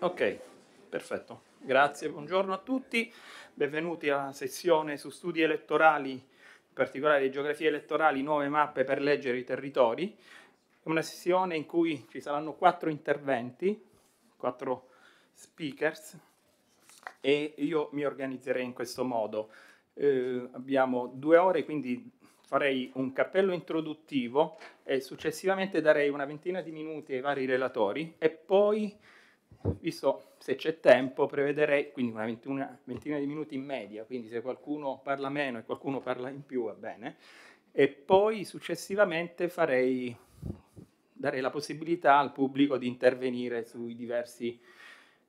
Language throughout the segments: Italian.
Ok, perfetto. Grazie, buongiorno a tutti. Benvenuti alla sessione su studi elettorali, in particolare di geografie elettorali, nuove mappe per leggere i territori. È una sessione in cui ci saranno quattro interventi, quattro speakers e io mi organizzerei in questo modo. Eh, abbiamo due ore, quindi farei un cappello introduttivo e successivamente darei una ventina di minuti ai vari relatori e poi visto se c'è tempo, prevederei quindi una ventina, ventina, di minuti in media, quindi se qualcuno parla meno e qualcuno parla in più va bene, e poi successivamente farei, darei la possibilità al pubblico di intervenire sui diversi,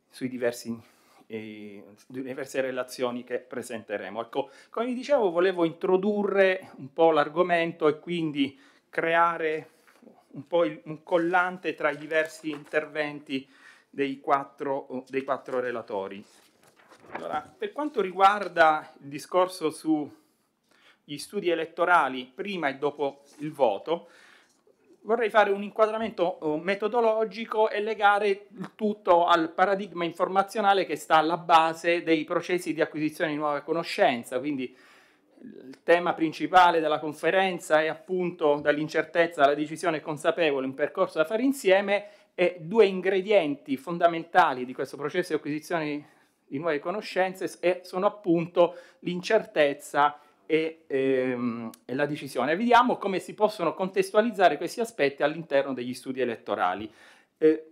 sui diversi eh, diverse relazioni che presenteremo. Ecco, come vi dicevo, volevo introdurre un po' l'argomento e quindi creare un po' il, un collante tra i diversi interventi dei quattro, dei quattro relatori. Allora, per quanto riguarda il discorso sugli studi elettorali prima e dopo il voto, vorrei fare un inquadramento eh, metodologico e legare il tutto al paradigma informazionale che sta alla base dei processi di acquisizione di nuova conoscenza, quindi il tema principale della conferenza è appunto dall'incertezza alla decisione consapevole, un percorso da fare insieme e due ingredienti fondamentali di questo processo di acquisizione di nuove conoscenze sono appunto l'incertezza e, ehm, e, la decisione. Vediamo come si possono contestualizzare questi aspetti all'interno degli studi elettorali. Eh,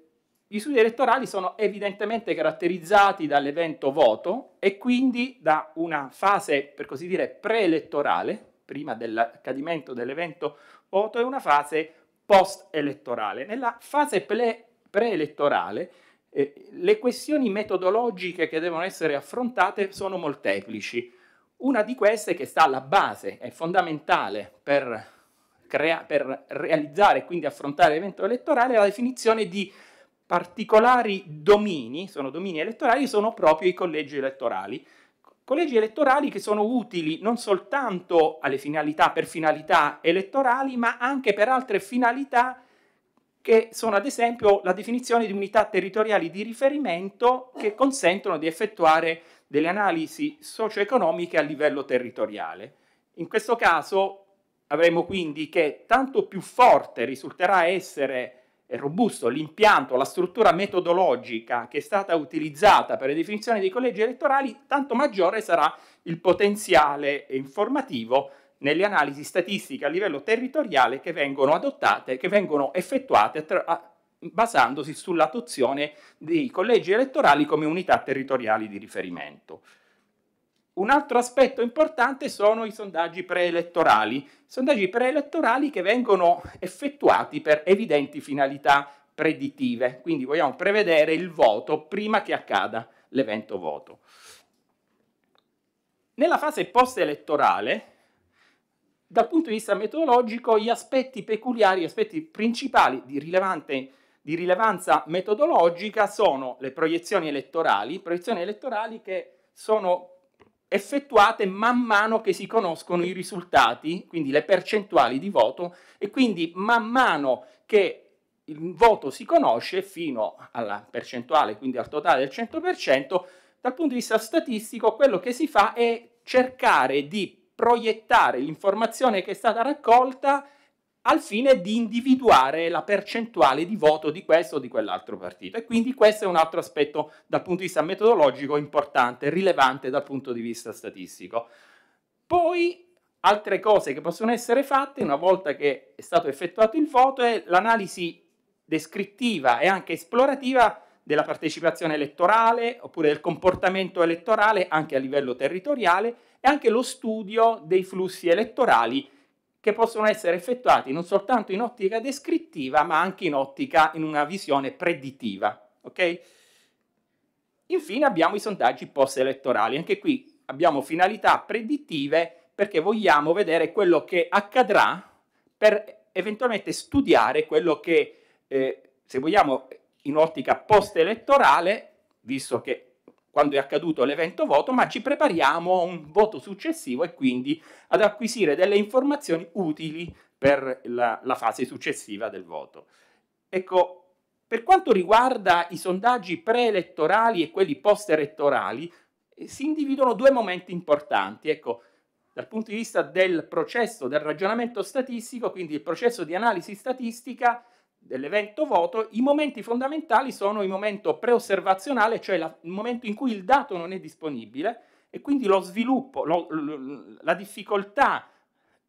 gli studi elettorali sono evidentemente caratterizzati dall'evento voto e quindi da una fase, per così dire, preelettorale, prima dell'accadimento dell'evento voto, e una fase post-elettorale. Nella fase pre-elettorale eh, le questioni metodologiche che devono essere affrontate sono molteplici. Una di queste che sta alla base, è fondamentale per, per realizzare e quindi affrontare l'evento elettorale, è la definizione di particolari domini, sono domini elettorali, sono proprio i collegi elettorali collegi elettorali che sono utili non soltanto alle finalità per finalità elettorali, ma anche per altre finalità che sono ad esempio la definizione di unità territoriali di riferimento che consentono di effettuare delle analisi socio-economiche a livello territoriale. In questo caso avremo quindi che tanto più forte risulterà essere robusto, l'impianto, la struttura metodologica che è stata utilizzata per le definizioni dei collegi elettorali, tanto maggiore sarà il potenziale informativo nelle analisi statistiche a livello territoriale che vengono adottate, che vengono effettuate basandosi sull'adozione dei collegi elettorali come unità territoriali di riferimento. Un altro aspetto importante sono i sondaggi preelettorali, sondaggi preelettorali che vengono effettuati per evidenti finalità preditive, quindi vogliamo prevedere il voto prima che accada l'evento voto. Nella fase post-elettorale, dal punto di vista metodologico, gli aspetti peculiari, gli aspetti principali di, di rilevanza metodologica sono le proiezioni elettorali, proiezioni elettorali che sono effettuate man mano che si conoscono i risultati, quindi le percentuali di voto, e quindi man mano che il voto si conosce fino alla percentuale, quindi al totale del 100%, dal punto di vista statistico quello che si fa è cercare di proiettare l'informazione che è stata raccolta al fine di individuare la percentuale di voto di questo o di quell'altro partito. E quindi questo è un altro aspetto dal punto di vista metodologico importante, rilevante dal punto di vista statistico. Poi altre cose che possono essere fatte una volta che è stato effettuato il voto è l'analisi descrittiva e anche esplorativa della partecipazione elettorale oppure del comportamento elettorale anche a livello territoriale e anche lo studio dei flussi elettorali che possono essere effettuati non soltanto in ottica descrittiva, ma anche in ottica, in una visione predittiva. Okay? Infine abbiamo i sondaggi post-elettorali, anche qui abbiamo finalità predittive perché vogliamo vedere quello che accadrà per eventualmente studiare quello che, eh, se vogliamo, in ottica post-elettorale, visto che quando è accaduto l'evento voto, ma ci prepariamo a un voto successivo e quindi ad acquisire delle informazioni utili per la, la fase successiva del voto. Ecco, per quanto riguarda i sondaggi preelettorali e quelli post-elettorali, eh, si individuano due momenti importanti. Ecco, dal punto di vista del processo del ragionamento statistico, quindi il processo di analisi statistica, dell'evento voto, i momenti fondamentali sono il momento preosservazionale, cioè la, il momento in cui il dato non è disponibile e quindi lo sviluppo, lo, lo, la difficoltà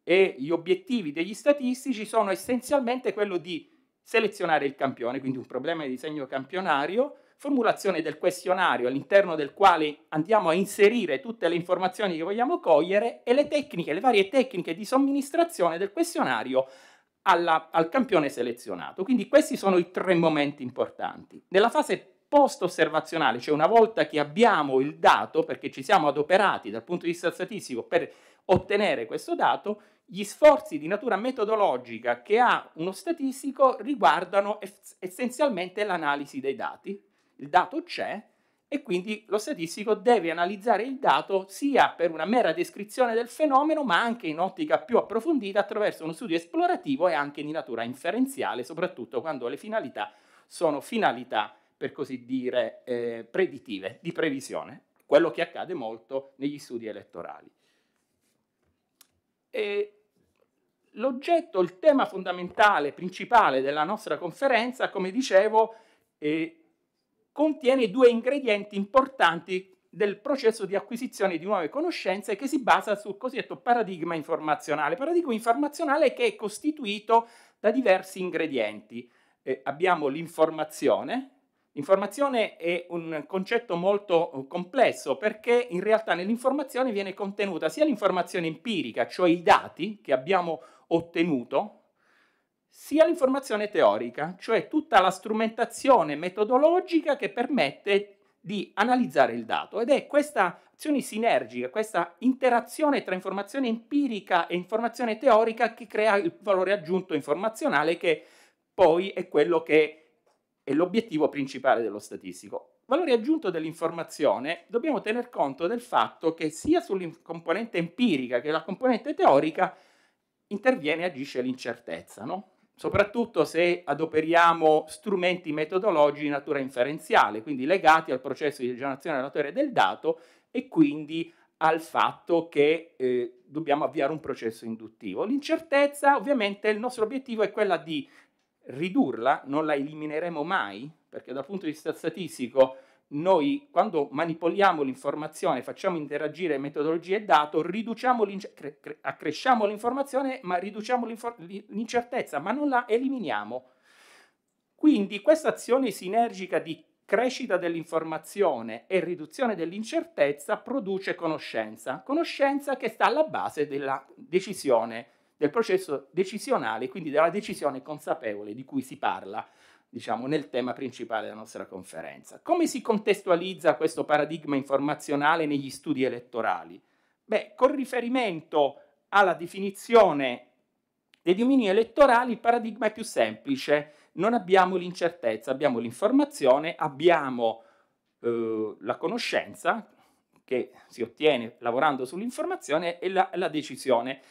e gli obiettivi degli statistici sono essenzialmente quello di selezionare il campione, quindi un problema di disegno campionario, formulazione del questionario all'interno del quale andiamo a inserire tutte le informazioni che vogliamo cogliere e le tecniche, le varie tecniche di somministrazione del questionario alla, al campione selezionato. Quindi questi sono i tre momenti importanti. Nella fase post-osservazionale, cioè una volta che abbiamo il dato, perché ci siamo adoperati dal punto di vista statistico per ottenere questo dato, gli sforzi di natura metodologica che ha uno statistico riguardano essenzialmente l'analisi dei dati. Il dato c'è, e quindi lo statistico deve analizzare il dato sia per una mera descrizione del fenomeno, ma anche in ottica più approfondita attraverso uno studio esplorativo e anche di natura inferenziale, soprattutto quando le finalità sono finalità, per così dire, eh, preditive, di previsione, quello che accade molto negli studi elettorali. E l'oggetto, il tema fondamentale, principale della nostra conferenza, come dicevo, eh, contiene due ingredienti importanti del processo di acquisizione di nuove conoscenze che si basa sul cosiddetto paradigma informazionale. Paradigma informazionale che è costituito da diversi ingredienti. Eh, abbiamo l'informazione. L'informazione è un concetto molto eh, complesso perché in realtà nell'informazione viene contenuta sia l'informazione empirica, cioè i dati che abbiamo ottenuto sia l'informazione teorica, cioè tutta la strumentazione metodologica che permette di analizzare il dato ed è questa azione sinergica, questa interazione tra informazione empirica e informazione teorica che crea il valore aggiunto informazionale che poi è quello che è l'obiettivo principale dello statistico. Valore aggiunto dell'informazione, dobbiamo tener conto del fatto che sia sulla componente empirica che la componente teorica interviene e agisce l'incertezza, no? soprattutto se adoperiamo strumenti metodologici di natura inferenziale, quindi legati al processo di generazione della teoria del dato e quindi al fatto che eh, dobbiamo avviare un processo induttivo. L'incertezza, ovviamente, il nostro obiettivo è quella di ridurla, non la elimineremo mai, perché dal punto di vista statistico noi quando manipoliamo l'informazione, facciamo interagire metodologie e dato, riduciamo accresciamo l'informazione, ma riduciamo l'incertezza, ma non la eliminiamo. Quindi questa azione sinergica di crescita dell'informazione e riduzione dell'incertezza produce conoscenza, conoscenza che sta alla base della decisione, del processo decisionale, quindi della decisione consapevole di cui si parla diciamo, nel tema principale della nostra conferenza. Come si contestualizza questo paradigma informazionale negli studi elettorali? Beh, con riferimento alla definizione dei domini elettorali il paradigma è più semplice, non abbiamo l'incertezza, abbiamo l'informazione, abbiamo eh, la conoscenza che si ottiene lavorando sull'informazione e la, la decisione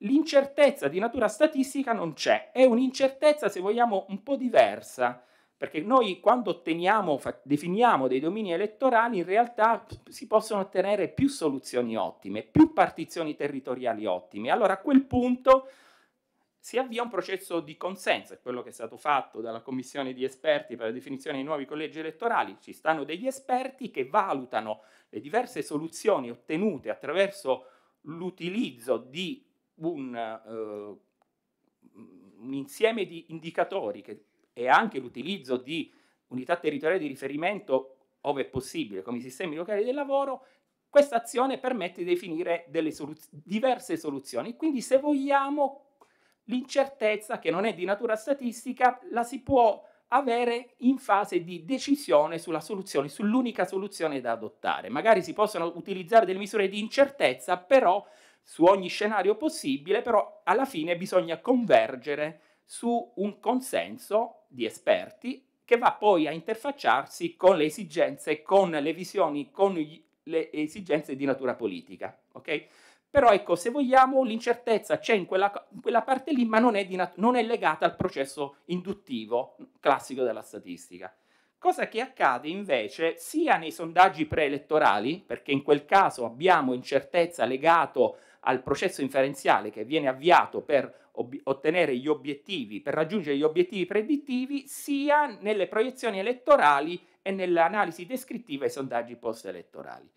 L'incertezza di natura statistica non c'è, è un'incertezza se vogliamo un po' diversa, perché noi quando otteniamo, definiamo dei domini elettorali in realtà si possono ottenere più soluzioni ottime, più partizioni territoriali ottime. Allora a quel punto si avvia un processo di consenso, è quello che è stato fatto dalla commissione di esperti per la definizione dei nuovi collegi elettorali, ci stanno degli esperti che valutano le diverse soluzioni ottenute attraverso l'utilizzo di un, eh, un insieme di indicatori che, e anche l'utilizzo di unità territoriali di riferimento, ove possibile, come i sistemi locali del lavoro, questa azione permette di definire soluz diverse soluzioni. Quindi se vogliamo l'incertezza, che non è di natura statistica, la si può avere in fase di decisione sulla soluzione, sull'unica soluzione da adottare. Magari si possono utilizzare delle misure di incertezza, però su ogni scenario possibile, però alla fine bisogna convergere su un consenso di esperti che va poi a interfacciarsi con le esigenze, con le visioni, con gli, le esigenze di natura politica. Okay? Però ecco, se vogliamo, l'incertezza c'è in quella, in quella, parte lì, ma non è, nat- non è legata al processo induttivo classico della statistica. Cosa che accade invece sia nei sondaggi preelettorali, perché in quel caso abbiamo incertezza legato al processo inferenziale che viene avviato per ottenere gli obiettivi, per raggiungere gli obiettivi predittivi, sia nelle proiezioni elettorali e nell'analisi descrittiva ai sondaggi post-elettorali.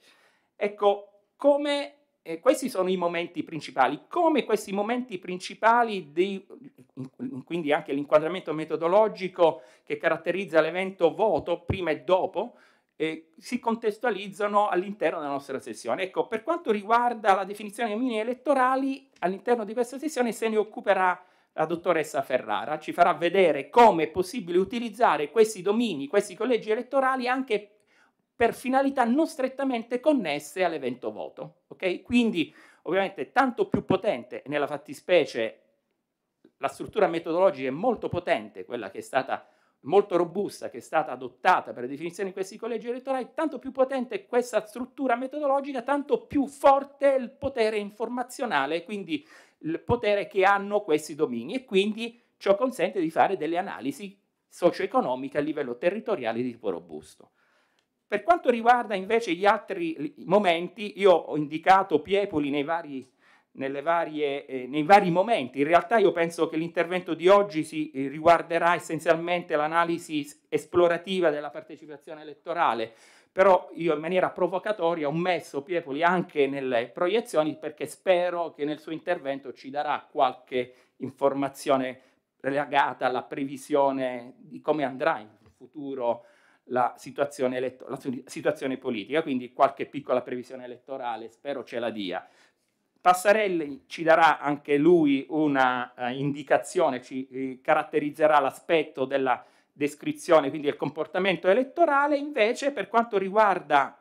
Ecco, come, eh, questi sono i momenti principali, come questi momenti principali, di, quindi anche l'inquadramento metodologico che caratterizza l'evento voto prima e dopo, eh, si contestualizzano all'interno della nostra sessione. Ecco, per quanto riguarda la definizione dei mini elettorali, all'interno di questa sessione se ne occuperà la dottoressa Ferrara, ci farà vedere come è possibile utilizzare questi domini, questi collegi elettorali anche per finalità non strettamente connesse all'evento voto. Okay? Quindi ovviamente tanto più potente nella fattispecie la struttura metodologica è molto potente, quella che è stata molto robusta che è stata adottata per la definizione di questi collegi elettorali, tanto più potente è questa struttura metodologica, tanto più forte è il potere informazionale, quindi il potere che hanno questi domini e quindi ciò consente di fare delle analisi socio-economiche a livello territoriale di tipo robusto. Per quanto riguarda invece gli altri momenti, io ho indicato Piepoli nei vari varie, eh, nei vari momenti. In realtà io penso che l'intervento di oggi si eh, riguarderà essenzialmente l'analisi esplorativa della partecipazione elettorale, però io in maniera provocatoria ho messo Piepoli anche nelle proiezioni perché spero che nel suo intervento ci darà qualche informazione legata alla previsione di come andrà in futuro la situazione, la situazione, politica, quindi qualche piccola previsione elettorale spero ce la dia. Passarelli ci darà anche lui una eh, indicazione, ci eh, caratterizzerà l'aspetto della descrizione, quindi il comportamento elettorale, invece per quanto riguarda,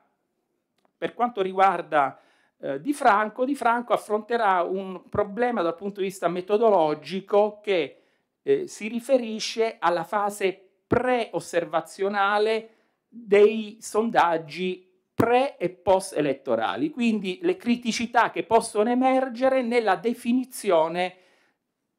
per quanto riguarda eh, Di Franco, Di Franco affronterà un problema dal punto di vista metodologico che eh, si riferisce alla fase pre-osservazionale dei sondaggi pre e post elettorali, quindi le criticità che possono emergere nella definizione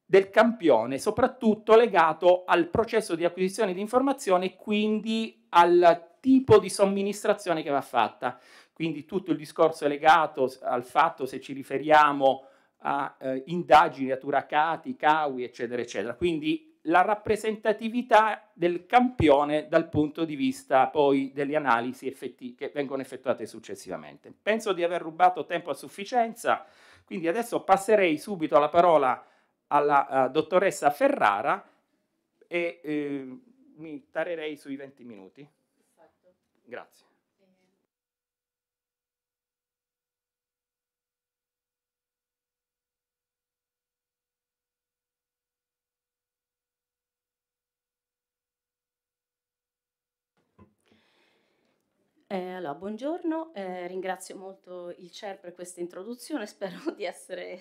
del campione, soprattutto legato al processo di acquisizione di informazione e quindi al tipo di somministrazione che va fatta. Quindi tutto il discorso è legato al fatto se ci riferiamo a eh, indagini a Turacati, Cawi, eccetera, eccetera. Quindi la rappresentatività del campione dal punto di vista poi delle analisi effetti, che vengono effettuate successivamente. Penso di aver rubato tempo a sufficienza, quindi adesso passerei subito la parola alla uh, dottoressa Ferrara e eh, mi tarerei sui 20 minuti. Grazie. Eh, allora, buongiorno, eh, ringrazio molto il CER per questa introduzione, spero di, essere,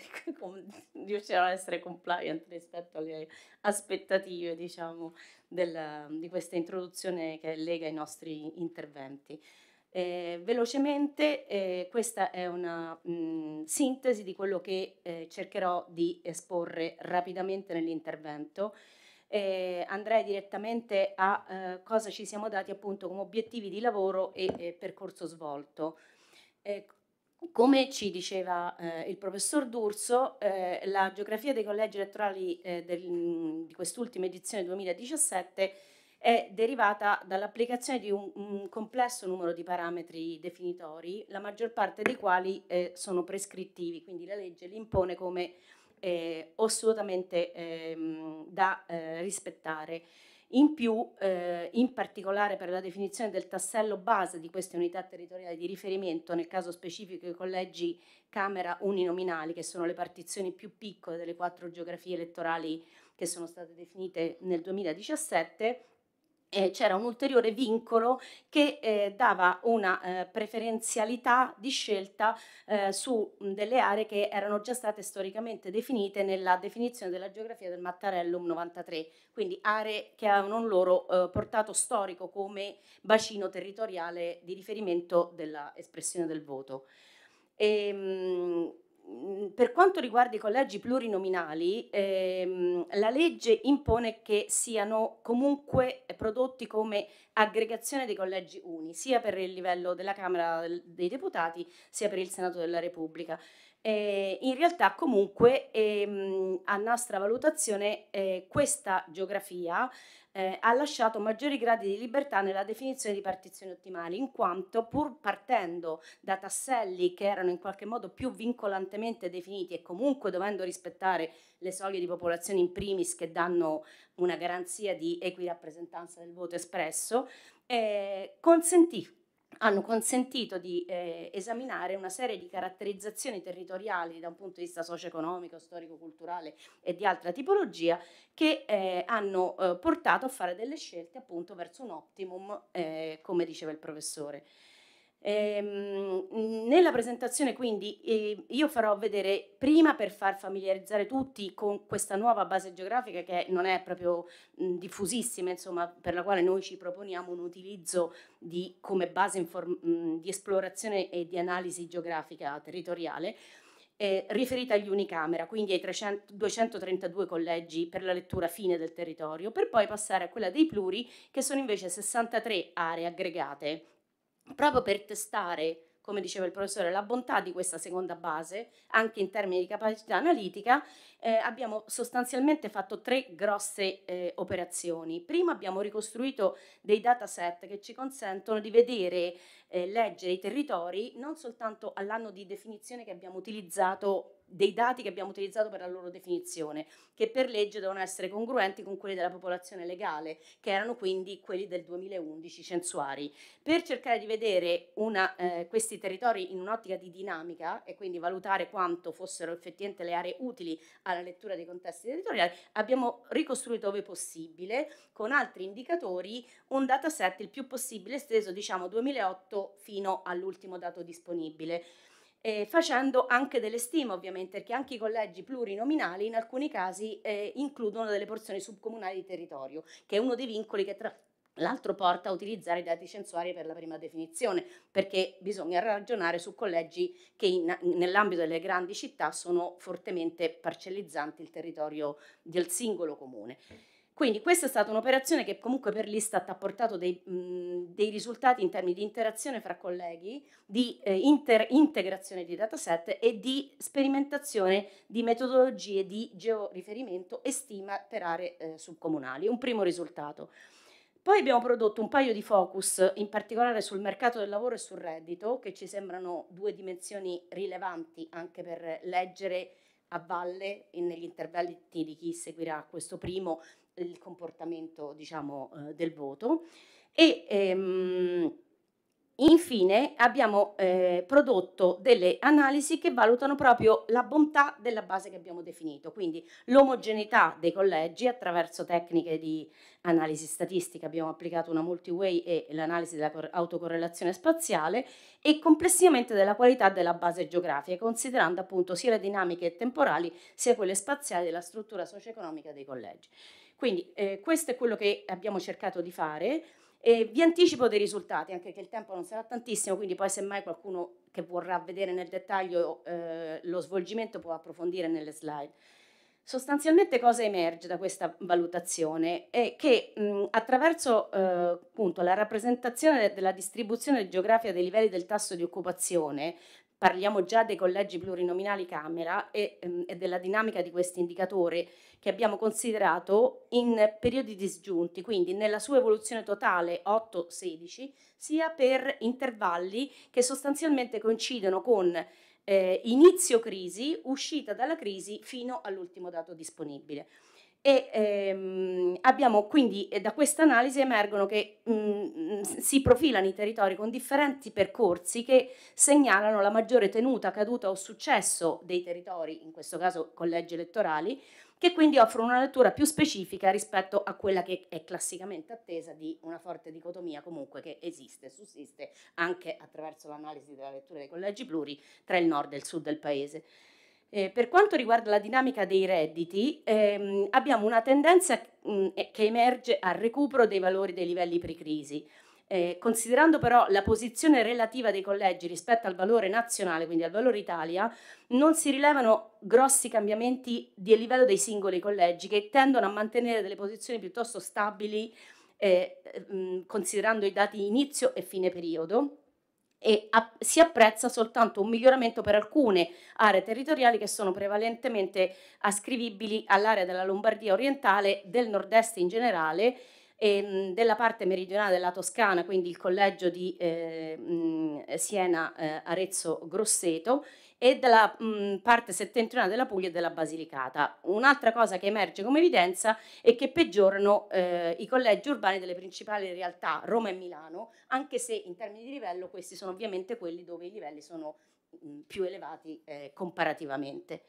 di riuscire ad essere compliant rispetto alle aspettative diciamo, della, di questa introduzione che lega i nostri interventi. Eh, velocemente, eh, questa è una mh, sintesi di quello che eh, cercherò di esporre rapidamente nell'intervento eh, andrei direttamente a eh, cosa ci siamo dati appunto come obiettivi di lavoro e, e percorso svolto. Eh, come ci diceva eh, il professor D'Urso, eh, la geografia dei collegi elettorali eh, del, di quest'ultima edizione 2017 è derivata dall'applicazione di un, un, complesso numero di parametri definitori, la maggior parte dei quali eh, sono prescrittivi, quindi la legge li impone come eh, assolutamente ehm, da eh, rispettare. In più, eh, in particolare per la definizione del tassello base di queste unità territoriali di riferimento, nel caso specifico i collegi Camera uninominali, che sono le partizioni più piccole delle quattro geografie elettorali che sono state definite nel 2017, eh, c'era un ulteriore vincolo che eh, dava una eh, preferenzialità di scelta eh, su delle aree che erano già state storicamente definite nella definizione della geografia del Mattarellum 93, quindi aree che avevano un loro eh, portato storico come bacino territoriale di riferimento dell'espressione del voto. E, ehm, mh, per quanto riguarda i collegi plurinominali, ehm, la legge impone che siano comunque prodotti come aggregazione dei collegi uni, sia per il livello della Camera dei Deputati, sia per il Senato della Repubblica. Eh, in realtà comunque ehm, a nostra valutazione eh, questa geografia eh, ha lasciato maggiori gradi di libertà nella definizione di partizioni ottimali, in quanto pur partendo da tasselli che erano in qualche modo più vincolantemente definiti e comunque dovendo rispettare le soglie di popolazione in primis che danno una garanzia di equirappresentanza del voto espresso, eh, consentì hanno consentito di eh, esaminare una serie di caratterizzazioni territoriali da un punto di vista socio-economico, storico-culturale e di altra tipologia che eh, hanno eh, portato a fare delle scelte appunto verso un optimum, eh, come diceva il professore. Ehm, nella presentazione quindi eh, io farò vedere prima per far familiarizzare tutti con questa nuova base geografica che non è proprio mh, mhmm, diffusissima, insomma, per la quale noi ci proponiamo un utilizzo di, come base mh, mhmm, di esplorazione e di analisi geografica territoriale. Eh, riferita agli unicamera, quindi ai 300, 232 collegi per la lettura fine del territorio, per poi passare a quella dei pluri, che sono invece 63 aree aggregate proprio per testare come diceva il professore, la bontà di questa seconda base, anche in termini di capacità analitica, eh, abbiamo sostanzialmente fatto tre grosse eh, operazioni. Prima abbiamo ricostruito dei dataset che ci consentono di vedere, eh, leggere i territori non soltanto all'anno di definizione che abbiamo utilizzato dei dati che abbiamo utilizzato per la loro definizione, che per legge devono essere congruenti con quelli della popolazione legale, che erano quindi quelli del 2011 censuari. Per cercare di vedere una, eh, questi territori in un'ottica di dinamica e quindi valutare quanto fossero effettivamente le aree utili alla lettura dei contesti territoriali, abbiamo ricostruito dove possibile con altri indicatori un dataset il più possibile esteso, diciamo 2008 fino all'ultimo dato disponibile eh, facendo anche delle stime ovviamente, perché anche i collegi plurinominali in alcuni casi eh, includono delle porzioni subcomunali di territorio, che è uno dei vincoli che tra l'altro porta a utilizzare i dati censuari per la prima definizione, perché bisogna ragionare su collegi che nell'ambito delle grandi città sono fortemente parcellizzanti il territorio del singolo comune. Quindi questa è stata un'operazione che comunque per l'Istat ha portato dei, mh, dei, risultati in termini di interazione fra colleghi, di eh, inter- integrazione di dataset e di sperimentazione di metodologie di georiferimento e stima per aree eh, subcomunali. Un primo risultato. Poi abbiamo prodotto un paio di focus, in particolare sul mercato del lavoro e sul reddito, che ci sembrano due dimensioni rilevanti anche per leggere a valle e negli intervalli di chi seguirà questo primo il comportamento diciamo, eh, del voto. E ehm, infine abbiamo eh, prodotto delle analisi che valutano proprio la bontà della base che abbiamo definito, quindi l'omogeneità dei collegi attraverso tecniche di analisi statistica, abbiamo applicato una multi-way e l'analisi dell'autocorrelazione spaziale e complessivamente della qualità della base geografica, considerando appunto sia le dinamiche temporali sia quelle spaziali della struttura socio-economica dei collegi. Quindi eh, questo è quello che abbiamo cercato di fare. E vi anticipo dei risultati, anche che il tempo non sarà tantissimo, quindi poi semmai qualcuno che vorrà vedere nel dettaglio eh, lo svolgimento può approfondire nelle slide. Sostanzialmente cosa emerge da questa valutazione? È che mh, attraverso eh, appunto, la rappresentazione della distribuzione geografica dei livelli del tasso di occupazione parliamo già dei collegi plurinominali Camera e, ehm, e della dinamica di questo indicatore che abbiamo considerato in periodi disgiunti, quindi nella sua evoluzione totale 8-16, sia per intervalli che sostanzialmente coincidono con eh, inizio crisi, uscita dalla crisi fino all'ultimo dato disponibile e ehm, abbiamo quindi eh, da questa analisi emergono che mh, mm, mm, si profilano i territori con differenti percorsi che segnalano la maggiore tenuta, caduta o successo dei territori, in questo caso collegi elettorali, che quindi offrono una lettura più specifica rispetto a quella che è classicamente attesa di una forte dicotomia comunque che esiste, e sussiste anche attraverso l'analisi della lettura dei collegi pluri tra il nord e il sud del paese. Eh, per quanto riguarda la dinamica dei redditi, ehm, abbiamo una tendenza mh, mm, eh, che emerge al recupero dei valori dei livelli pre-crisi. Eh, considerando però la posizione relativa dei collegi rispetto al valore nazionale, quindi al valore Italia, non si rilevano grossi cambiamenti del livello dei singoli collegi che tendono a mantenere delle posizioni piuttosto stabili eh, mh, mm, considerando i dati inizio e fine periodo e a, si apprezza soltanto un miglioramento per alcune aree territoriali che sono prevalentemente ascrivibili all'area della Lombardia orientale, del nord-est in generale, e, ehm, della parte meridionale della Toscana, quindi il collegio di ehm, eh, Siena-Arezzo-Grosseto e della mh, mm, parte settentrionale della Puglia e della Basilicata. Un'altra cosa che emerge come evidenza è che peggiorano eh, i collegi urbani delle principali realtà Roma e Milano, anche se in termini di livello questi sono ovviamente quelli dove i livelli sono mh, mm, più elevati eh, comparativamente.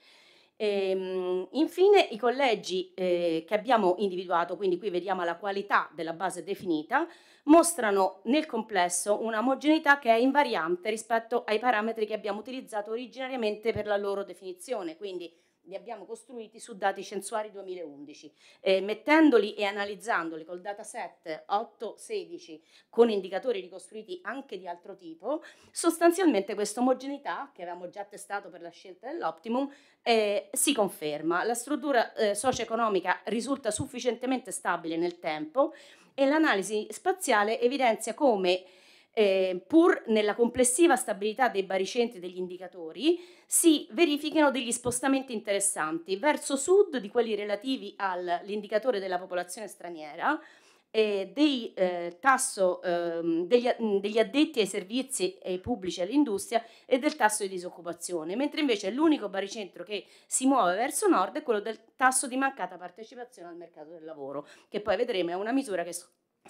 Ehm, infine i collegi eh, che abbiamo individuato, quindi qui vediamo la qualità della base definita, mostrano nel complesso un'omogeneità che è invariante rispetto ai parametri che abbiamo utilizzato originariamente per la loro definizione, quindi li abbiamo costruiti su dati censuari 2011, eh, mettendoli e analizzandoli col dataset 816 con indicatori ricostruiti anche di altro tipo, sostanzialmente questa omogeneità che avevamo già testato per la scelta dell'optimum eh, si conferma. La struttura eh, socio-economica risulta sufficientemente stabile nel tempo e l'analisi spaziale evidenzia come eh, pur nella complessiva stabilità dei baricentri degli indicatori, si verifichino degli spostamenti interessanti verso sud di quelli relativi all'indicatore della popolazione straniera, eh, dei, eh, tasso, ehm, degli, degli, addetti ai servizi ai pubblici e all'industria e del tasso di disoccupazione, mentre invece l'unico baricentro che si muove verso nord è quello del tasso di mancata partecipazione al mercato del lavoro, che poi vedremo è una misura che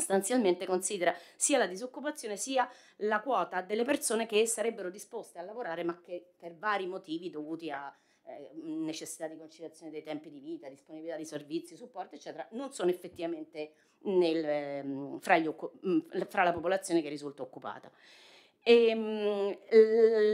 sostanzialmente considera sia la disoccupazione sia la quota delle persone che sarebbero disposte a lavorare ma che per vari motivi dovuti a eh, necessità di conciliazione dei tempi di vita, disponibilità di servizi, supporto eccetera, non sono effettivamente nel, ehm, fra, gli, fra la popolazione che risulta occupata. Ehm,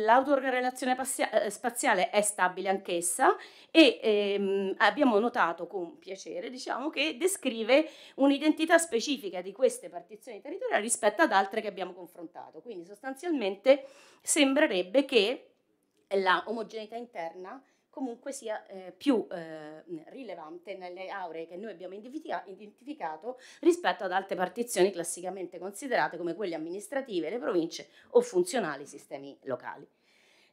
l'autorelazione eh, spaziale è stabile anch'essa e ehm, abbiamo notato con piacere diciamo, che descrive un'identità specifica di queste partizioni territoriali rispetto ad altre che abbiamo confrontato. Quindi sostanzialmente sembrerebbe che la omogeneità interna comunque sia eh, più eh, rilevante nelle auree che noi abbiamo identificato rispetto ad altre partizioni classicamente considerate come quelle amministrative, le province o funzionali sistemi locali.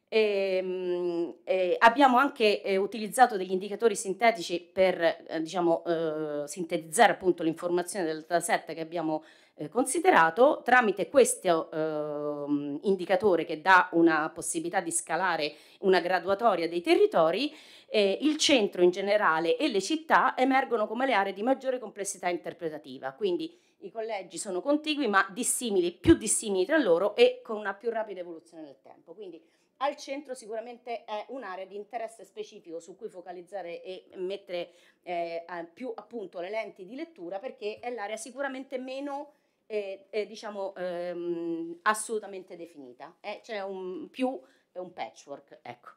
Ehm, e, eh, abbiamo anche eh, utilizzato degli indicatori sintetici per eh, diciamo, eh, sintetizzare appunto l'informazione del dataset che abbiamo eh, considerato tramite questo eh, indicatore che dà una possibilità di scalare una graduatoria dei territori, eh, il centro in generale e le città emergono come le aree di maggiore complessità interpretativa, quindi i collegi sono contigui ma dissimili, più dissimili tra loro e con una più rapida evoluzione del tempo. Quindi al centro sicuramente è un'area di interesse specifico su cui focalizzare e mettere eh, più appunto le lenti di lettura perché è l'area sicuramente meno eh, eh, diciamo, ehm, assolutamente definita, eh? c'è un più è un patchwork, ecco.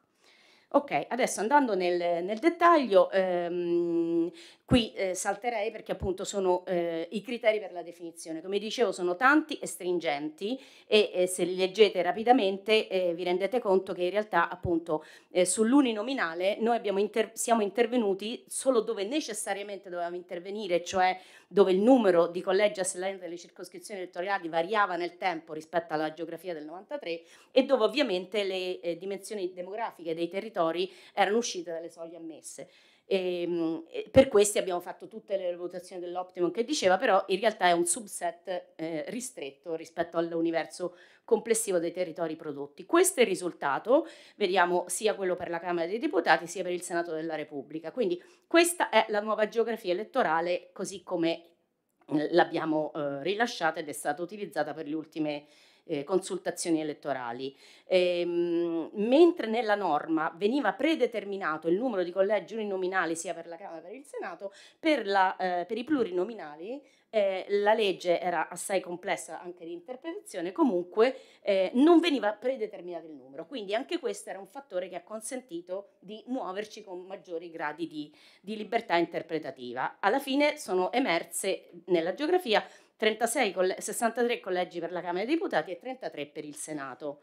Ok, adesso andando nel, nel dettaglio, ehm, qui eh, salterei perché appunto sono eh, i criteri per la definizione. Come dicevo, sono tanti e stringenti e eh, se li leggete rapidamente eh, vi rendete conto che in realtà appunto eh, sull'uninominale noi inter siamo intervenuti solo dove necessariamente dovevamo intervenire, cioè dove il numero di collegi assellenti delle circoscrizioni elettorali variava nel tempo rispetto alla geografia del 93 e dove ovviamente le eh, dimensioni demografiche dei territori erano uscite dalle soglie ammesse. E, ehm, e per questi abbiamo fatto tutte le valutazioni dell'Optimum che diceva, però in realtà è un subset eh, ristretto rispetto all'universo complessivo dei territori prodotti. Questo è il risultato, vediamo sia quello per la Camera dei Deputati sia per il Senato della Repubblica. Quindi questa è la nuova geografia elettorale così come eh, l'abbiamo eh, rilasciata ed è stata utilizzata per le ultime eh, consultazioni elettorali. E, ehm, mh, mentre nella norma veniva predeterminato il numero di collegi uninominali sia per la Camera che per il Senato, per, la, eh, per i plurinominali eh, la legge era assai complessa anche di interpretazione, comunque eh, non veniva predeterminato il numero, quindi anche questo era un fattore che ha consentito di muoverci con maggiori gradi di, di libertà interpretativa. Alla fine sono emerse nella geografia coll 63 collegi per la Camera dei Deputati e 33 per il Senato.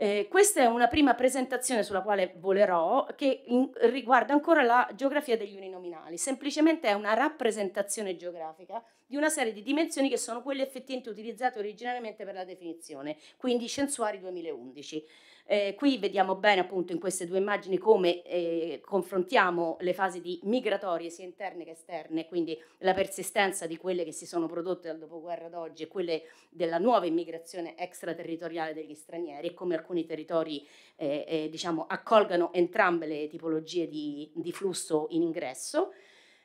Eh, questa è una prima presentazione sulla quale volerò, che in, riguarda ancora la geografia degli uninominali. Semplicemente è una rappresentazione geografica di una serie di dimensioni che sono quelle effettivamente utilizzate originariamente per la definizione, quindi censuari 2011. Eh, qui vediamo bene appunto in queste due immagini come eh, confrontiamo le fasi di migratorie sia interne che esterne, quindi la persistenza di quelle che si sono prodotte dal dopoguerra ad oggi e quelle della nuova immigrazione extraterritoriale degli stranieri e come alcuni territori eh, eh diciamo, accolgano entrambe le tipologie di, di flusso in ingresso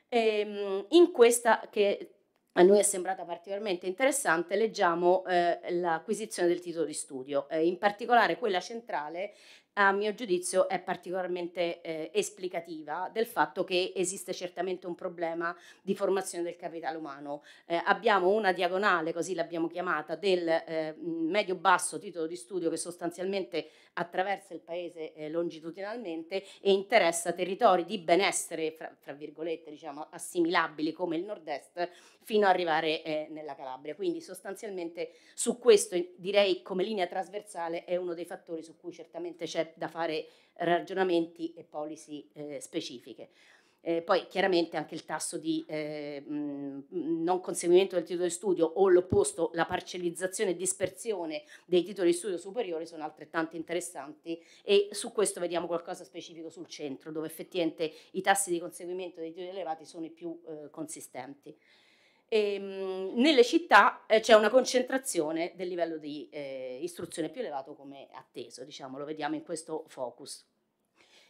ehm, in questa che a noi è sembrata particolarmente interessante, leggiamo eh, l'acquisizione del titolo di studio, eh, in particolare quella centrale a mio giudizio è particolarmente eh, esplicativa del fatto che esiste certamente un problema di formazione del capitale umano. Eh, abbiamo una diagonale, così l'abbiamo chiamata, del eh, medio-basso titolo di studio che sostanzialmente attraversa il paese eh, longitudinalmente e interessa territori di benessere, fra, fra, virgolette, diciamo, assimilabili come il nord-est, fino ad arrivare eh, nella Calabria. Quindi sostanzialmente su questo direi come linea trasversale è uno dei fattori su cui certamente c'è da fare ragionamenti e policy eh, specifiche. Eh, poi chiaramente anche il tasso di eh, non conseguimento del titolo di studio o l'opposto, la parcellizzazione e dispersione dei titoli di studio superiori sono altrettanto interessanti e su questo vediamo qualcosa specifico sul centro, dove effettivamente i tassi di conseguimento dei titoli elevati sono i più eh, consistenti. E, ehm, mh, nelle città eh, c'è una concentrazione del livello di eh, istruzione più elevato come atteso, diciamo, lo vediamo in questo focus.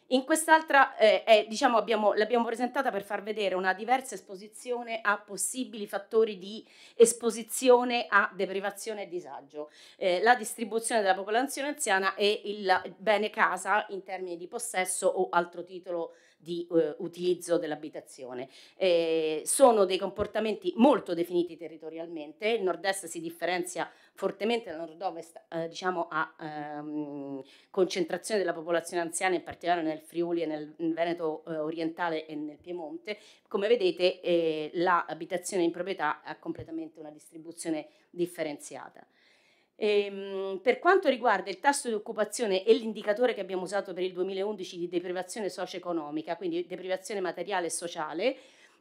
In quest'altra eh, è, diciamo, abbiamo, l'abbiamo presentata per far vedere una diversa esposizione a possibili fattori di esposizione a deprivazione e disagio, eh, la distribuzione della popolazione anziana e il bene casa in termini di possesso o altro titolo di eh, utilizzo dell'abitazione. Eh, sono dei comportamenti molto definiti territorialmente, il nord-est si differenzia fortemente dal nord-ovest eh, diciamo a ehm, concentrazione della popolazione anziana, in particolare nel Friuli e nel Veneto eh, orientale e nel Piemonte, come vedete eh, l'abitazione in proprietà ha completamente una distribuzione differenziata. Ehm, per quanto riguarda il tasso di occupazione e l'indicatore che abbiamo usato per il 2011 di deprivazione socio-economica, quindi deprivazione materiale e sociale,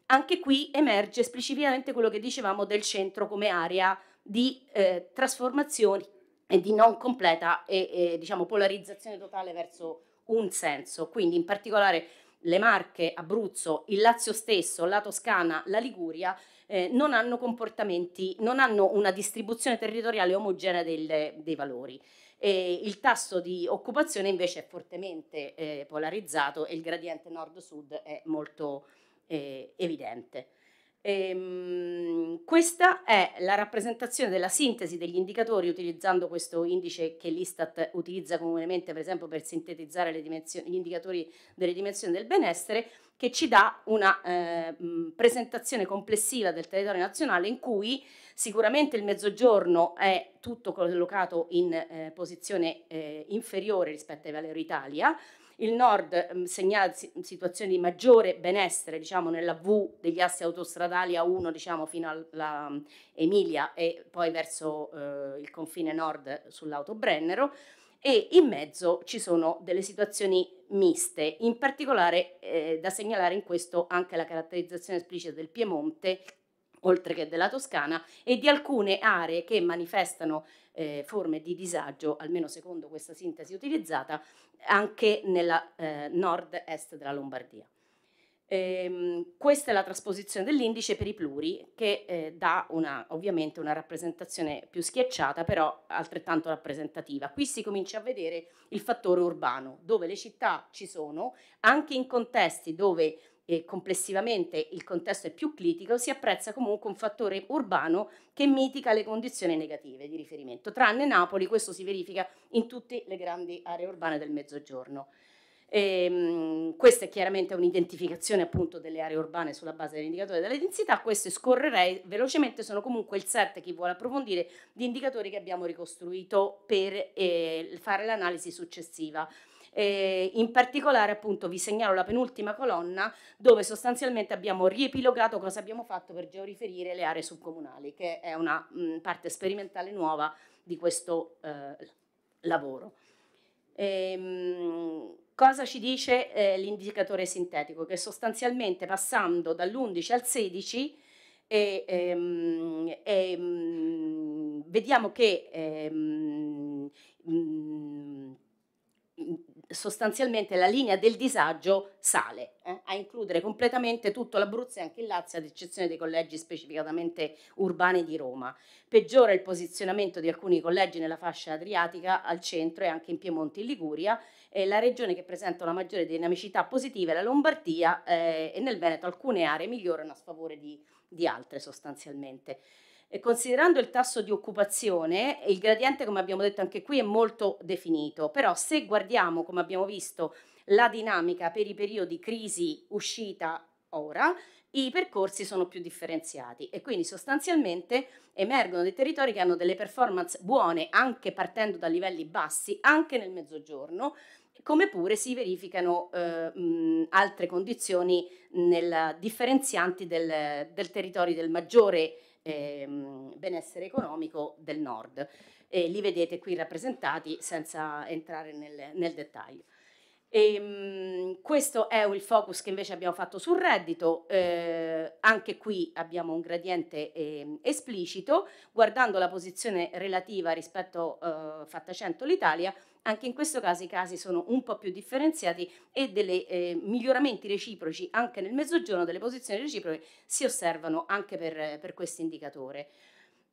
anche qui emerge esplicitamente quello che dicevamo del centro come area di eh, trasformazioni e di non completa e, e diciamo, polarizzazione totale verso un senso. Quindi in particolare le Marche, Abruzzo, il Lazio stesso, la Toscana, la Liguria eh, non hanno comportamenti, non hanno una distribuzione territoriale omogenea del, dei valori. E il tasso di occupazione invece è fortemente eh, polarizzato e il gradiente nord-sud è molto eh, evidente. Ehm, questa è la rappresentazione della sintesi degli indicatori utilizzando questo indice che l'Istat utilizza comunemente per esempio per sintetizzare gli indicatori delle dimensioni del benessere che ci dà una eh, presentazione complessiva del territorio nazionale in cui sicuramente il mezzogiorno è tutto collocato in eh, posizione eh, inferiore rispetto ai valori Italia, il nord mh, ehm, segnala situazioni di maggiore benessere diciamo, nella V degli assi autostradali A1 diciamo, fino all'Emilia mm, e poi verso eh, il confine nord sull'auto Brennero e in mezzo ci sono delle situazioni miste, in particolare eh, da segnalare in questo anche la caratterizzazione esplicita del Piemonte oltre che della Toscana, e di alcune aree che manifestano eh, forme di disagio, almeno secondo questa sintesi utilizzata, anche nella eh, nord-est della Lombardia. Ehm, questa è la trasposizione dell'indice per i pluri, che eh, dà una, ovviamente una rappresentazione più schiacciata, però altrettanto rappresentativa. Qui si comincia a vedere il fattore urbano, dove le città ci sono, anche in contesti dove eh, complessivamente il contesto è più critico, si apprezza comunque un fattore urbano che mitiga le condizioni negative di riferimento. Tranne Napoli, questo si verifica in tutte le grandi aree urbane del Mezzogiorno. Ehm, questa è chiaramente un'identificazione appunto delle aree urbane sulla base dell'indicatore della densità, queste scorrerei velocemente, sono comunque il set chi vuole approfondire di indicatori che abbiamo ricostruito per eh, fare l'analisi successiva. Eh, in particolare appunto vi segnalo la penultima colonna dove sostanzialmente abbiamo riepilogato cosa abbiamo fatto per georiferire le aree subcomunali, che è una mh, mm, parte sperimentale nuova di questo eh, lavoro. Ehm, cosa ci dice eh, l'indicatore sintetico? Che sostanzialmente passando dall'11 al 16 e, ehm, e, ehm, vediamo che ehm, mm, sostanzialmente la linea del disagio sale, eh, a includere completamente tutto l'Abruzzo e anche il Lazio, ad eccezione dei collegi specificatamente urbani di Roma. Peggiora il posizionamento di alcuni collegi nella fascia adriatica, al centro e anche in Piemonte e Liguria, eh, la regione che presenta una maggiore dinamicità positiva è la Lombardia eh, e nel Veneto alcune aree migliorano a sfavore di, di altre sostanzialmente. E considerando il tasso di occupazione, il gradiente, come abbiamo detto anche qui, è molto definito, però se guardiamo, come abbiamo visto, la dinamica per i periodi crisi uscita ora, i percorsi sono più differenziati e quindi sostanzialmente emergono dei territori che hanno delle performance buone anche partendo da livelli bassi, anche nel mezzogiorno, come pure si verificano eh, mh, altre condizioni nel, differenzianti del, del territorio del maggiore ehm, benessere economico del nord. E li vedete qui rappresentati senza entrare nel, nel dettaglio. E, ehm, mh, questo è il focus che invece abbiamo fatto sul reddito, eh, anche qui abbiamo un gradiente eh, esplicito, guardando la posizione relativa rispetto eh, fatta 100 l'Italia, anche in questo caso i casi sono un po' più differenziati e dei eh, miglioramenti reciproci anche nel mezzogiorno delle posizioni reciproche si osservano anche per, per questo indicatore.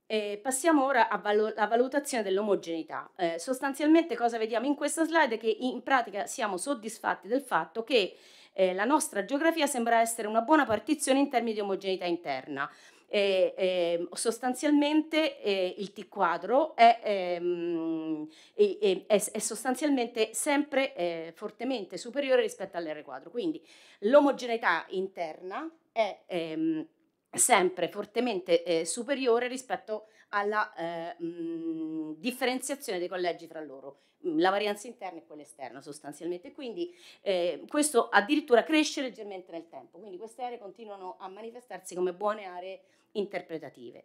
Eh, passiamo ora alla valutazione dell'omogeneità. Eh, sostanzialmente cosa vediamo in questa slide? È che in pratica siamo soddisfatti del fatto che eh, la nostra geografia sembra essere una buona partizione in termini di omogeneità interna eh, eh, sostanzialmente eh, il T quadro è, ehm, è, è, sostanzialmente sempre eh, fortemente superiore rispetto all'R quadro. Quindi l'omogeneità interna è ehm, sempre fortemente eh, superiore rispetto alla eh, mh, differenziazione dei collegi tra loro, mm, la varianza interna e quella esterna sostanzialmente. Quindi eh, questo addirittura cresce leggermente nel tempo, quindi queste aree continuano a manifestarsi come buone aree interpretative.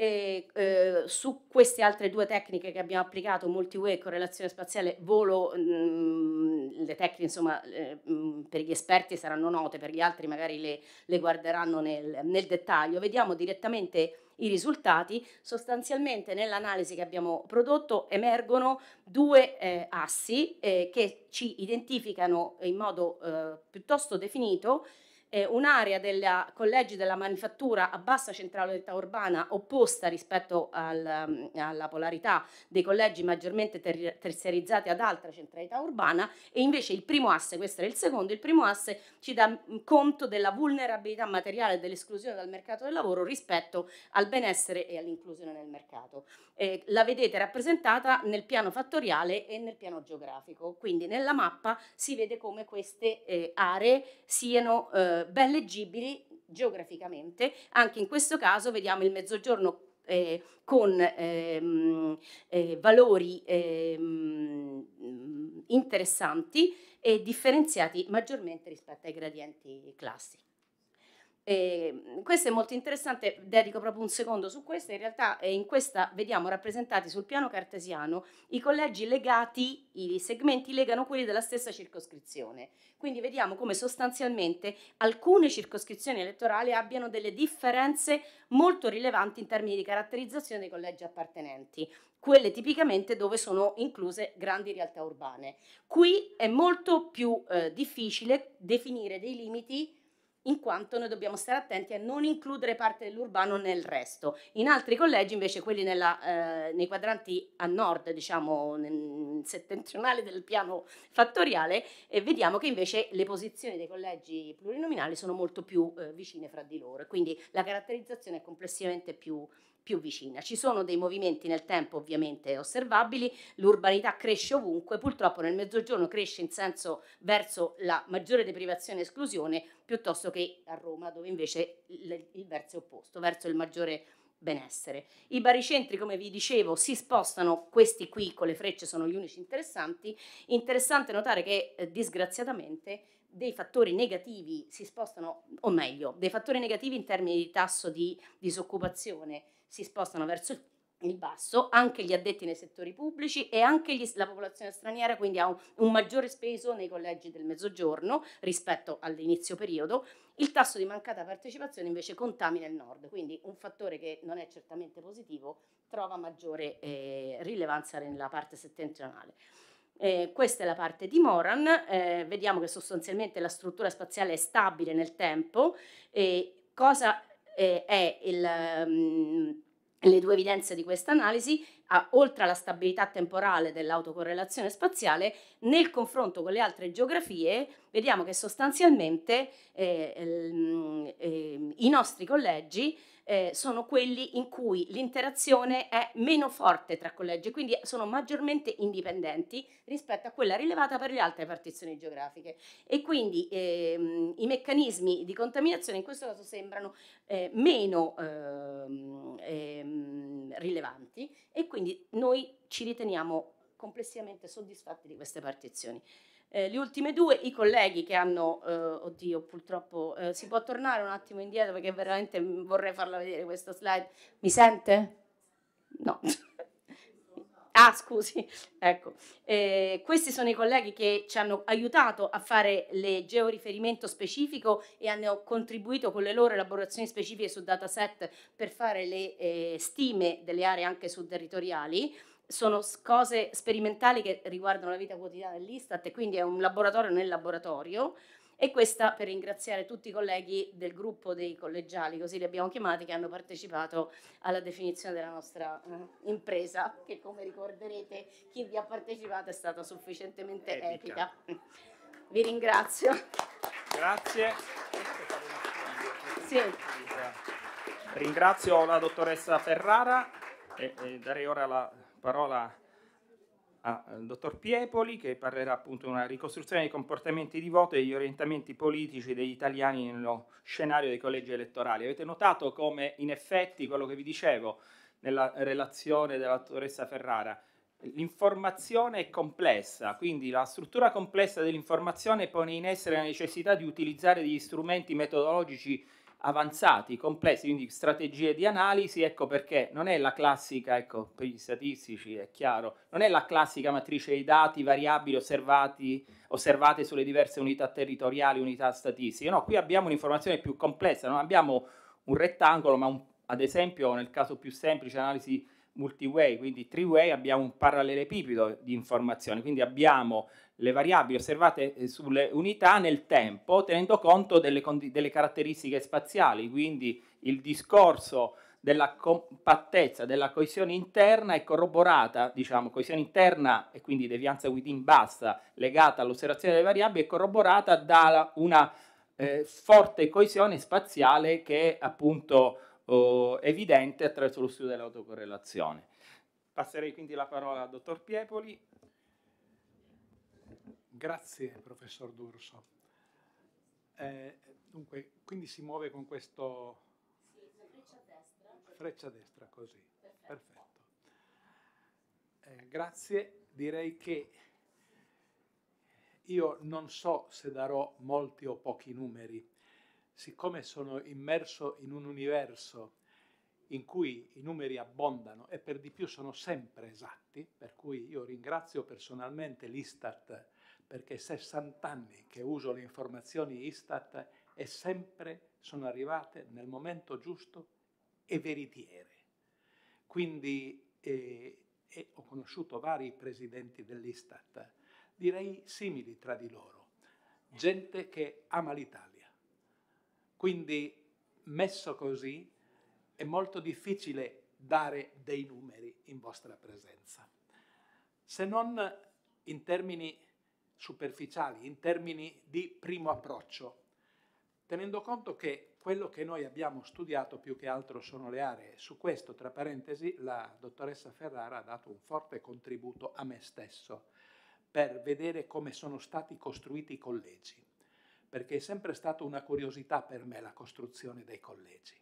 E, eh, su queste altre due tecniche che abbiamo applicato, multi-way correlazione spaziale, volo, mh, mm, le tecniche insomma eh, mh, mm, per gli esperti saranno note, per gli altri magari le, le guarderanno nel, nel dettaglio, vediamo direttamente i risultati, sostanzialmente nell'analisi che abbiamo prodotto emergono due eh, assi eh, che ci identificano in modo eh, piuttosto definito eh, un'area dei collegi della manifattura a bassa centralità urbana opposta rispetto al, mm, alla polarità dei collegi maggiormente ter- terziarizzati ad alta centralità urbana e invece il primo asse, questo era il secondo, il primo asse ci dà mm, conto della vulnerabilità materiale dell'esclusione dal mercato del lavoro rispetto al benessere e all'inclusione nel mercato. Eh, la vedete rappresentata nel piano fattoriale e nel piano geografico, quindi nella mappa si vede come queste eh, aree siano eh, eh, ben leggibili geograficamente. Anche in questo caso vediamo il mezzogiorno eh, con ehm, eh, valori ehm, interessanti e differenziati maggiormente rispetto ai gradienti classici. E ehm, questo è molto interessante, dedico proprio un secondo su questo, in realtà eh, in questa vediamo rappresentati sul piano cartesiano i collegi legati, i segmenti legano quelli della stessa circoscrizione, quindi vediamo come sostanzialmente alcune circoscrizioni elettorali abbiano delle differenze molto rilevanti in termini di caratterizzazione dei collegi appartenenti, quelle tipicamente dove sono incluse grandi realtà urbane. Qui è molto più eh, difficile definire dei limiti in quanto noi dobbiamo stare attenti a non includere parte dell'urbano nel resto. In altri collegi, invece, quelli nella, eh, nei quadranti a nord, diciamo settentrionale del piano fattoriale, eh, vediamo che invece le posizioni dei collegi plurinominali sono molto più eh, vicine fra di loro, e quindi la caratterizzazione è complessivamente più, più vicina. Ci sono dei movimenti nel tempo ovviamente osservabili, l'urbanità cresce ovunque, purtroppo nel mezzogiorno cresce in senso verso la maggiore deprivazione e esclusione piuttosto che a Roma dove invece il, verso è opposto, verso il maggiore benessere. I baricentri, come vi dicevo, si spostano, questi qui con le frecce sono gli unici interessanti. Interessante notare che eh, disgraziatamente dei fattori negativi si spostano, o meglio, dei fattori negativi in termini di tasso di disoccupazione si spostano verso il basso, anche gli addetti nei settori pubblici e anche gli, la popolazione straniera quindi ha un, un, maggiore speso nei collegi del mezzogiorno rispetto all'inizio periodo, il tasso di mancata partecipazione invece contamina il nord, quindi un fattore che non è certamente positivo trova maggiore eh, rilevanza nella parte settentrionale. Eh, questa è la parte di Moran, eh, vediamo che sostanzialmente la struttura spaziale è stabile nel tempo, eh, cosa eh, è il... Um, le due evidenze di questa analisi, oltre alla stabilità temporale dell'autocorrelazione spaziale, nel confronto con le altre geografie vediamo che sostanzialmente eh, eh, i nostri collegi eh, sono quelli in cui l'interazione è meno forte tra collegi, quindi sono maggiormente indipendenti rispetto a quella rilevata per le altre partizioni geografiche. E quindi ehm, i meccanismi di contaminazione in questo caso sembrano eh, meno ehm, ehm, rilevanti e quindi noi ci riteniamo complessivamente soddisfatti di queste partizioni. Eh, le ultime due, i colleghi che hanno, eh, oddio purtroppo, eh, si può tornare un attimo indietro perché veramente vorrei farla vedere questa slide. Mi sente? No. ah, scusi, ecco. Eh, questi sono i colleghi che ci hanno aiutato a fare il georiferimento specifico e hanno contribuito con le loro elaborazioni specifiche su dataset per fare le eh, stime delle aree anche su territoriali sono cose sperimentali che riguardano la vita quotidiana dell'Istat e quindi è un laboratorio nel laboratorio e questa per ringraziare tutti i colleghi del gruppo dei collegiali, così li abbiamo chiamati, che hanno partecipato alla definizione della nostra eh, impresa, che come ricorderete chi vi ha partecipato è stata sufficientemente epica. epica. Vi ringrazio. Grazie. Sì. Ringrazio la dottoressa Ferrara e, e darei ora la parola al eh, dottor Piepoli che parlerà appunto di una ricostruzione dei comportamenti di voto e degli orientamenti politici degli italiani nello scenario dei collegi elettorali. Avete notato come in effetti quello che vi dicevo nella relazione della dottoressa Ferrara, l'informazione è complessa, quindi la struttura complessa dell'informazione pone in essere la necessità di utilizzare degli strumenti metodologici avanzati, complessi, quindi strategie di analisi, ecco perché non è la classica, ecco per gli statistici è chiaro, non è la classica matrice dei dati, variabili osservati, osservate sulle diverse unità territoriali, unità statistiche, no, qui abbiamo un'informazione più complessa, non abbiamo un rettangolo, ma un, ad esempio nel caso più semplice analisi multiway, quindi three-way, abbiamo un parallelepipedo di informazioni, quindi abbiamo le variabili osservate eh, sulle unità nel tempo tenendo conto delle, delle caratteristiche spaziali, quindi il discorso della compattezza, della coesione interna è corroborata, diciamo, coesione interna e quindi devianza within bassa legata all'osservazione delle variabili è corroborata da una eh, forte coesione spaziale che appunto oh, evidente attraverso lo studio dell'autocorrelazione. Passerei quindi la parola al dottor Piepoli. Grazie, professor D'Urso. Eh, dunque, quindi si muove con questo... Sì, freccia destra. Freccia destra, così. Perfetto. Perfetto. Eh, grazie. Direi che io non so se darò molti o pochi numeri, siccome sono immerso in un universo in cui i numeri abbondano e per di più sono sempre esatti, per cui io ringrazio personalmente l'Istat perché 60 anni che uso le informazioni Istat e sempre sono arrivate nel momento giusto e veritiere. Quindi eh, eh, ho conosciuto vari presidenti dell'Istat, direi simili tra di loro, gente che ama l'Italia quindi, messo così, è molto difficile dare dei numeri in vostra presenza, se non in termini superficiali, in termini di primo approccio, tenendo conto che quello che noi abbiamo studiato più che altro sono le aree. Su questo, tra parentesi, la dottoressa Ferrara ha dato un forte contributo a me stesso per vedere come sono stati costruiti i collegi perché è sempre stata una curiosità per me la costruzione dei collegi.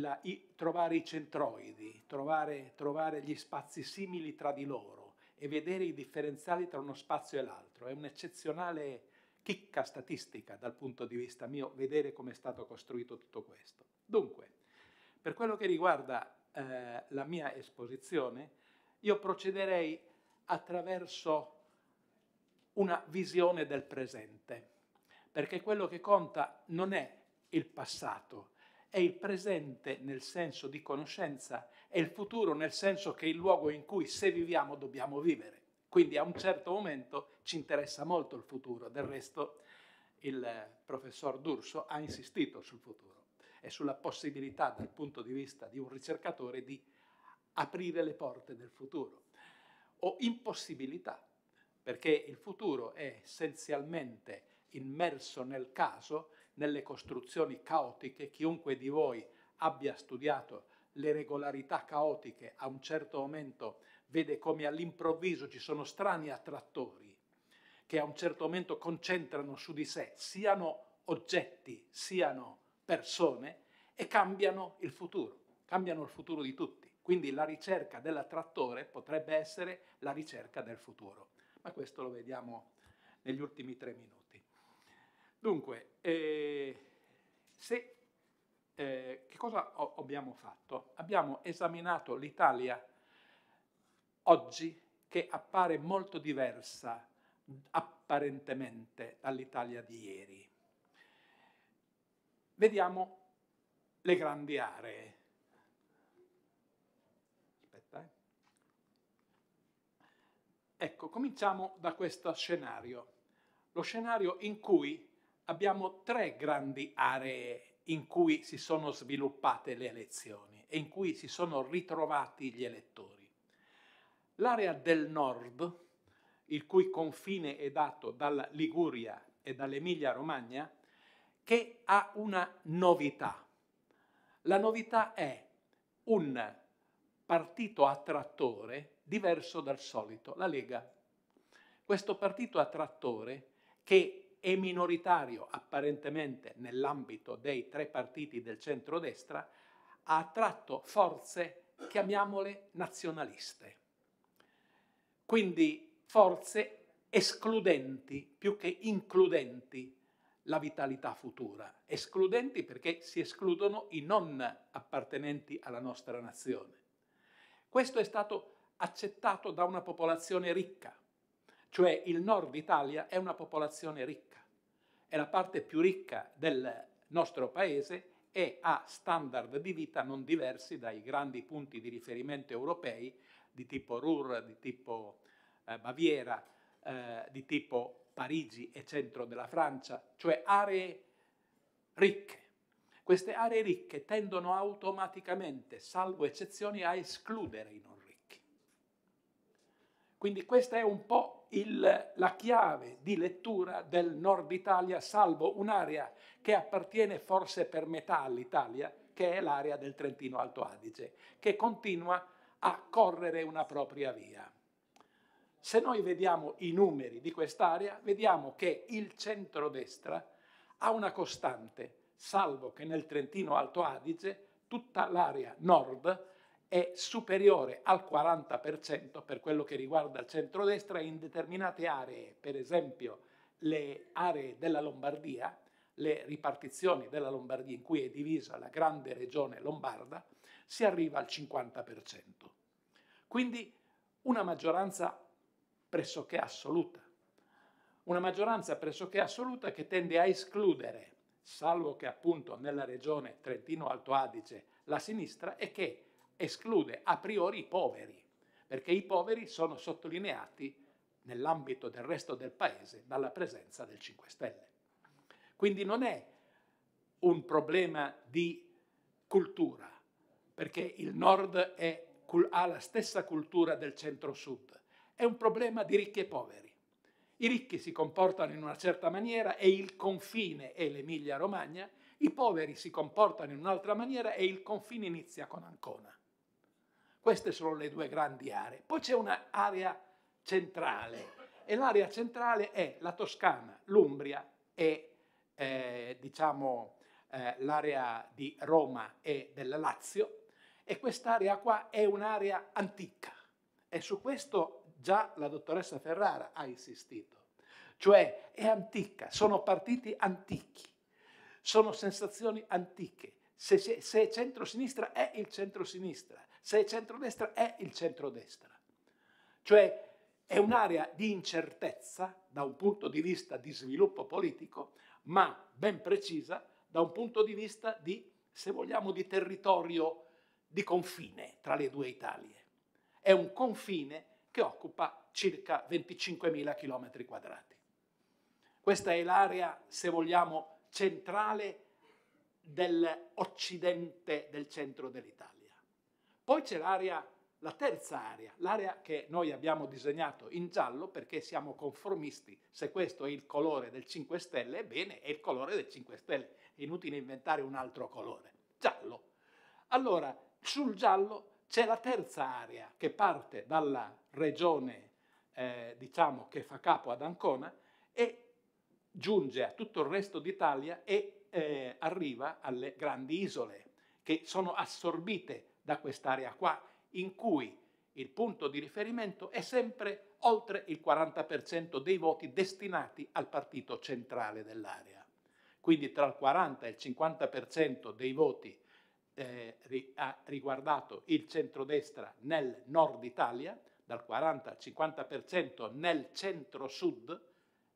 La, i, trovare i centroidi, trovare, trovare gli spazi simili tra di loro e vedere i differenziali tra uno spazio e l'altro è un'eccezionale chicca statistica dal punto di vista mio vedere come è stato costruito tutto questo. Dunque, per quello che riguarda eh, la mia esposizione, io procederei attraverso una visione del presente, perché quello che conta non è il passato, è il presente nel senso di conoscenza, è il futuro nel senso che è il luogo in cui se viviamo dobbiamo vivere. Quindi a un certo momento ci interessa molto il futuro, del resto il professor D'Urso ha insistito sul futuro e sulla possibilità dal punto di vista di un ricercatore di aprire le porte del futuro o impossibilità perché il futuro è essenzialmente immerso nel caso, nelle costruzioni caotiche. Chiunque di voi abbia studiato le regolarità caotiche a un certo momento vede come all'improvviso ci sono strani attrattori che a un certo momento concentrano su di sé, siano oggetti, siano persone, e cambiano il futuro, cambiano il futuro di tutti. Quindi la ricerca dell'attrattore potrebbe essere la ricerca del futuro ma questo lo vediamo negli ultimi tre minuti. Dunque, eh, se, eh, che cosa ho, abbiamo fatto? Abbiamo esaminato l'Italia oggi che appare molto diversa apparentemente dall'Italia di ieri. Vediamo le grandi aree Ecco, cominciamo da questo scenario, lo scenario in cui abbiamo tre grandi aree in cui si sono sviluppate le elezioni e in cui si sono ritrovati gli elettori. L'area del nord, il cui confine è dato dalla Liguria e dall'Emilia Romagna, che ha una novità. La novità è un partito attrattore diverso dal solito, la Lega. Questo partito attrattore, che è minoritario apparentemente nell'ambito dei tre partiti del centrodestra, ha attratto forze, chiamiamole nazionaliste. Quindi forze escludenti più che includenti la vitalità futura, escludenti perché si escludono i non appartenenti alla nostra nazione. Questo è stato accettato da una popolazione ricca, cioè il nord Italia è una popolazione ricca, è la parte più ricca del nostro paese e ha standard di vita non diversi dai grandi punti di riferimento europei di tipo Ruhr, di tipo eh, Baviera, eh, di tipo Parigi e centro della Francia, cioè aree ricche. Queste aree ricche tendono automaticamente, salvo eccezioni, a escludere i nord quindi questa è un po' il, la chiave di lettura del nord Italia, salvo un'area che appartiene forse per metà all'Italia, che è l'area del Trentino Alto Adige, che continua a correre una propria via. Se noi vediamo i numeri di quest'area, vediamo che il centrodestra ha una costante, salvo che nel Trentino Alto Adige tutta l'area nord è superiore al 40% per quello che riguarda il centrodestra in determinate aree, per esempio le aree della Lombardia, le ripartizioni della Lombardia in cui è divisa la grande regione lombarda, si arriva al 50%. Quindi una maggioranza pressoché assoluta, una maggioranza pressoché assoluta che tende a escludere, salvo che appunto nella regione Trentino-Alto Adige la sinistra, e che esclude a priori i poveri, perché i poveri sono sottolineati nell'ambito del resto del paese dalla presenza del 5 Stelle. Quindi non è un problema di cultura, perché il nord è, ha la stessa cultura del centro-sud, è un problema di ricchi e poveri. I ricchi si comportano in una certa maniera e il confine è l'Emilia-Romagna, i poveri si comportano in un'altra maniera e il confine inizia con Ancona. Queste sono le due grandi aree. Poi c'è un'area centrale e l'area centrale è la Toscana, l'Umbria e eh, diciamo, eh, l'area di Roma e del Lazio e quest'area qua è un'area antica e su questo già la dottoressa Ferrara ha insistito. Cioè è antica, sono partiti antichi, sono sensazioni antiche. Se, se, se centrosinistra è il centrosinistra, se è centrodestra è il centrodestra. Cioè è un'area di incertezza da un punto di vista di sviluppo politico, ma ben precisa da un punto di vista di, se vogliamo, di territorio di confine tra le due Italie. È un confine che occupa circa 25.000 km quadrati. Questa è l'area, se vogliamo, centrale dell'occidente del centro dell'Italia. Poi c'è l'area, la terza area, l'area che noi abbiamo disegnato in giallo perché siamo conformisti. Se questo è il colore del 5 Stelle, bene, è il colore del 5 Stelle, è inutile inventare un altro colore, giallo. Allora, sul giallo c'è la terza area che parte dalla regione, eh, diciamo, che fa capo ad Ancona e giunge a tutto il resto d'Italia e eh, arriva alle grandi isole che sono assorbite da quest'area qua, in cui il punto di riferimento è sempre oltre il 40% dei voti destinati al partito centrale dell'area. Quindi tra il 40 e il 50% dei voti eh, ha riguardato il centrodestra nel nord Italia, dal 40 al 50% nel centro-sud,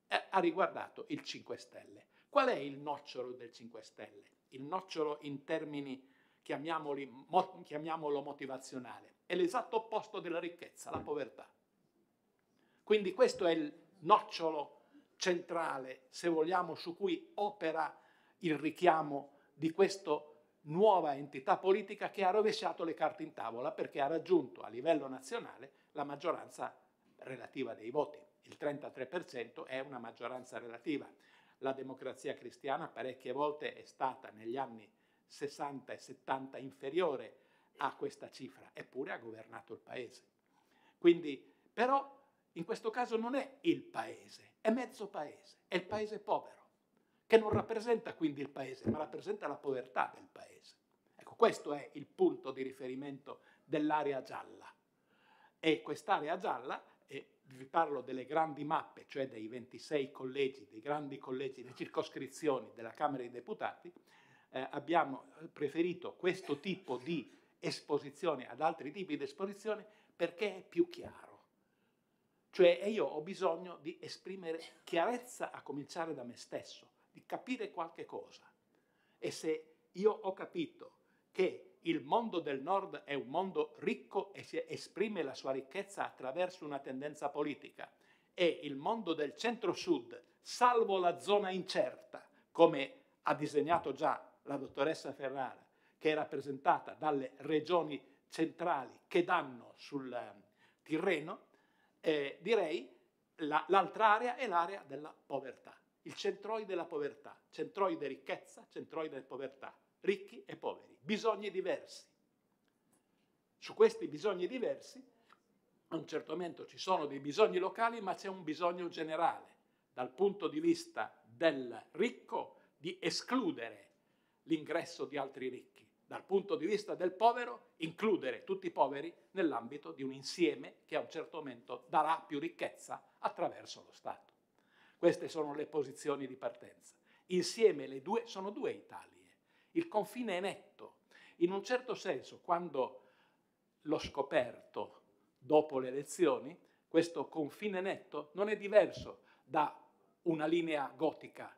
eh, ha riguardato il 5 Stelle. Qual è il nocciolo del 5 Stelle? Il nocciolo in termini mo, chiamiamolo motivazionale. È l'esatto opposto della ricchezza, la povertà. Quindi questo è il nocciolo centrale, se vogliamo, su cui opera il richiamo di questa nuova entità politica che ha rovesciato le carte in tavola perché ha raggiunto a livello nazionale la maggioranza relativa dei voti. Il 33% è una maggioranza relativa. La democrazia cristiana parecchie volte è stata negli anni 60 e 70 inferiore a questa cifra, eppure ha governato il paese. Quindi, però, in questo caso non è il paese, è mezzo paese, è il paese povero, che non rappresenta quindi il paese, ma rappresenta la povertà del paese. Ecco, questo è il punto di riferimento dell'area gialla. E quest'area gialla, e vi parlo delle grandi mappe, cioè dei 26 collegi, dei grandi collegi, le circoscrizioni della Camera dei Deputati, eh, abbiamo eh, preferito questo tipo di esposizione ad altri tipi di esposizione perché è più chiaro. Cioè io ho bisogno di esprimere chiarezza a cominciare da me stesso, di capire qualche cosa. E se io ho capito che il mondo del nord è un mondo ricco e si esprime la sua ricchezza attraverso una tendenza politica, e il mondo del centro-sud, salvo la zona incerta, come ha disegnato già la dottoressa Ferrara, che è rappresentata dalle regioni centrali che danno sul eh, Tirreno, eh, direi la, l'altra area è l'area della povertà, il centroide della povertà, centroide ricchezza, centroide povertà, ricchi e poveri, bisogni diversi. Su questi bisogni diversi, a un certo momento ci sono dei bisogni locali, ma c'è un bisogno generale, dal punto di vista del ricco, di escludere l'ingresso di altri ricchi. Dal punto di vista del povero, includere tutti i poveri nell'ambito di un insieme che a un certo momento darà più ricchezza attraverso lo Stato. Queste sono le posizioni di partenza. Insieme le due sono due Italie. Il confine è netto. In un certo senso, quando l'ho scoperto dopo le elezioni, questo confine netto non è diverso da una linea gotica,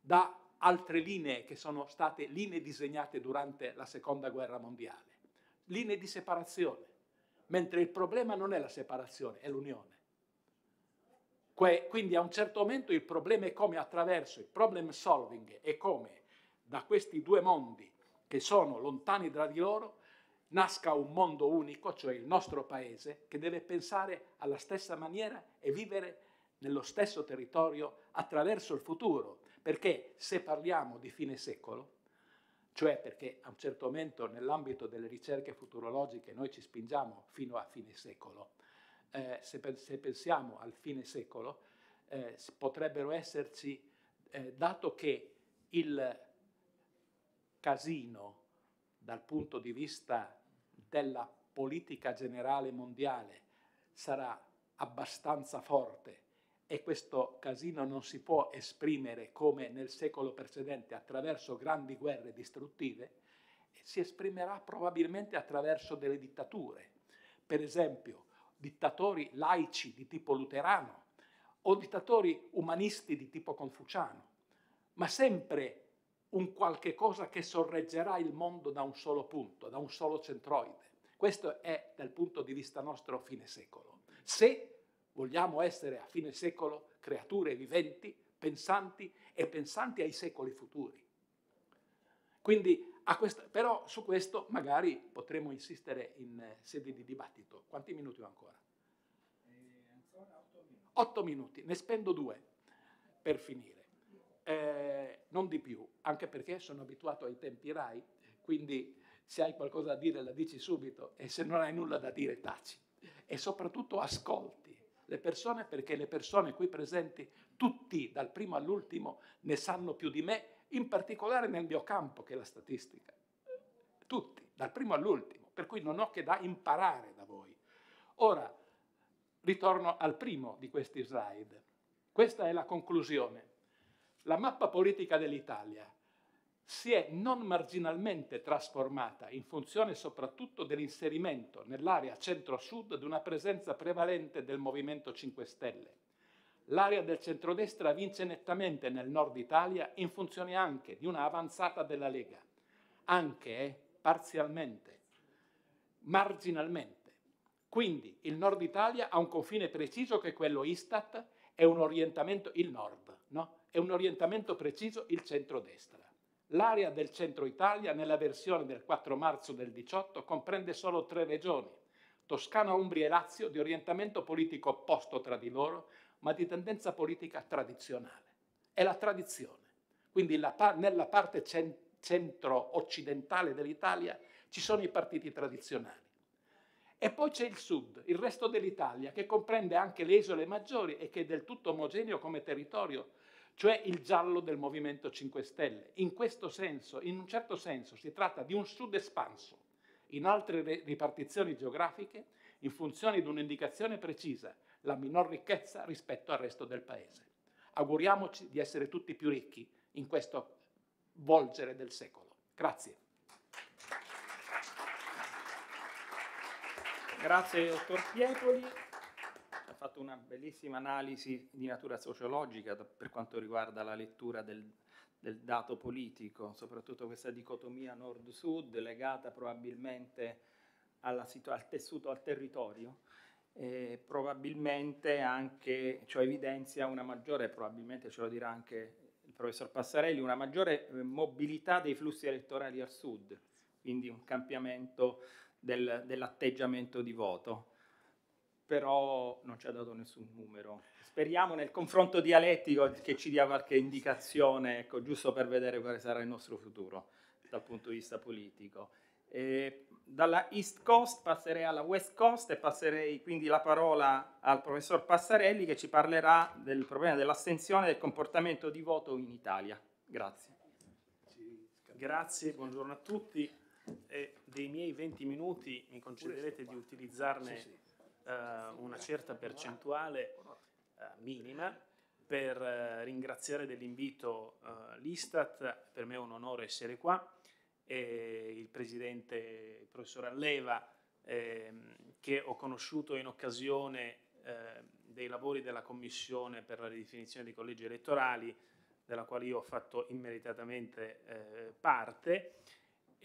da altre linee che sono state linee disegnate durante la seconda guerra mondiale, linee di separazione, mentre il problema non è la separazione, è l'unione. Que quindi a un certo momento il problema è come attraverso il problem solving e come da questi due mondi che sono lontani tra di loro nasca un mondo unico, cioè il nostro paese, che deve pensare alla stessa maniera e vivere nello stesso territorio attraverso il futuro, perché se parliamo di fine secolo, cioè perché a un certo momento nell'ambito delle ricerche futurologiche noi ci spingiamo fino a fine secolo, eh, se, se, pensiamo al fine secolo eh, potrebbero esserci, eh, dato che il casino dal punto di vista della politica generale mondiale sarà abbastanza forte e questo casino non si può esprimere come nel secolo precedente attraverso grandi guerre distruttive, si esprimerà probabilmente attraverso delle dittature, per esempio dittatori laici di tipo luterano o dittatori umanisti di tipo confuciano, ma sempre un qualche cosa che sorreggerà il mondo da un solo punto, da un solo centroide. Questo è dal punto di vista nostro fine secolo. Se Vogliamo essere a fine secolo creature viventi, pensanti e pensanti ai secoli futuri. Quindi, questa, però su questo magari potremo insistere in eh, sede di dibattito. Quanti minuti ho ancora? Eh, otto minuti, ne spendo due per finire. Eh, non di più, anche perché sono abituato ai tempi RAI, quindi se hai qualcosa da dire la dici subito e se non hai nulla da dire taci. E soprattutto ascolta le persone perché le persone qui presenti, tutti dal primo all'ultimo, ne sanno più di me, in particolare nel mio campo che è la statistica. Tutti, dal primo all'ultimo, per cui non ho che da imparare da voi. Ora, ritorno al primo di questi slide. Questa è la conclusione. La mappa politica dell'Italia si è non marginalmente trasformata in funzione soprattutto dell'inserimento nell'area centro-sud di una presenza prevalente del Movimento 5 Stelle. L'area del centrodestra vince nettamente nel nord Italia in funzione anche di una avanzata della Lega, anche eh, parzialmente, marginalmente. Quindi il nord Italia ha un confine preciso che è quello Istat, è un orientamento, il nord, no? è un orientamento preciso il centrodestra. L'area del centro Italia, nella versione del 4 marzo del 18, comprende solo tre regioni, Toscana, Umbria e Lazio, di orientamento politico opposto tra di loro, ma di tendenza politica tradizionale. È la tradizione. Quindi la nella parte centro-occidentale dell'Italia ci sono i partiti tradizionali. E poi c'è il sud, il resto dell'Italia, che comprende anche le isole maggiori e che è del tutto omogeneo come territorio, cioè il giallo del Movimento 5 Stelle. In questo senso, in un certo senso, si tratta di un sud espanso, in altre ripartizioni geografiche, in funzione di un'indicazione precisa, la minor ricchezza rispetto al resto del Paese. Auguriamoci di essere tutti più ricchi in questo volgere del secolo. Grazie. Grazie dottor Pietoli fatto una bellissima analisi di natura sociologica per quanto riguarda la lettura del, del dato politico, soprattutto questa dicotomia nord-sud legata probabilmente situ- al tessuto, al territorio, eh, probabilmente anche, ciò evidenzia una maggiore, probabilmente ce lo dirà anche il professor Passarelli, una maggiore eh, mobilità dei flussi elettorali al sud, quindi un cambiamento del, dell'atteggiamento di voto però non ci ha dato nessun numero. Speriamo nel confronto dialettico che ci dia qualche indicazione, ecco, giusto per vedere quale sarà il nostro futuro dal punto di vista politico. E dalla East Coast passerei alla West Coast e passerei quindi la parola al professor Passarelli che ci parlerà del problema dell'astensione e del comportamento di voto in Italia. Grazie. Grazie, buongiorno a tutti. E dei miei 20 minuti mi concederete di utilizzarne sì, sì eh, una certa percentuale eh, minima per eh, ringraziare dell'invito l'Istat, per me è un onore essere qua, e il presidente, il professor Alleva, ehm, che ho conosciuto in occasione dei lavori della Commissione per la ridefinizione dei collegi elettorali, della quale io ho fatto immeritatamente parte,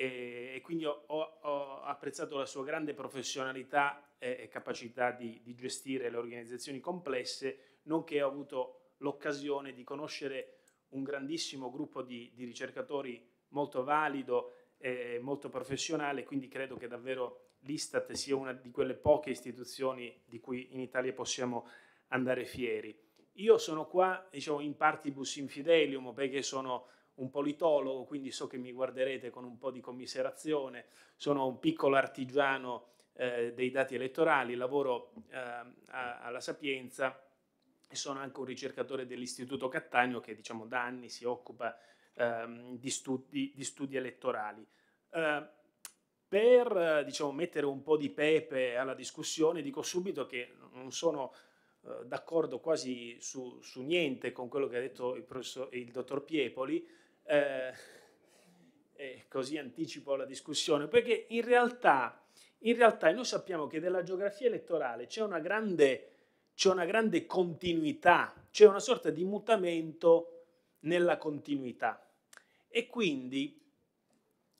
e, e quindi ho, ho, apprezzato la sua grande professionalità e, e capacità di, di, gestire le organizzazioni complesse, nonché ho avuto l'occasione di conoscere un grandissimo gruppo di, di ricercatori molto valido e molto professionale, quindi credo che davvero l'Istat sia una di quelle poche istituzioni di cui in Italia possiamo andare fieri. Io sono qua, diciamo, in partibus infidelium perché sono un politologo, quindi so che mi guarderete con un po' di commiserazione, sono un piccolo artigiano eh, dei dati elettorali, lavoro eh, a, alla Sapienza e sono anche un ricercatore dell'Istituto Cattaneo che diciamo da anni si occupa ehm, di, studi, di, studi, elettorali. Eh, per diciamo, mettere un po' di pepe alla discussione dico subito che non sono eh, d'accordo quasi su, su, niente con quello che ha detto il, il dottor Piepoli, eh, eh, così anticipo la discussione, perché in realtà, in realtà noi sappiamo che della geografia elettorale c'è una grande, c'è una grande continuità, c'è una sorta di mutamento nella continuità. E quindi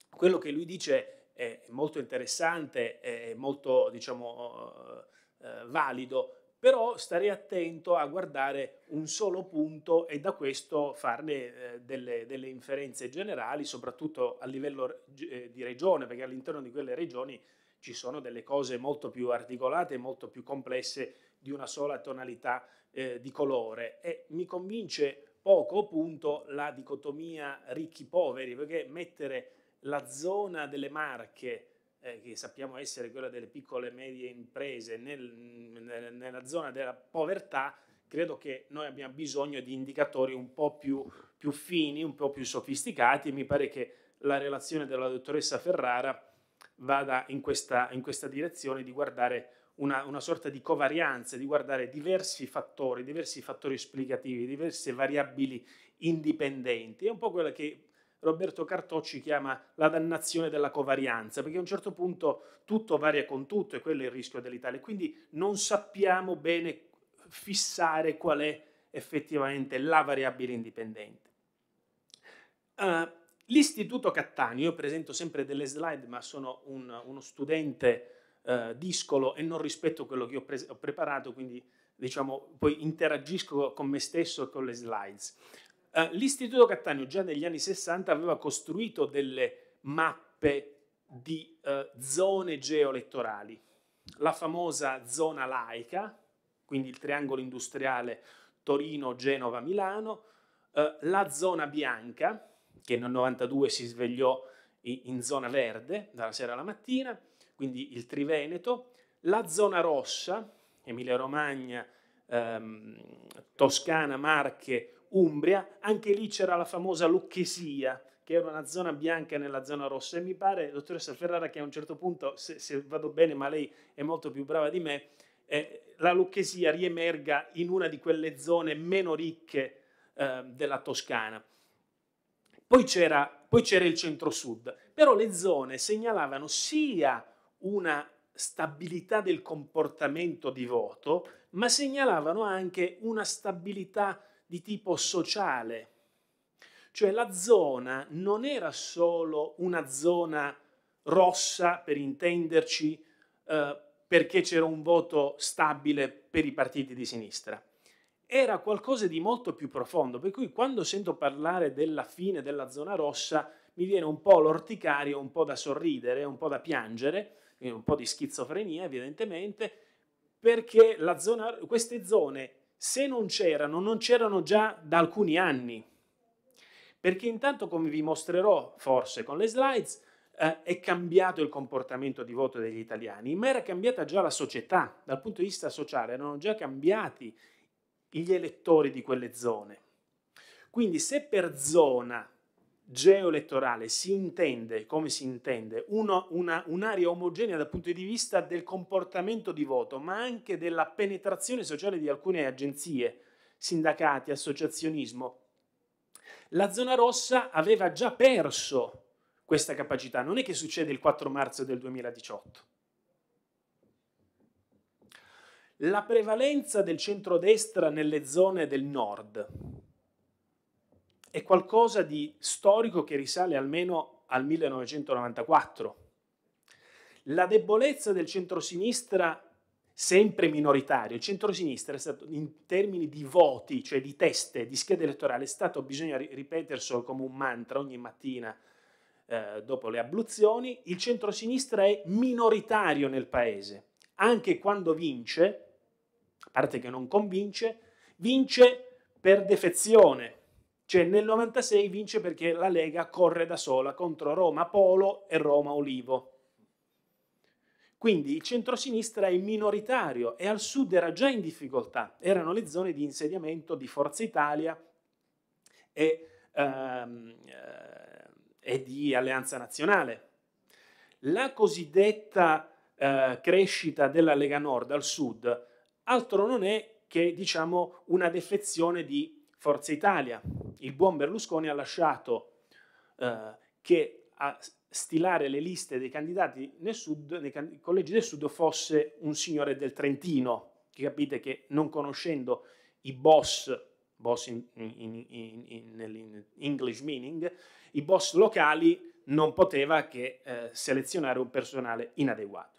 quello che lui dice è molto interessante, è molto diciamo, eh, valido, però stare attento a guardare un solo punto e da questo farne eh, delle, delle, inferenze generali, soprattutto a livello eh, di regione, perché all'interno di quelle regioni ci sono delle cose molto più articolate, molto più complesse di una sola tonalità eh, di colore. E mi convince poco, appunto, la dicotomia ricchi-poveri, perché mettere la zona delle Marche eh, che sappiamo essere quella delle piccole e medie imprese nel, nel, nella zona della povertà, credo che noi abbiamo bisogno di indicatori un po' più, più fini, un po' più sofisticati e mi pare che la relazione della dottoressa Ferrara vada in questa, in questa direzione di guardare una, una, sorta di covarianza, di guardare diversi fattori, diversi fattori esplicativi, diverse variabili indipendenti. È un po' quella che Roberto Cartocci chiama la dannazione della covarianza, perché a un certo punto tutto varia con tutto e quello è il rischio dell'Italia. Quindi non sappiamo bene fissare qual è effettivamente la variabile indipendente. Uh, L'Istituto Cattani, io presento sempre delle slide, ma sono un, uno studente uh, discolo e non rispetto quello che ho, ho preparato, quindi diciamo, poi interagisco con me stesso e con le slides. Eh, l'Istituto Cattaneo già negli anni 60 aveva costruito delle mappe di eh, zone geoelettorali, la famosa zona laica, quindi il triangolo industriale Torino-Genova-Milano, eh, la zona bianca, che nel 92 si svegliò in zona verde dalla sera alla mattina, quindi il Triveneto, la zona rossa, Emilia Romagna, ehm, Toscana, Marche, Umbria, anche lì c'era la famosa Lucchesia, che era una zona bianca nella zona rossa. E mi pare, dottoressa Ferrara, che a un certo punto, se, se vado bene, ma lei è molto più brava di me, eh, la Lucchesia riemerga in una di quelle zone meno ricche eh, della Toscana. Poi c'era, poi c'era il centro-sud, però le zone segnalavano sia una stabilità del comportamento di voto, ma segnalavano anche una stabilità di tipo sociale, cioè la zona non era solo una zona rossa, per intenderci, eh, perché c'era un voto stabile per i partiti di sinistra. Era qualcosa di molto più profondo, per cui quando sento parlare della fine della zona rossa mi viene un po' l'orticario, un po' da sorridere, un po' da piangere, un po' di schizofrenia evidentemente, perché zona, queste zone se non c'erano, non c'erano già da alcuni anni. Perché intanto, come vi mostrerò forse con le slides, eh, è cambiato il comportamento di voto degli italiani, ma era cambiata già la società, dal punto di vista sociale erano già cambiati gli elettori di quelle zone. Quindi se per zona geoelettorale si intende, come si intende, uno, una, un'area omogenea dal punto di vista del comportamento di voto, ma anche della penetrazione sociale di alcune agenzie, sindacati, associazionismo. La zona rossa aveva già perso questa capacità, non è che succede il 4 marzo del 2018. La prevalenza del centrodestra nelle zone del nord, è qualcosa di storico che risale almeno al 1994. La debolezza del centrosinistra sempre minoritario, il centrosinistra è stato in termini di voti, cioè di teste, di schede elettorale, è stato, bisogna ripeterselo come un mantra ogni mattina eh, dopo le abluzioni, il centrosinistra è minoritario nel paese, anche quando vince, a parte che non convince, vince per defezione, cioè nel 96 vince perché la Lega corre da sola contro Roma Polo e Roma Olivo. Quindi il centrosinistra è minoritario e al sud era già in difficoltà. Erano le zone di insediamento di Forza Italia e, ehm, eh, e di Alleanza Nazionale. La cosiddetta eh, crescita della Lega Nord al sud altro non è che diciamo, una defezione di Forza Italia, il buon Berlusconi ha lasciato eh, che a stilare le liste dei candidati nel sud, nei can- collegi del sud fosse un signore del Trentino, che capite che non conoscendo i boss, boss in, in, in, in English meaning, i boss locali non poteva che eh, selezionare un personale inadeguato.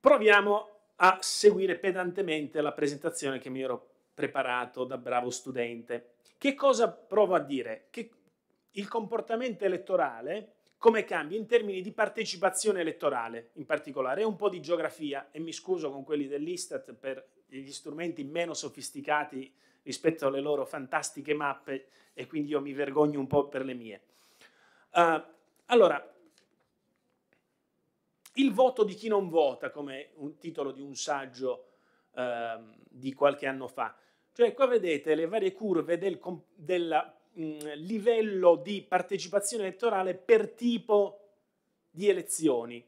Proviamo a seguire pedantemente la presentazione che mi ero preparato, da bravo studente. Che cosa provo a dire? Che il comportamento elettorale come cambia in termini di partecipazione elettorale in particolare, è un po' di geografia, e mi scuso con quelli dell'Istat per gli strumenti meno sofisticati rispetto alle loro fantastiche mappe e quindi io mi vergogno un po' per le mie. Uh, allora, il voto di chi non vota, come un titolo di un saggio eh, di qualche anno fa. Cioè qua vedete le varie curve del della, mh, livello di partecipazione elettorale per tipo di elezioni.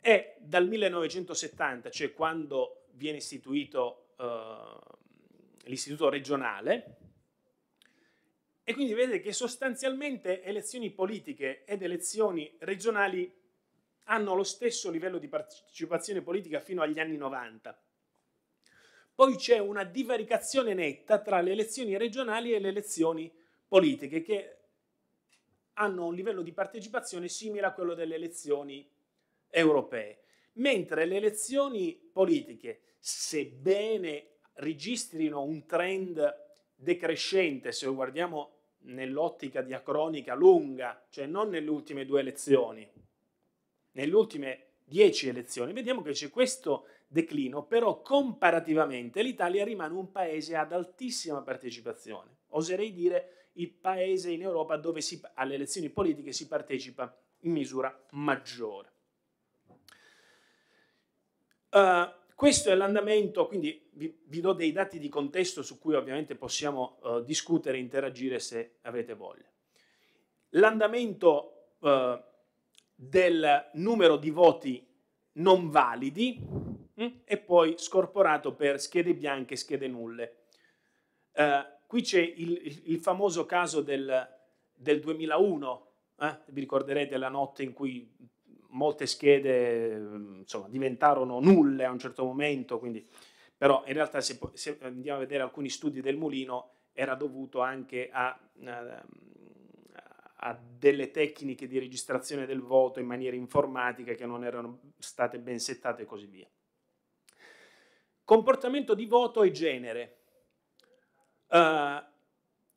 E dal 1970, cioè quando viene istituito eh, l'istituto regionale, e quindi vedete che sostanzialmente elezioni politiche ed elezioni regionali hanno lo stesso livello di partecipazione politica fino agli anni 90. Poi c'è una divaricazione netta tra le elezioni regionali e le elezioni politiche che hanno un livello di partecipazione simile a quello delle elezioni europee, mentre le elezioni politiche, sebbene registrino un trend decrescente, se lo guardiamo nell'ottica diacronica lunga, cioè non nelle ultime due elezioni, nelle ultime dieci elezioni, vediamo che c'è questo declino, però comparativamente l'Italia rimane un paese ad altissima partecipazione. Oserei dire il paese in Europa dove si, alle elezioni politiche si partecipa in misura maggiore. Uh, questo è l'andamento, quindi vi, vi, do dei dati di contesto su cui ovviamente possiamo uh, discutere e interagire se avete voglia. L'andamento uh, del numero di voti non validi, Mm? e poi scorporato per schede bianche e schede nulle. Eh, qui c'è il, il, famoso caso del, del 2001, eh? vi ricorderete la notte in cui molte schede mm, insomma, diventarono nulle a un certo momento, quindi, però in realtà se, se, andiamo a vedere alcuni studi del mulino era dovuto anche a, a, ehm, a delle tecniche di registrazione del voto in maniera informatica che non erano state ben settate e così via comportamento di voto e genere. Uh,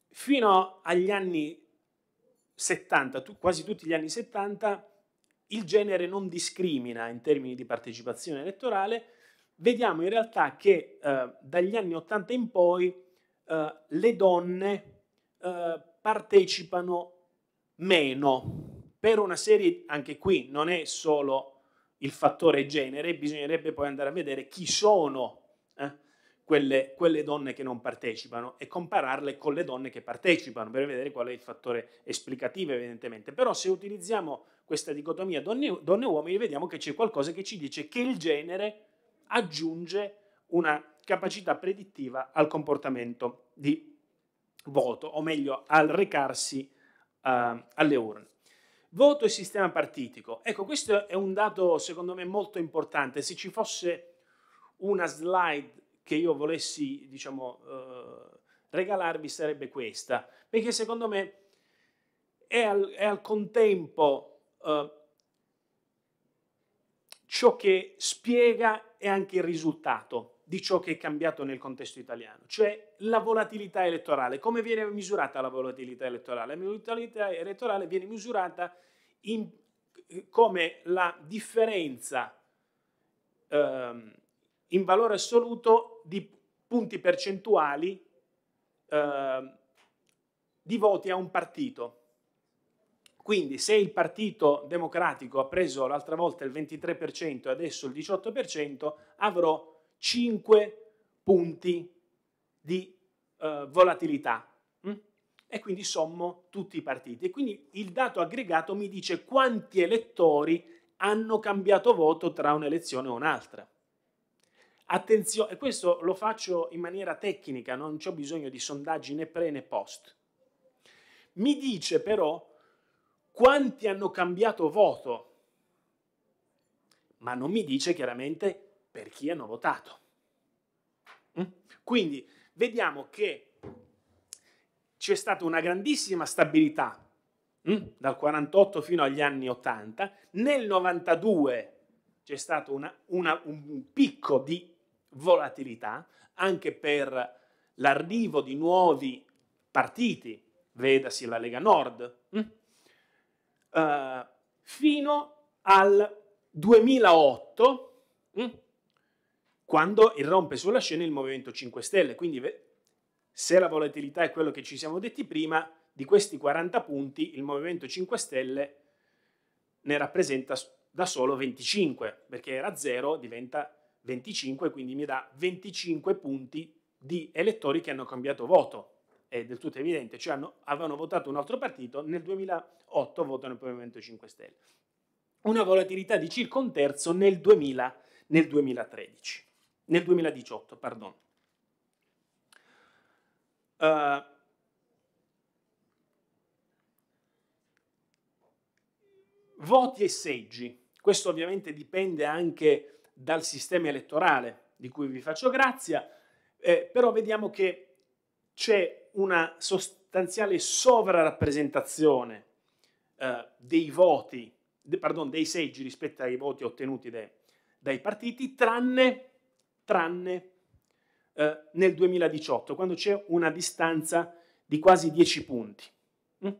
fino agli anni 70, tu, quasi tutti gli anni 70, il genere non discrimina in termini di partecipazione elettorale, vediamo in realtà che uh, dagli anni 80 in poi uh, le donne partecipano meno per una serie, anche qui non è solo il fattore genere, bisognerebbe poi andare a vedere chi sono quelle, quelle, donne che non partecipano e compararle con le donne che partecipano per vedere qual è il fattore esplicativo evidentemente. Però se utilizziamo questa dicotomia donne, e uomini vediamo che c'è qualcosa che ci dice che il genere aggiunge una capacità predittiva al comportamento di voto, o meglio al recarsi uh, alle urne. Voto e sistema partitico. Ecco, questo è un dato secondo me molto importante. Se ci fosse una slide che io volessi, diciamo, eh, regalarvi sarebbe questa, perché secondo me è al, è al contempo eh, ciò che spiega e anche il risultato di ciò che è cambiato nel contesto italiano, cioè la volatilità elettorale. Come viene misurata la volatilità elettorale? La volatilità elettorale viene misurata in, come la differenza ehm, in valore assoluto di punti percentuali eh, di voti a un partito. Quindi se il Partito Democratico ha preso l'altra volta il 23% e adesso il 18%, avrò 5 punti di eh, volatilità. Mm? E quindi sommo tutti i partiti. E quindi il dato aggregato mi dice quanti elettori hanno cambiato voto tra un'elezione e un'altra. Attenzione, questo lo faccio in maniera tecnica, non ho bisogno di sondaggi né pre né post. Mi dice però quanti hanno cambiato voto, ma non mi dice chiaramente per chi hanno votato. Mm? Quindi vediamo che c'è stata una grandissima stabilità mm? dal 48 fino agli anni 80, nel 92 c'è stato una, una, un picco di volatilità anche per l'arrivo di nuovi partiti, vedasi la Lega Nord, mm? eh, fino al 2008, mm? quando irrompe sulla scena il Movimento 5 Stelle. Quindi se la volatilità è quello che ci siamo detti prima, di questi 40 punti il Movimento 5 Stelle ne rappresenta da solo 25, perché era 0, diventa 25, quindi mi dà 25 punti di elettori che hanno cambiato voto. È del tutto evidente, cioè hanno, avevano votato un altro partito, nel 2008 votano il Movimento 5 Stelle. Una volatilità di circa un terzo nel, 2000, nel 2013, nel 2018, pardon. Uh, voti e seggi. Questo ovviamente dipende anche dal sistema elettorale di cui vi faccio grazia, eh, però vediamo che c'è una sostanziale sovrarappresentazione eh, dei voti, de, pardon, dei seggi rispetto ai voti ottenuti de, dai partiti, tranne, tranne eh, nel 2018, quando c'è una distanza di quasi 10 punti. Mm?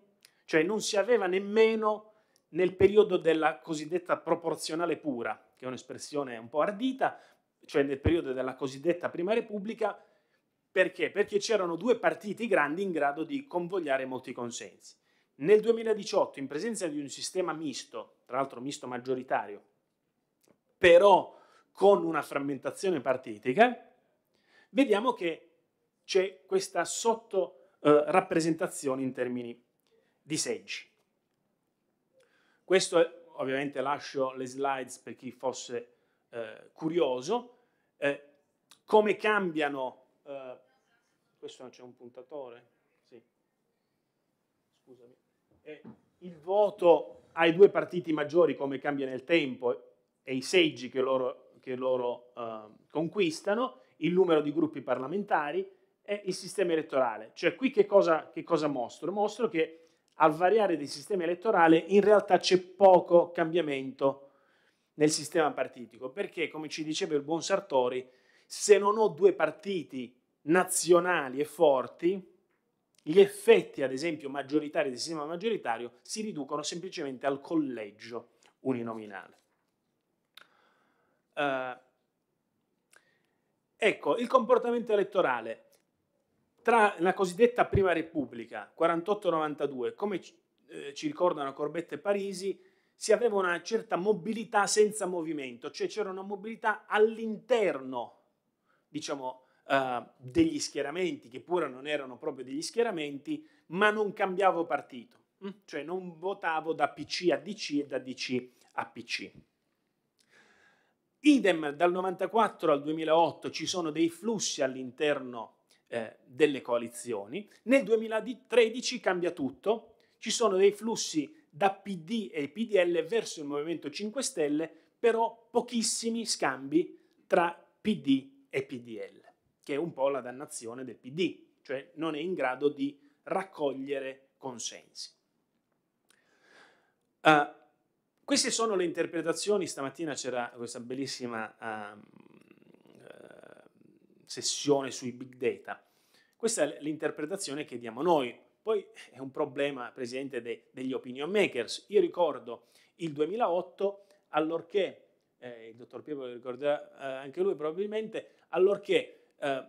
Cioè non si aveva nemmeno nel periodo della cosiddetta proporzionale pura, che è un'espressione un po' ardita, cioè nel periodo della cosiddetta Prima Repubblica, perché? Perché c'erano due partiti grandi in grado di convogliare molti consensi. Nel 2018, in presenza di un sistema misto, tra l'altro misto maggioritario, però con una frammentazione partitica, vediamo che c'è questa sottorappresentazione eh, in termini di seggi. Questo ovviamente lascio le slides per chi fosse eh, curioso, eh, come cambiano, eh, questo c'è un puntatore, sì. scusami, eh, il voto ai due partiti maggiori come cambia nel tempo e i seggi che loro, che loro ehm, conquistano, il numero di gruppi parlamentari e il sistema elettorale. Cioè qui che cosa, che cosa mostro? Mostro che al variare del sistema elettorale in realtà c'è poco cambiamento nel sistema partitico, perché come ci diceva il buon Sartori, se non ho due partiti nazionali e forti, gli effetti, ad esempio, maggioritari del sistema maggioritario si riducono semplicemente al collegio uninominale. Uh, ecco, il comportamento elettorale tra la cosiddetta Prima Repubblica 48-92, come eh, ci ricordano Corbetta e Parisi, si aveva una certa mobilità senza movimento, cioè c'era una mobilità all'interno, diciamo, eh, degli schieramenti, che pure non erano proprio degli schieramenti, ma non cambiavo partito, hm? cioè non votavo da PC a DC e da DC a PC. Idem dal 94 al 2008 ci sono dei flussi all'interno eh, delle coalizioni. Nel 2013 cambia tutto, ci sono dei flussi da PD e PDL verso il Movimento 5 Stelle, però pochissimi scambi tra PD e PDL, che è un po' la dannazione del PD, cioè non è in grado di raccogliere consensi. Uh, queste sono le interpretazioni, stamattina c'era questa bellissima uh, sessione sui big data. Questa è l'interpretazione che diamo noi. Poi è un problema Presidente, de, degli opinion makers. Io ricordo il 2008, allorché, eh, il dottor Piero lo ricorderà eh, anche lui probabilmente, allorché eh,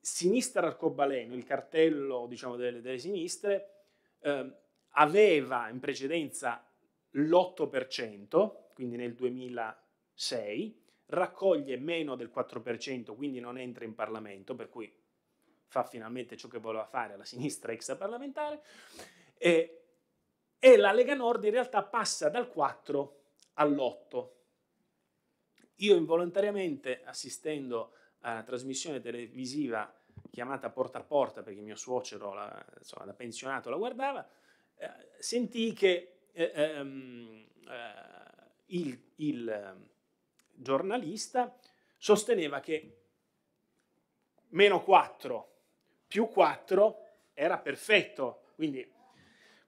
Sinistra Arcobaleno, il cartello diciamo, delle, delle sinistre, ehm, aveva in precedenza l'8%, quindi nel 2006, raccoglie meno del 4%, quindi non entra in Parlamento, per cui fa finalmente ciò che voleva fare la sinistra extraparlamentare, e, e la Lega Nord in realtà passa dal 4 all'8. Io involontariamente, assistendo alla trasmissione televisiva chiamata Porta a Porta, perché mio suocero, la, insomma, da pensionato, la guardava, eh, sentii che eh, ehm, eh, il, il giornalista, sosteneva che meno 4 più 4 era perfetto, quindi,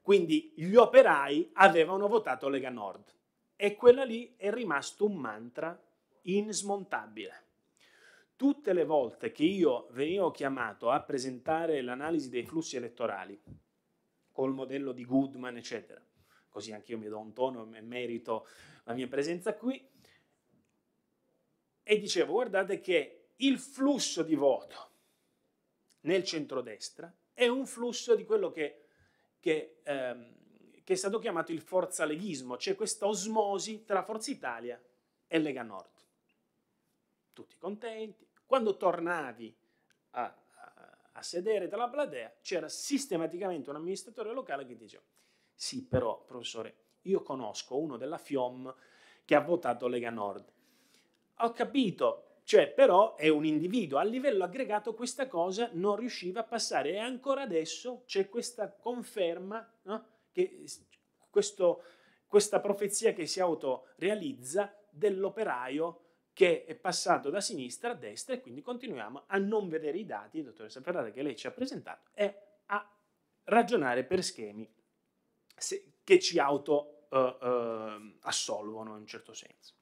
quindi gli operai avevano votato Lega Nord e quella lì è rimasto un mantra insmontabile. Tutte le volte che io venivo chiamato a presentare l'analisi dei flussi elettorali col modello di Goodman, eccetera, così anche io mi do un tono e merito la mia presenza qui, e dicevo, guardate che il flusso di voto nel centrodestra è un flusso di quello che, che, ehm, che è stato chiamato il forzaleghismo, cioè questa osmosi tra Forza Italia e Lega Nord. Tutti contenti. Quando tornavi a, a, a sedere dalla platea c'era sistematicamente un amministratore locale che diceva sì però professore io conosco uno della FIOM che ha votato Lega Nord ho capito, cioè però è un individuo, a livello aggregato questa cosa non riusciva a passare e ancora adesso c'è questa conferma no? che questo, questa profezia che si autorealizza dell'operaio che è passato da sinistra a destra e quindi continuiamo a non vedere i dati, dottoressa Ferrara, che lei ci ha presentato, e a ragionare per schemi che ci auto uh, uh, in un certo senso.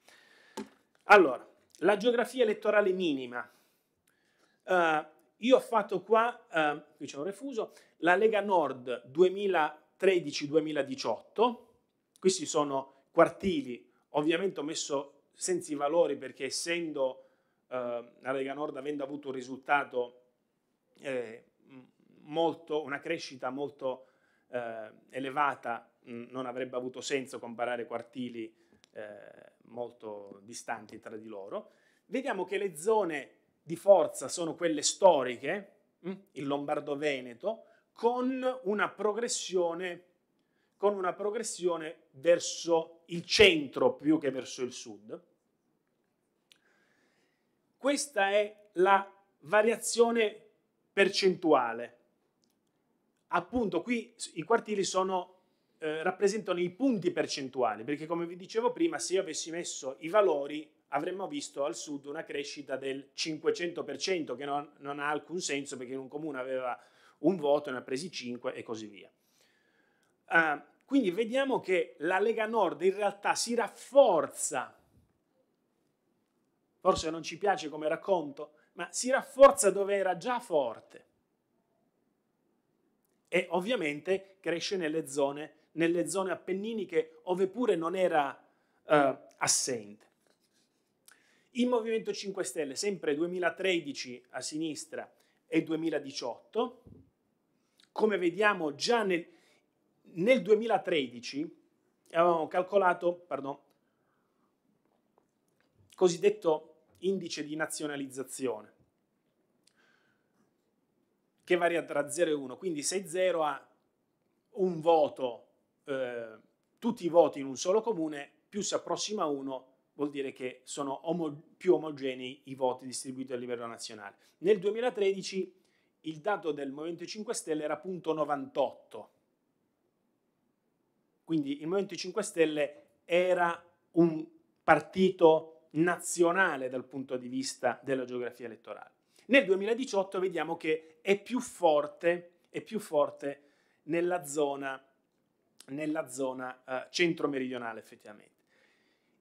Allora, la geografia elettorale minima. Uh, io ho fatto qua, uh, qui c'è un refuso, la Lega Nord 2013-2018, questi sono quartili, ovviamente ho messo senza i valori perché essendo uh, la Lega Nord avendo avuto un risultato eh, molto, una crescita molto eh, elevata, mh, mm, non avrebbe avuto senso comparare quartili eh, molto distanti tra di loro, vediamo che le zone di forza sono quelle storiche, mm, il Lombardo-Veneto, con una progressione, con una progressione verso il centro più che verso il sud. Questa è la variazione percentuale. Appunto, qui i quartili sono eh, rappresentano i punti percentuali, perché come vi dicevo prima, se io avessi messo i valori avremmo visto al sud una crescita del 500%, che non, non ha alcun senso perché in un comune aveva un voto, ne ha presi 5 e così via. Uh, quindi vediamo che la Lega Nord in realtà si rafforza, forse non ci piace come racconto, ma si rafforza dove era già forte e ovviamente cresce nelle zone nelle zone appenniniche, ove pure non era eh, assente. Il Movimento 5 Stelle, sempre 2013 a sinistra e 2018, come vediamo già nel, nel 2013 avevamo calcolato, pardon, cosiddetto indice di nazionalizzazione, che varia tra 0 e 1, quindi se 0 ha un voto eh, tutti i voti in un solo comune, più si approssima uno, vuol dire che sono omo- più omogenei i voti distribuiti a livello nazionale. Nel 2013 il dato del Movimento 5 Stelle era punto 98. Quindi il Movimento 5 Stelle era un partito nazionale dal punto di vista della geografia elettorale. Nel 2018 vediamo che è più forte, è più forte nella zona nella zona eh, centro-meridionale effettivamente.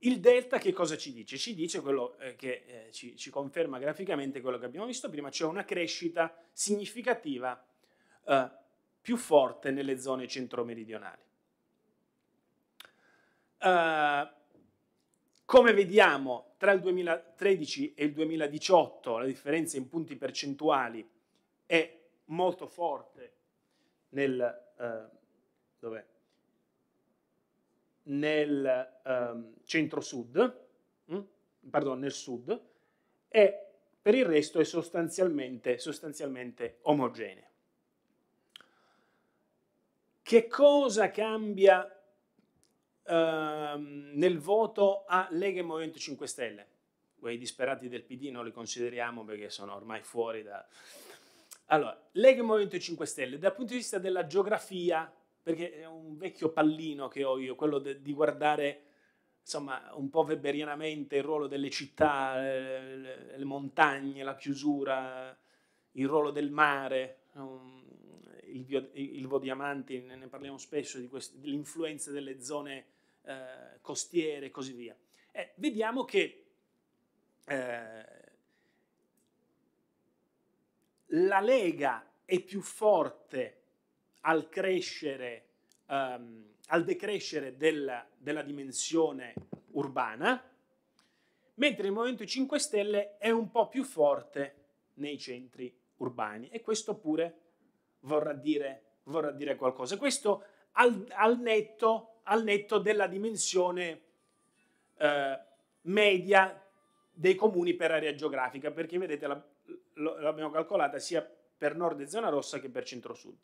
Il delta che cosa ci dice? Ci dice quello eh, che eh, ci, ci, conferma graficamente quello che abbiamo visto prima, cioè una crescita significativa eh, più forte nelle zone centro-meridionali. Eh, come vediamo, tra il 2013 e il 2018 la differenza in punti percentuali è molto forte nel, eh, nel um, centro-sud, mh? Mm? pardon, nel sud, e per il resto è sostanzialmente, sostanzialmente omogenea. Che cosa cambia ehm, nel voto a Lega e Movimento 5 Stelle? Quei disperati del PD non li consideriamo perché sono ormai fuori da... Allora, Lega e Movimento 5 Stelle, dal punto di vista della geografia perché è un vecchio pallino che ho io, quello de, di guardare insomma, un po' weberianamente il ruolo delle città, le, eh, le, montagne, la chiusura, il ruolo del mare. Um, il, bio, il Vodiamanti, ne, ne parliamo spesso, l'influenza delle zone eh, costiere e così via. Eh, vediamo che eh, la Lega è più forte al crescere, um, al decrescere del, della dimensione urbana, mentre il Movimento 5 Stelle è un po' più forte nei centri urbani e questo pure vorrà dire, vorrà dire qualcosa. Questo al, al, netto, al netto, della dimensione eh, media dei comuni per area geografica, perché vedete la, l'abbiamo calcolata sia per nord e zona rossa che per centro-sud.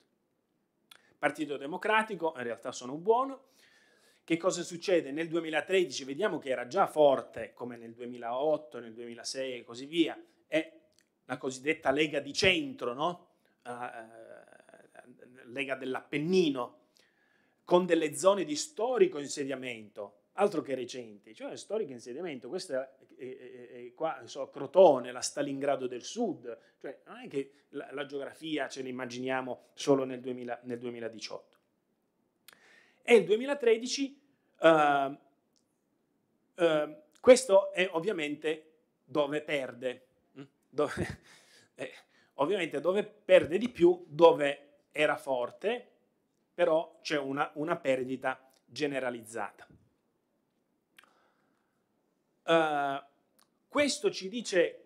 Partito Democratico, in realtà sono buono. Che cosa succede? Nel 2013 vediamo che era già forte, come nel 2008, nel 2006 e così via, è la cosiddetta Lega di centro, no? uh, Lega dell'Appennino, con delle zone di storico insediamento, altro che recente, cioè una storica insediamento, questa è, è, è qua, so, Crotone, la Stalingrado del Sud, cioè non è che la, la geografia ce l'immaginiamo solo nel, 2000, nel, 2018. E il 2013, uh, uh, questo è ovviamente dove perde, mm, dove, eh, ovviamente dove perde di più, dove era forte, però c'è una, una perdita generalizzata. Eh, questo ci dice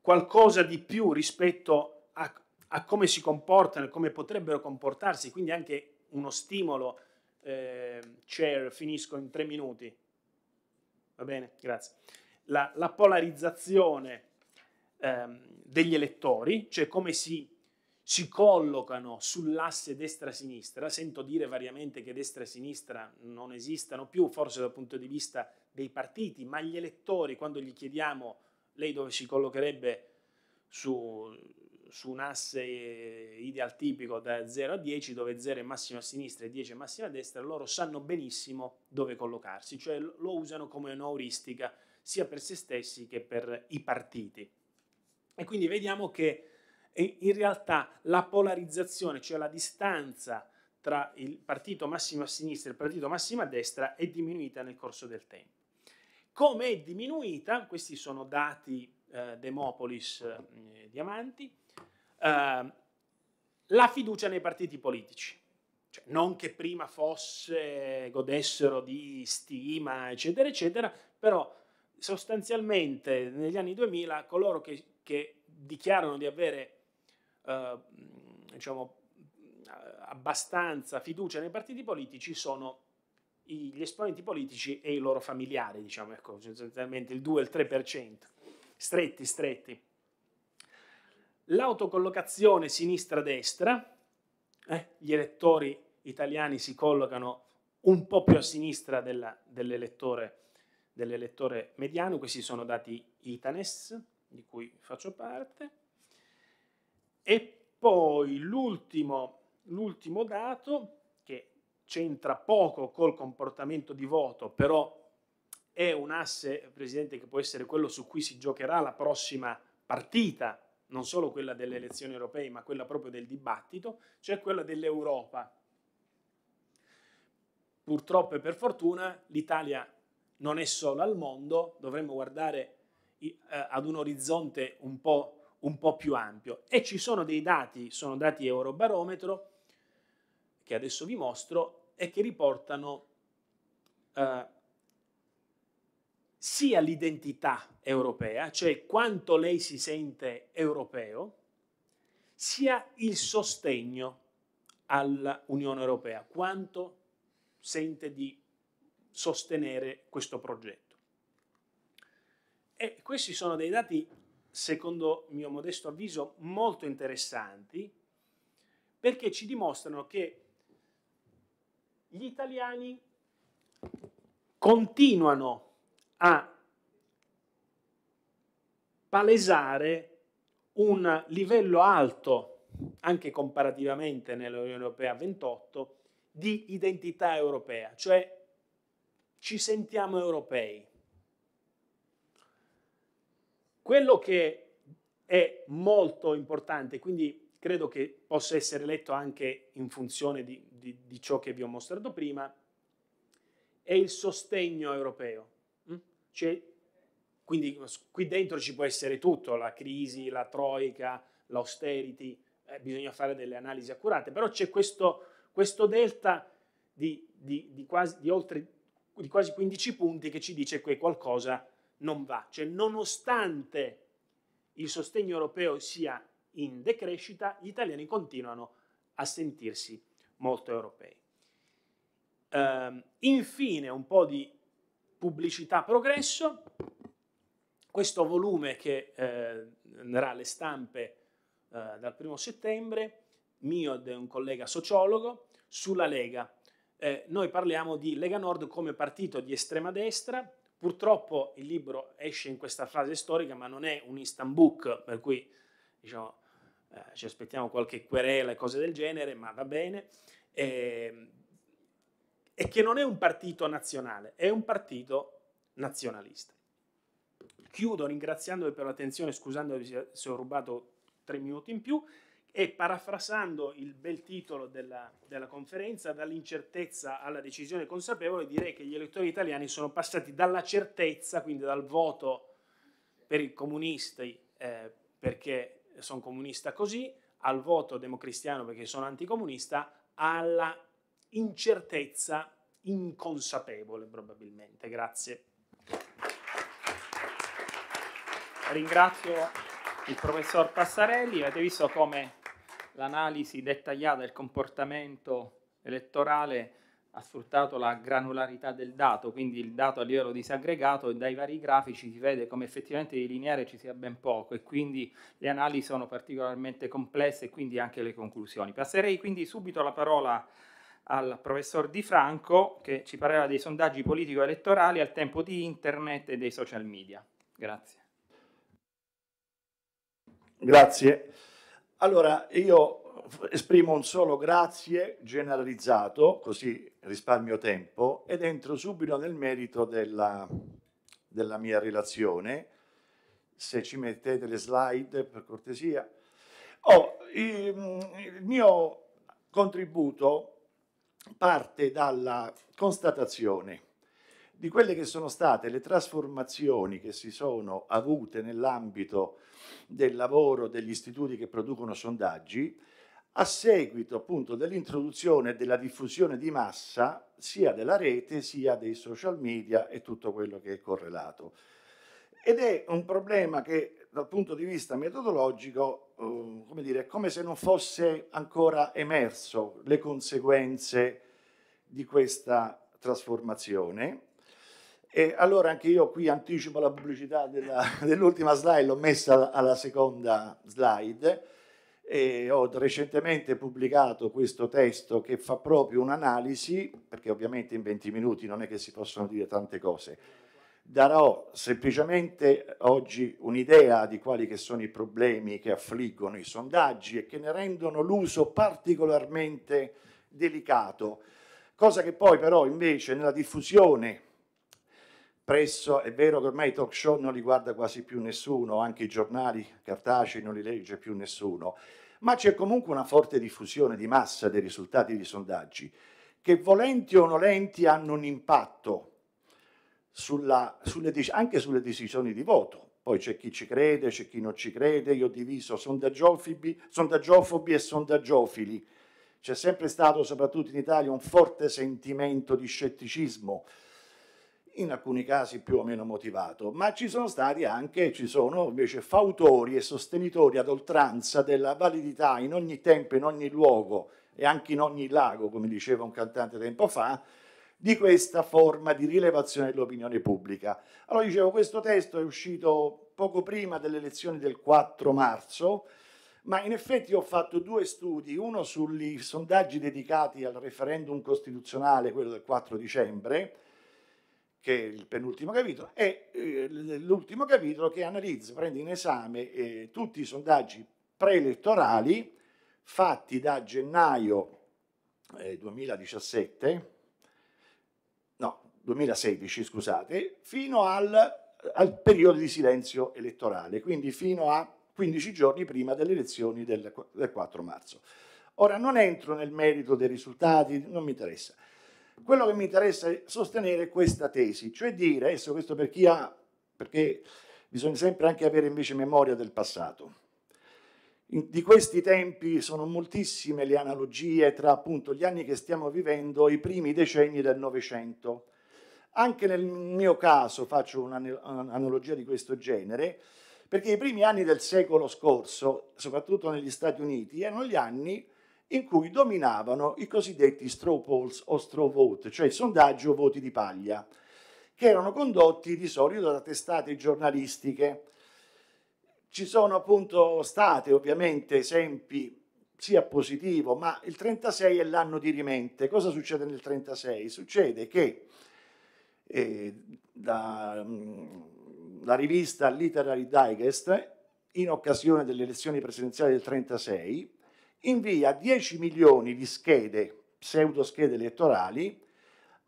qualcosa di più rispetto a, a come si comportano e come potrebbero comportarsi, quindi anche uno stimolo. Eh, chair, finisco in tre minuti. Va bene, grazie. La, la polarizzazione ehm, degli elettori, cioè come si, si collocano sull'asse destra-sinistra. Sento dire variamente che destra e sinistra non esistano più, forse dal punto di vista dei partiti, ma gli elettori, quando gli chiediamo lei dove si collocherebbe su, su un asse ideal tipico da 0 a 10, dove 0 è massimo a sinistra e 10 è massimo a destra, loro sanno benissimo dove collocarsi, cioè lo usano come un'auristica sia per se stessi che per i partiti. E quindi vediamo che eh, in realtà la polarizzazione, cioè la distanza tra il partito massimo a sinistra e il partito massimo a destra, è diminuita nel corso del tempo come è diminuita, questi sono dati eh, Demopolis eh, Diamanti, eh, la fiducia nei partiti politici. Cioè, non che prima fosse, godessero di stima, eccetera, eccetera, però sostanzialmente negli anni 2000 coloro che, che dichiarano di avere eh, diciamo, abbastanza fiducia nei partiti politici sono gli esponenti politici e i loro familiari, diciamo, ecco, sostanzialmente il 2 e il 3%, stretti, stretti. L'autocollocazione sinistra-destra, eh, gli elettori italiani si collocano un po' più a sinistra dell'elettore, dell mediano, questi sono dati Itanes, di cui faccio parte, e poi l'ultimo dato c'entra poco col comportamento di voto, però è un asse, Presidente, che può essere quello su cui si giocherà la prossima partita, non solo quella delle elezioni europee, ma quella proprio del dibattito, cioè quella dell'Europa. Purtroppo e per fortuna l'Italia non è sola al mondo, dovremmo guardare eh, ad un orizzonte un po', un po più ampio. E ci sono dei dati, sono dati Eurobarometro, che adesso vi mostro, e che riportano eh, sia l'identità europea, cioè quanto lei si sente europeo, sia il sostegno all'Unione Europea, quanto sente di sostenere questo progetto. E questi sono dei dati, secondo mio modesto avviso, molto interessanti perché ci dimostrano che gli italiani continuano a palesare un livello alto, anche comparativamente nell'Unione Europea 28, di identità europea, cioè ci sentiamo europei. Quello che è molto importante, quindi credo che possa essere letto anche in funzione di, di, di ciò che vi ho mostrato prima, è il sostegno europeo. Mm? Cioè, quindi qui dentro ci può essere tutto, la crisi, la troica, l'austerity, eh, bisogna fare delle analisi accurate, però c'è questo, questo delta di, di, quasi, oltre, di quasi 15 punti che ci dice che qualcosa non va. Cioè, nonostante il sostegno europeo sia in decrescita, gli italiani continuano a sentirsi molto europei. Uh, infine un po' di pubblicità progresso, questo volume che uh, andrà alle stampe uh, dal primo settembre, mio e un collega sociologo, sulla Lega. Eh, noi parliamo di Lega Nord come partito di estrema destra, purtroppo il libro esce in questa fase storica ma non è un Istanbul, per cui diciamo, eh, ci aspettiamo qualche querela e cose del genere, ma va bene, e, ehm, e che non è un partito nazionale, è un partito nazionalista. Chiudo ringraziandovi per l'attenzione, scusandovi se ho rubato tre minuti in più, e parafrasando il bel titolo della, della, conferenza, dall'incertezza alla decisione consapevole, direi che gli elettori italiani sono passati dalla certezza, quindi dal voto per i comunisti, eh, perché sono comunista così, al voto democristiano perché sono anticomunista, alla incertezza inconsapevole probabilmente. Grazie. Ringrazio il professor Passarelli, avete visto come l'analisi dettagliata del comportamento elettorale ha sfruttato la granularità del dato, quindi il dato a livello disaggregato e dai vari grafici si vede come effettivamente di lineare ci sia ben poco e quindi le analisi sono particolarmente complesse e quindi anche le conclusioni. Passerei quindi subito la parola al professor Di Franco che ci parlerà dei sondaggi politico-elettorali al tempo di internet e dei social media. Grazie. Grazie. Allora, io esprimo un solo grazie generalizzato, così risparmio tempo, ed entro subito nel merito della, della mia relazione. Se ci mettete le slide, per cortesia. Oh, il mio contributo parte dalla constatazione di quelle che sono state le trasformazioni che si sono avute nell'ambito del lavoro degli istituti che producono sondaggi a seguito appunto dell'introduzione e della diffusione di massa sia della rete sia dei social media e tutto quello che è correlato. Ed è un problema che dal punto di vista metodologico, eh, come dire, è come se non fosse ancora emerso le conseguenze di questa trasformazione. E allora anche io qui anticipo la pubblicità dell'ultima slide, l'ho messa alla seconda slide e ho recentemente pubblicato questo testo che fa proprio un'analisi, perché ovviamente in 20 minuti non è che si possono dire tante cose. Darò semplicemente oggi un'idea di quali che sono i problemi che affliggono i sondaggi e che ne rendono l'uso particolarmente delicato, cosa che poi però invece nella diffusione presso, è vero che ormai i talk show non li guarda quasi più nessuno, anche i giornali cartacei non li legge più nessuno, ma c'è comunque una forte diffusione di massa dei risultati di sondaggi che volenti o nolenti hanno un impatto sulla, sulle, anche sulle decisioni di voto. Poi c'è chi ci crede, c'è chi non ci crede, io ho diviso sondagiofobi, sondagiofobi e sondaggiofili. C'è sempre stato, soprattutto in Italia, un forte sentimento di scetticismo in alcuni casi più o meno motivato, ma ci sono stati anche, ci sono invece fautori e sostenitori ad oltranza della validità in ogni tempo, in ogni luogo e anche in ogni lago, come diceva un cantante tempo fa, di questa forma di rilevazione dell'opinione pubblica. Allora dicevo, questo testo è uscito poco prima delle elezioni del 4 marzo, ma in effetti ho fatto due studi, uno sugli sondaggi dedicati al referendum costituzionale, quello del 4 dicembre, che è il penultimo capitolo, è eh, l'ultimo capitolo che analizza, prende in esame eh, tutti i sondaggi preelettorali fatti da gennaio eh, 2017, no, 2016, scusate, fino al, al, periodo di silenzio elettorale, quindi fino a 15 giorni prima delle elezioni del, del 4 marzo. Ora non entro nel merito dei risultati, non mi interessa. Quello che mi interessa è sostenere questa tesi, cioè dire, adesso questo per chi ha, perché bisogna sempre anche avere invece memoria del passato. In, di questi tempi sono moltissime le analogie tra appunto gli anni che stiamo vivendo e i primi decenni del Novecento. Anche nel mio caso faccio un'analogia di questo genere, perché i primi anni del secolo scorso, soprattutto negli Stati Uniti, erano gli anni in cui dominavano i cosiddetti straw polls o straw vote, cioè sondaggi o voti di paglia, che erano condotti di solito da testate giornalistiche. Ci sono appunto state ovviamente esempi sia positivo, ma il 36 è l'anno di rimente. Cosa succede nel 36? Succede che eh, da, mh, mm, la rivista Literary Digest, in occasione delle elezioni presidenziali del 36, invia 10 milioni di schede, pseudoschede elettorali,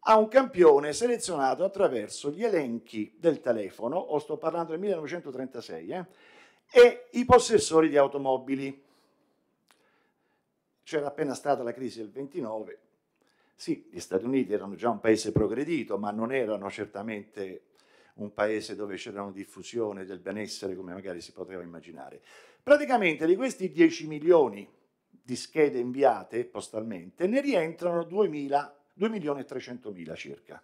a un campione selezionato attraverso gli elenchi del telefono, o sto parlando del 1936, eh, e i possessori di automobili. C'era appena stata la crisi del 29. Sì, gli Stati Uniti erano già un paese progredito, ma non erano certamente un paese dove c'era una diffusione del benessere come magari si poteva immaginare. Praticamente di questi 10 milioni di schede inviate postalmente, ne rientrano 2.300.000 circa.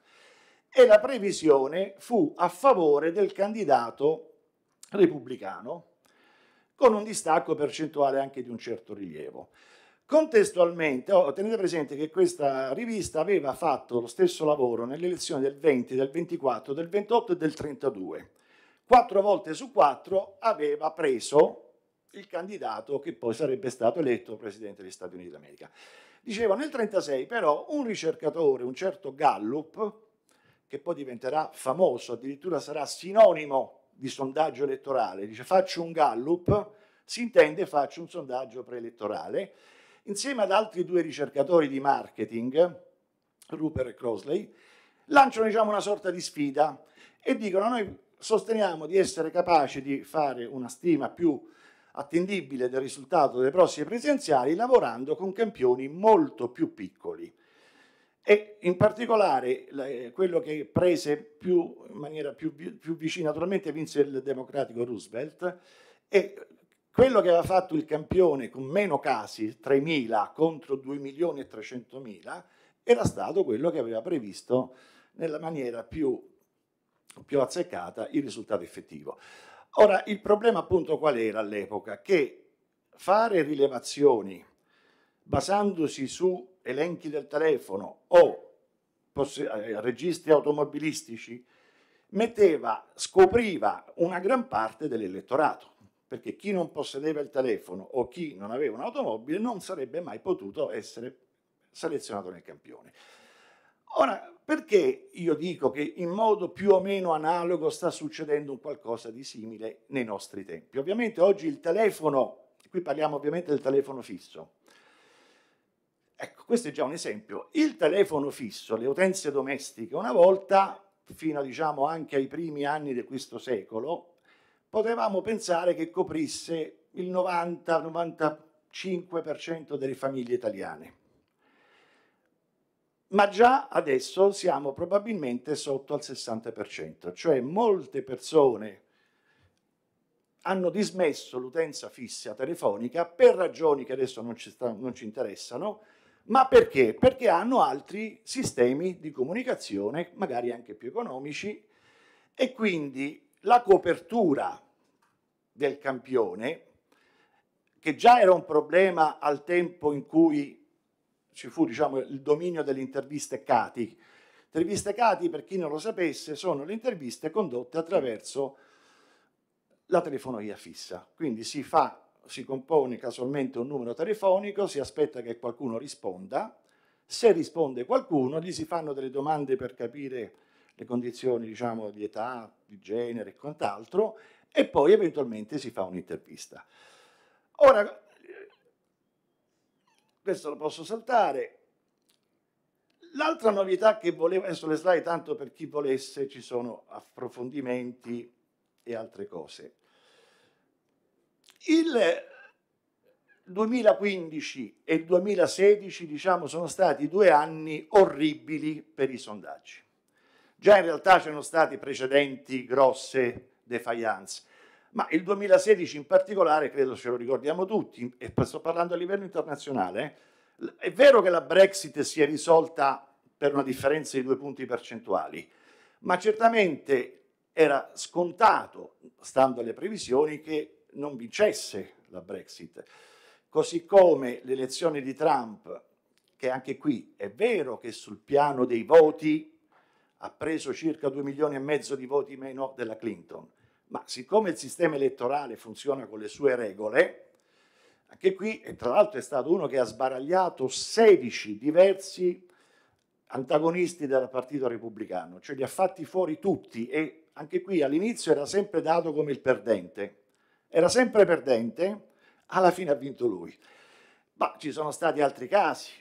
E la previsione fu a favore del candidato repubblicano, con un distacco percentuale anche di un certo rilievo. Contestualmente, oh, tenete presente che questa rivista aveva fatto lo stesso lavoro nelle elezioni del 20, del 24, del 28 e del 32. Quattro volte su quattro aveva preso il candidato che poi sarebbe stato eletto presidente degli Stati Uniti d'America. Dicevo, nel 1936 però un ricercatore, un certo Gallup, che poi diventerà famoso, addirittura sarà sinonimo di sondaggio elettorale, dice faccio un Gallup, si intende faccio un sondaggio preelettorale, insieme ad altri due ricercatori di marketing, Rupert e Crosley, lanciano diciamo, una sorta di sfida e dicono noi sosteniamo di essere capaci di fare una stima più attendibile del risultato delle prossime presidenziali lavorando con campioni molto più piccoli. E in particolare eh, quello che prese più, in maniera più, più vicina naturalmente vinse il democratico Roosevelt e quello che aveva fatto il campione con meno casi, 3.000 contro 2.300.000, era stato quello che aveva previsto nella maniera più, più azzeccata il risultato effettivo. Ora, il problema appunto qual era all'epoca? Che fare rilevazioni basandosi su elenchi del telefono o eh, registri automobilistici metteva, scopriva una gran parte dell'elettorato, perché chi non possedeva il telefono o chi non aveva un'automobile non sarebbe mai potuto essere selezionato nel campione. Ora, perché io dico che in modo più o meno analogo sta succedendo un qualcosa di simile nei nostri tempi? Ovviamente oggi il telefono, qui parliamo ovviamente del telefono fisso, Ecco, questo è già un esempio. Il telefono fisso, le utenze domestiche, una volta, fino diciamo anche ai primi anni di questo secolo, potevamo pensare che coprisse il 90-95% delle famiglie italiane ma già adesso siamo probabilmente sotto al 60%, cioè molte persone hanno dismesso l'utenza fissa telefonica per ragioni che adesso non ci, sta, non ci, interessano, ma perché? Perché hanno altri sistemi di comunicazione, magari anche più economici, e quindi la copertura del campione, che già era un problema al tempo in cui ci fu diciamo, il dominio delle interviste Cati. Interviste Cati, per chi non lo sapesse, sono le interviste condotte attraverso la telefonia fissa. Quindi si, fa, si compone casualmente un numero telefonico, si aspetta che qualcuno risponda, se risponde qualcuno gli si fanno delle domande per capire le condizioni diciamo, di età, di genere e quant'altro, e poi eventualmente si fa un'intervista. Ora, questo lo posso saltare. L'altra novità che volevo, adesso le slide tanto per chi volesse, ci sono approfondimenti e altre cose. Il 2015 e il 2016 diciamo, sono stati due anni orribili per i sondaggi. Già in realtà c'erano stati precedenti grosse defiance, ma il 2016 in particolare, credo ce lo ricordiamo tutti, e sto parlando a livello internazionale, eh, è vero che la Brexit si è risolta per una differenza di due punti percentuali, ma certamente era scontato, stando alle previsioni, che non vincesse la Brexit. Così come l'elezione di Trump, che anche qui è vero che sul piano dei voti ha preso circa 2 milioni e mezzo di voti meno della Clinton, ma siccome il sistema elettorale funziona con le sue regole, anche qui, e tra l'altro è stato uno che ha sbaragliato 16 diversi antagonisti del Partito Repubblicano, cioè li ha fatti fuori tutti e anche qui all'inizio era sempre dato come il perdente, era sempre perdente, alla fine ha vinto lui. Ma ci sono stati altri casi,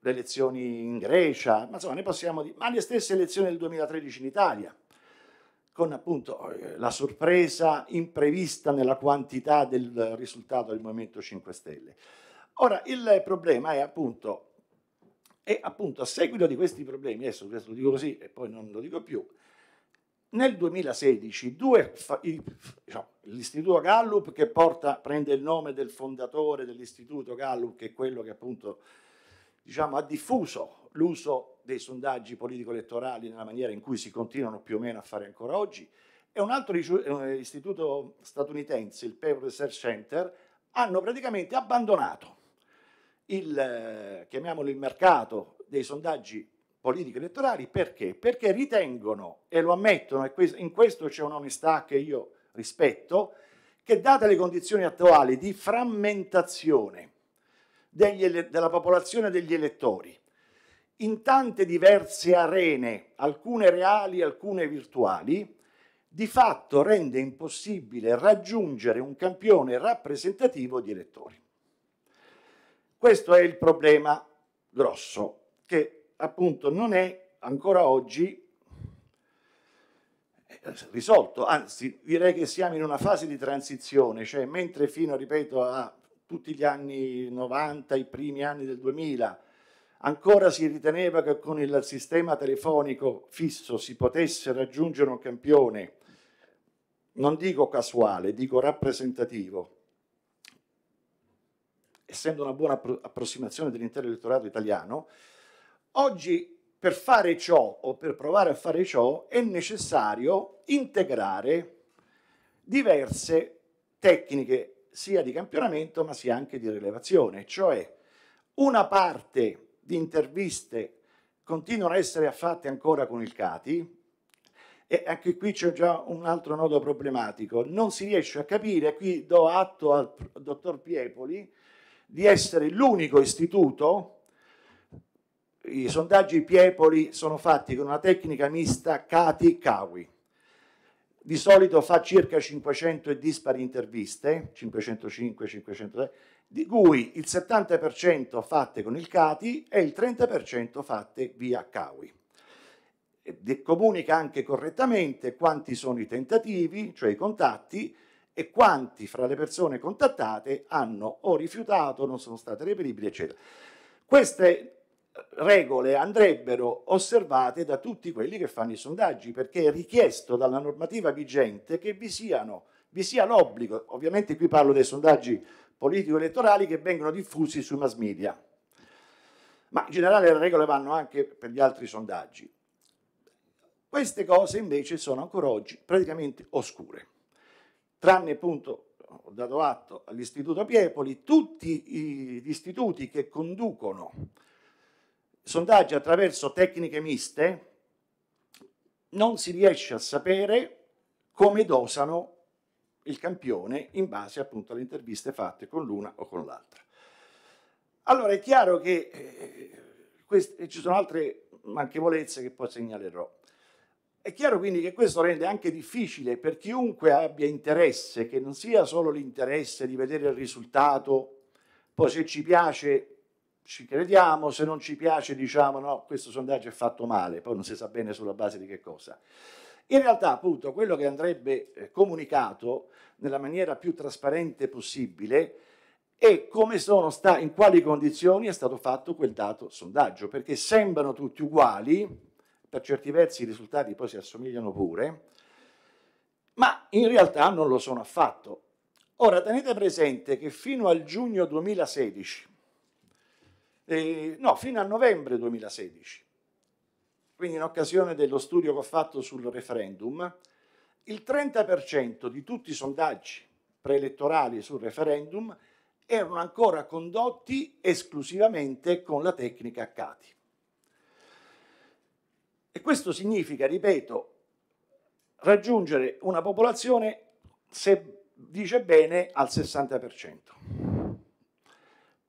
le elezioni in Grecia, ma insomma ne possiamo dire, ma le stesse elezioni del 2013 in Italia, con appunto eh, la sorpresa imprevista nella quantità del risultato del Movimento 5 Stelle. Ora, il problema è appunto, è appunto a seguito di questi problemi, adesso questo lo dico così e poi non lo dico più, nel 2016 due, diciamo, l'Istituto Gallup che porta, prende il nome del fondatore dell'Istituto Gallup, che è quello che appunto diciamo, ha diffuso l'uso dei sondaggi politico-elettorali nella maniera in cui si continuano più o meno a fare ancora oggi, e un altro eh, istituto statunitense, il Paper Research Center, hanno praticamente abbandonato il, eh, chiamiamolo il mercato dei sondaggi politico-elettorali perché? Perché ritengono, e lo ammettono, e in questo c'è un'onestà che io rispetto, che date le condizioni attuali di frammentazione degli, della popolazione degli elettori, in tante diverse arene, alcune reali, alcune virtuali, di fatto rende impossibile raggiungere un campione rappresentativo di elettori. Questo è il problema grosso, che appunto non è ancora oggi eh, risolto, anzi direi che siamo in una fase di transizione, cioè mentre fino, ripeto, a tutti gli anni 90, i primi anni del 2000, Ancora si riteneva che con il sistema telefonico fisso si potesse raggiungere un campione, non dico casuale, dico rappresentativo, essendo una buona approssimazione dell'intero elettorato italiano, oggi per fare ciò o per provare a fare ciò è necessario integrare diverse tecniche sia di campionamento ma sia anche di rilevazione, cioè una parte di interviste continuano a essere fatte ancora con il CATI e anche qui c'è già un altro nodo problematico. Non si riesce a capire, qui do atto al dottor Piepoli, di essere l'unico istituto, i sondaggi Piepoli sono fatti con una tecnica mista CATI-CAWI. Di solito fa circa 500 e dispari interviste, 505, 503, di cui il 70% fatte con il CATI e il 30% fatte via CAUI. Comunica anche correttamente quanti sono i tentativi, cioè i contatti, e quanti fra le persone contattate hanno o rifiutato, non sono state reperibili, eccetera. Queste eh, regole andrebbero osservate da tutti quelli che fanno i sondaggi, perché è richiesto dalla normativa vigente che vi, siano, vi sia l'obbligo, ovviamente qui parlo dei sondaggi politico-elettorali che vengono diffusi sui mass media. Ma in generale le regole vanno anche per gli altri sondaggi. Queste cose invece sono ancora oggi praticamente oscure, tranne appunto, ho dato atto all'Istituto Piepoli, tutti gli istituti che conducono sondaggi attraverso tecniche miste, non si riesce a sapere come dosano il campione in base appunto alle interviste fatte con l'una o con l'altra. Allora è chiaro che eh, queste, ci sono altre manchevolezze che poi segnalerò. È chiaro quindi che questo rende anche difficile per chiunque abbia interesse, che non sia solo l'interesse di vedere il risultato, poi se ci piace ci crediamo, se non ci piace diciamo no, questo sondaggio è fatto male, poi non si sa bene sulla base di che cosa. In realtà appunto quello che andrebbe eh, comunicato nella maniera più trasparente possibile è come sono sta, in quali condizioni è stato fatto quel dato sondaggio, perché sembrano tutti uguali, per certi versi i risultati poi si assomigliano pure, ma in realtà non lo sono affatto. Ora tenete presente che fino al giugno 2016, eh, no, fino a novembre 2016, quindi in occasione dello studio che ho fatto sul referendum, il 30% di tutti i sondaggi preelettorali sul referendum erano ancora condotti esclusivamente con la tecnica Cati. E questo significa, ripeto, raggiungere una popolazione, se dice bene, al 60%.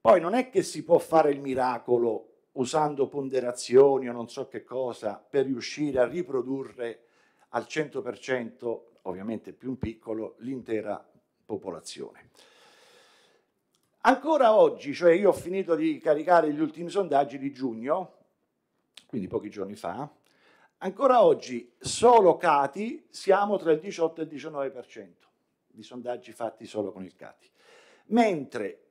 Poi non è che si può fare il miracolo usando ponderazioni o non so che cosa per riuscire a riprodurre al 100%, ovviamente più in piccolo, l'intera popolazione. Ancora oggi, cioè io ho finito di caricare gli ultimi sondaggi di giugno, quindi pochi giorni fa, ancora oggi solo Cati siamo tra il 18 e il 19% di sondaggi fatti solo con il Cati, mentre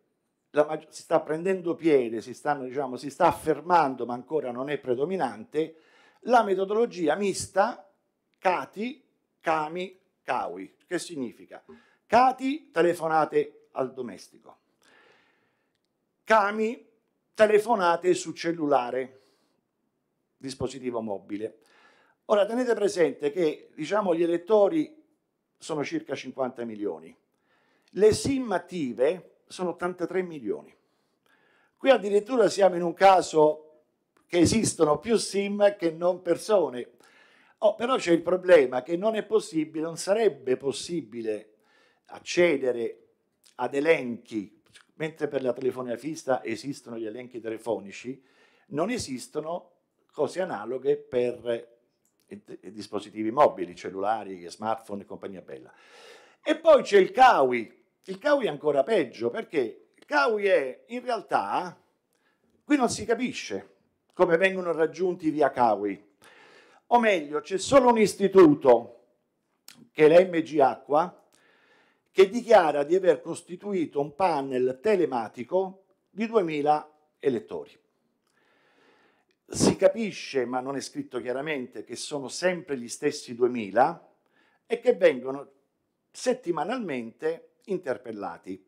la, si sta prendendo piede, si, stanno, diciamo, si sta affermando, ma ancora non è predominante, la metodologia mista CATI, Kami, Kawi. Che significa? CATI, telefonate al domestico. Kami, telefonate su cellulare, dispositivo mobile. Ora tenete presente che diciamo, gli elettori sono circa 50 milioni. Le SIM attive, sono 83 milioni. Qui addirittura siamo in un caso che esistono più SIM che non persone. Oh, però c'è il problema che non è possibile, non sarebbe possibile accedere ad elenchi, mentre per la telefonia fissa esistono gli elenchi telefonici, non esistono cose analoghe per eh, i eh, dispositivi mobili, cellulari, smartphone e compagnia bella. E poi c'è il CAWI, il CAUI è ancora peggio perché il CAUI è in realtà, qui non si capisce come vengono raggiunti via CAUI, o meglio c'è solo un istituto che è l'MG Acqua che dichiara di aver costituito un panel telematico di 2000 elettori. Si capisce, ma non è scritto chiaramente, che sono sempre gli stessi 2000 e che vengono settimanalmente interpellati,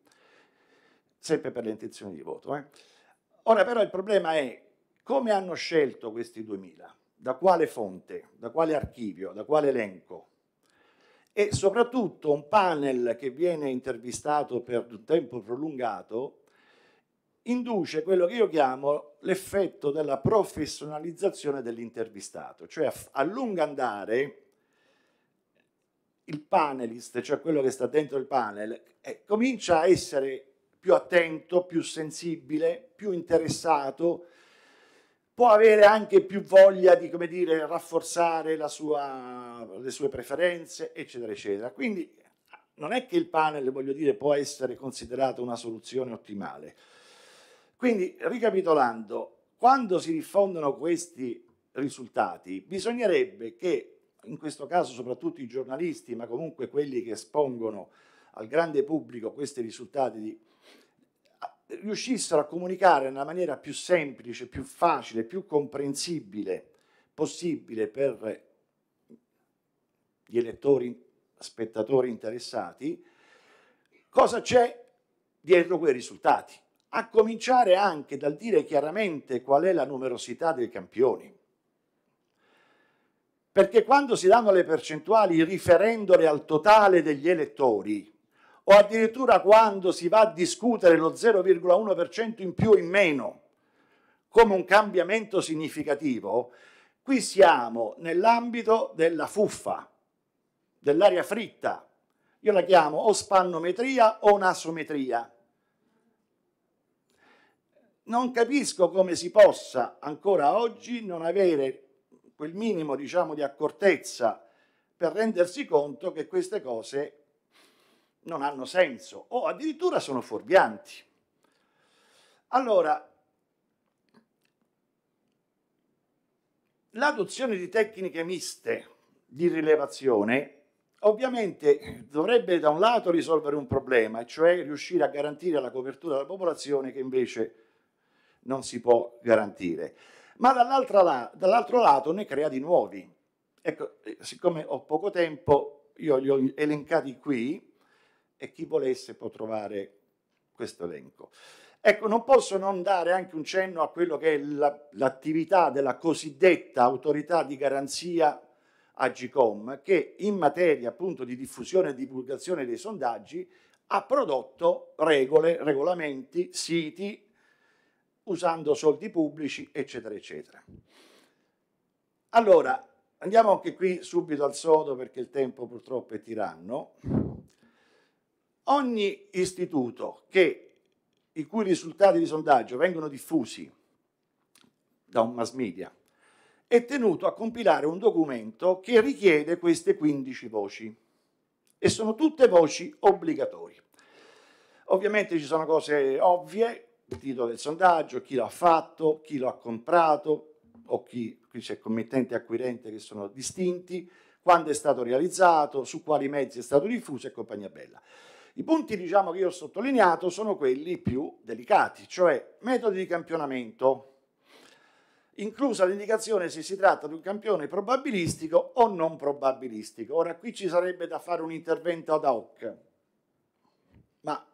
sempre per le intenzioni di voto. Eh. Ora però il problema è come hanno scelto questi 2000, da quale fonte, da quale archivio, da quale elenco e soprattutto un panel che viene intervistato per un tempo prolungato induce quello che io chiamo l'effetto della professionalizzazione dell'intervistato, cioè a, a lungo andare il panelist, cioè quello che sta dentro il panel, eh, comincia a essere più attento, più sensibile, più interessato, può avere anche più voglia di, come dire, rafforzare sua, le sue preferenze, eccetera, eccetera. Quindi non è che il panel, voglio dire, può essere considerato una soluzione ottimale. Quindi, ricapitolando, quando si diffondono questi risultati, bisognerebbe che in questo caso soprattutto i giornalisti, ma comunque quelli che espongono al grande pubblico questi risultati, di, riuscissero a comunicare nella maniera più semplice, più facile, più comprensibile possibile per gli elettori, spettatori interessati, cosa c'è dietro quei risultati. A cominciare anche dal dire chiaramente qual è la numerosità dei campioni perché quando si danno le percentuali riferendole al totale degli elettori, o addirittura quando si va a discutere lo 0,1% in più o in meno come un cambiamento significativo, qui siamo nell'ambito della fuffa, dell'aria fritta. Io la chiamo o spannometria o nasometria. Non capisco come si possa ancora oggi non avere quel minimo diciamo, di accortezza per rendersi conto che queste cose non hanno senso o addirittura sono fuorvianti. Allora, l'adozione di tecniche miste di rilevazione ovviamente dovrebbe da un lato risolvere un problema, cioè riuscire a garantire la copertura della popolazione che invece non si può garantire ma dall'altro, dall'altro lato ne crea di nuovi. Ecco, eh, siccome ho poco tempo, io li ho elencati qui e chi volesse può trovare questo elenco. Ecco, non posso non dare anche un cenno a quello che è la, l'attività della cosiddetta autorità di garanzia Agicom, che in materia appunto di diffusione e divulgazione dei sondaggi ha prodotto regole, regolamenti, siti usando soldi pubblici, eccetera, eccetera. Allora, andiamo anche qui subito al sodo perché il tempo purtroppo è tiranno. Ogni istituto che, i cui risultati di sondaggio vengono diffusi da un mass media è tenuto a compilare un documento che richiede queste 15 voci e sono tutte voci obbligatorie. Ovviamente ci sono cose ovvie, il titolo del sondaggio, chi l'ha fatto, chi lo ha comprato o chi, qui c'è committente e acquirente che sono distinti, quando è stato realizzato, su quali mezzi è stato diffuso e compagnia bella. I punti diciamo, che io ho sottolineato sono quelli più delicati, cioè metodi di campionamento, inclusa l'indicazione se si tratta di un campione probabilistico o non probabilistico. Ora qui ci sarebbe da fare un intervento ad hoc, ma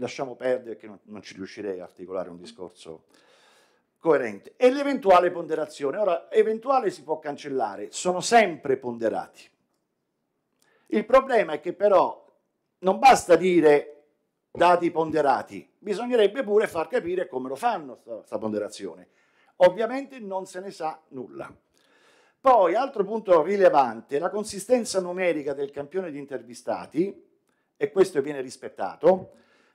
lasciamo perdere che non, non ci riuscirei a articolare un discorso coerente. E l'eventuale ponderazione. Ora, eventuale si può cancellare, sono sempre ponderati. Il problema è che però non basta dire dati ponderati, bisognerebbe pure far capire come lo fanno questa ponderazione. Ovviamente non se ne sa nulla. Poi, altro punto rilevante, la consistenza numerica del campione di intervistati, e questo viene rispettato,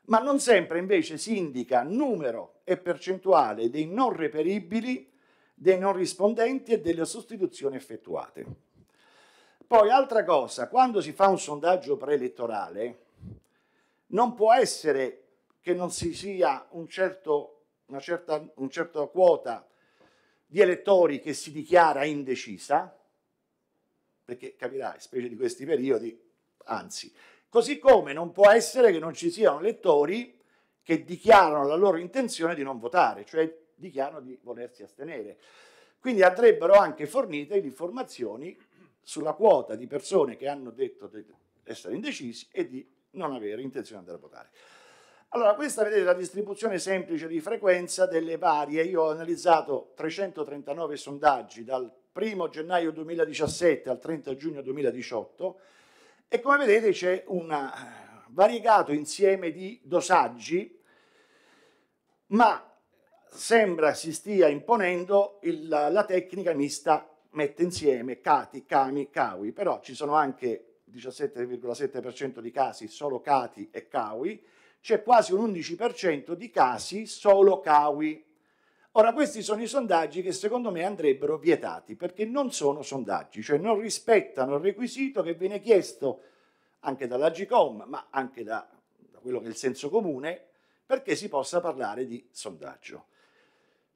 ma non sempre invece si indica numero e percentuale dei non reperibili, dei non rispondenti e delle sostituzioni effettuate. Poi, altra cosa, quando si fa un sondaggio preelettorale, non può essere che non si sia un certo, una, certa, un certa quota di elettori che si dichiara indecisa, perché capirà, specie di questi periodi, anzi, Così come non può essere che non ci siano elettori che dichiarano la loro intenzione di non votare, cioè dichiarano di volersi astenere. Quindi andrebbero anche fornite le informazioni sulla quota di persone che hanno detto di essere indecisi e di non avere intenzione di andare a votare. Allora, questa vedete la distribuzione semplice di frequenza delle varie. Io ho analizzato 339 sondaggi dal 1 gennaio 2017 al 30 giugno 2018 e come vedete c'è un eh, variegato insieme di dosaggi, ma sembra si stia imponendo il, la tecnica mista mette insieme Kati, Kami, Kawi, però ci sono anche 17,7% di casi solo Kati e Kawi, c'è quasi un 11% di casi solo Kawi. Ora, questi sono i sondaggi che secondo me andrebbero vietati perché non sono sondaggi, cioè non rispettano il requisito che viene chiesto anche dall'Agicom, ma anche da, da quello che è il senso comune, perché si possa parlare di sondaggio.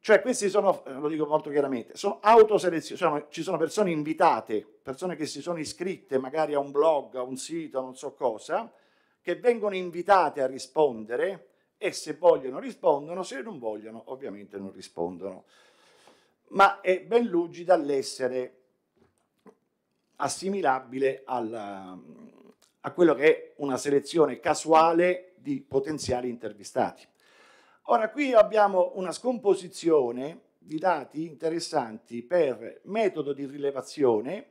Cioè questi sono, eh, lo dico molto chiaramente, sono autoselezioni, ci sono persone invitate, persone che si sono iscritte magari a un blog, a un sito, non so cosa, che vengono invitate a rispondere e se vogliono rispondono, se non vogliono ovviamente non rispondono. Ma è ben lungi dall'essere assimilabile alla, a quello che è una selezione casuale di potenziali intervistati. Ora qui abbiamo una scomposizione di dati interessanti per metodo di rilevazione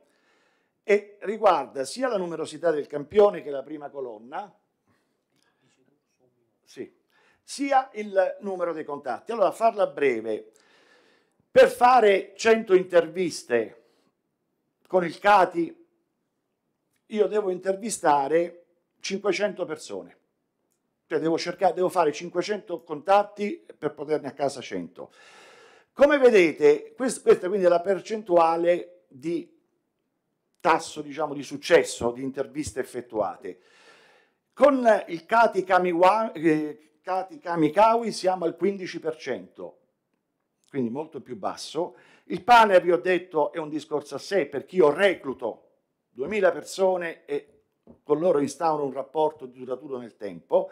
e riguarda sia la numerosità del campione che la prima colonna, sia il numero dei contatti. Allora, farla breve, per fare 100 interviste con il CATI, io devo intervistare 500 persone. Cioè devo, cercare, devo fare 500 contatti per poterne a casa 100. Come vedete, questa, questa quindi è la percentuale di tasso diciamo, di successo di interviste effettuate. Con il CATI Kamiwami, eh, mercati Kamikawi siamo al 15%, quindi molto più basso. Il pane, vi ho detto, è un discorso a sé perché io recluto 2000 persone e con loro instauro un rapporto di duratura nel tempo.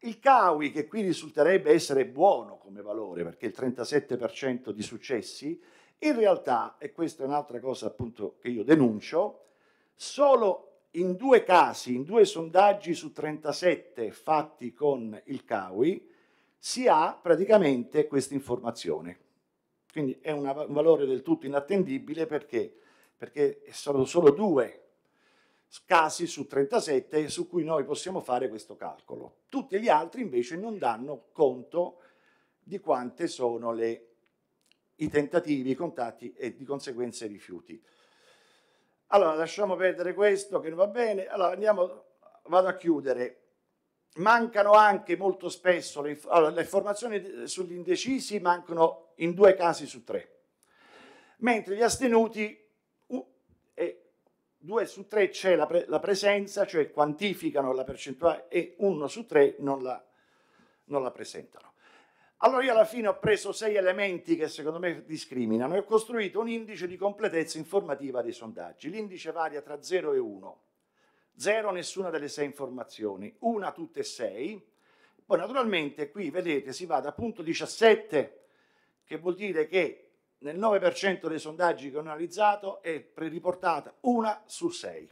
Il CAWI, che qui risulterebbe essere buono come valore, perché il 37% di successi, in realtà, e questa è un'altra cosa appunto che io denuncio, solo in due casi, in due sondaggi su 37 fatti con il CAUI, si ha praticamente questa informazione. Quindi è un valore del tutto inattendibile perché, perché sono solo due casi su 37 su cui noi possiamo fare questo calcolo. Tutti gli altri invece non danno conto di quante sono le, i tentativi, i contatti e di conseguenza i rifiuti. Allora, lasciamo perdere questo che non va bene. Allora, andiamo, vado a chiudere. Mancano anche molto spesso le, allora, le informazioni sugli indecisi, mancano in due casi su tre, mentre gli astenuti, uh, eh, due su tre c'è la, pre, la, presenza, cioè quantificano la percentuale, e uno su tre non la, non la presentano. Allora io alla fine ho preso sei elementi che secondo me discriminano e ho costruito un indice di completezza informativa dei sondaggi. L'indice varia tra 0 e 1. 0 nessuna delle sei informazioni, 1 tutte e 6. Poi naturalmente qui vedete si va da punto 17 che vuol dire che nel 9% dei sondaggi che ho analizzato è riportata 1 su 6.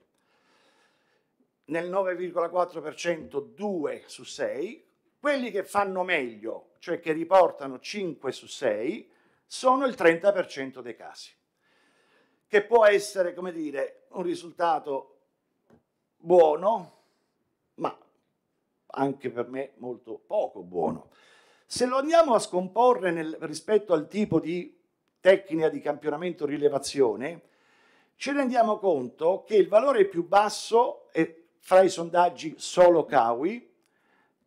Nel 9,4% 2 su 6. Quelli che fanno meglio cioè che riportano 5 su 6, sono il 30% dei casi, che può essere, come dire, un risultato buono, ma anche per me molto poco buono. Se lo andiamo a scomporre nel, rispetto al tipo di tecnica di campionamento rilevazione, ci rendiamo conto che il valore più basso è fra i sondaggi solo CAWI,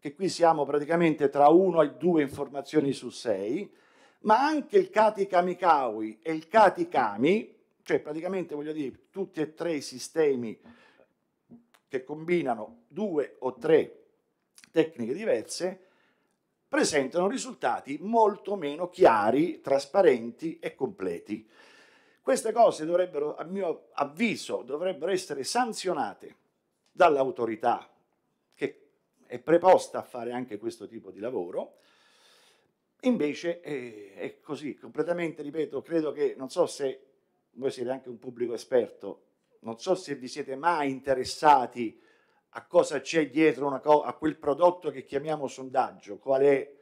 che qui siamo praticamente tra 1 e 2 informazioni su 6, ma anche il Kati Kamikawi e il Kati Kami, cioè praticamente voglio dire tutti e tre i sistemi che combinano due o tre tecniche diverse, presentano risultati molto meno chiari, trasparenti e completi. Queste cose dovrebbero, a mio avviso, dovrebbero essere sanzionate dall'autorità è preposta a fare anche questo tipo di lavoro, invece eh, è così, completamente, ripeto, credo che, non so se voi siete anche un pubblico esperto, non so se vi siete mai interessati a cosa c'è dietro a quel prodotto che chiamiamo sondaggio, qual è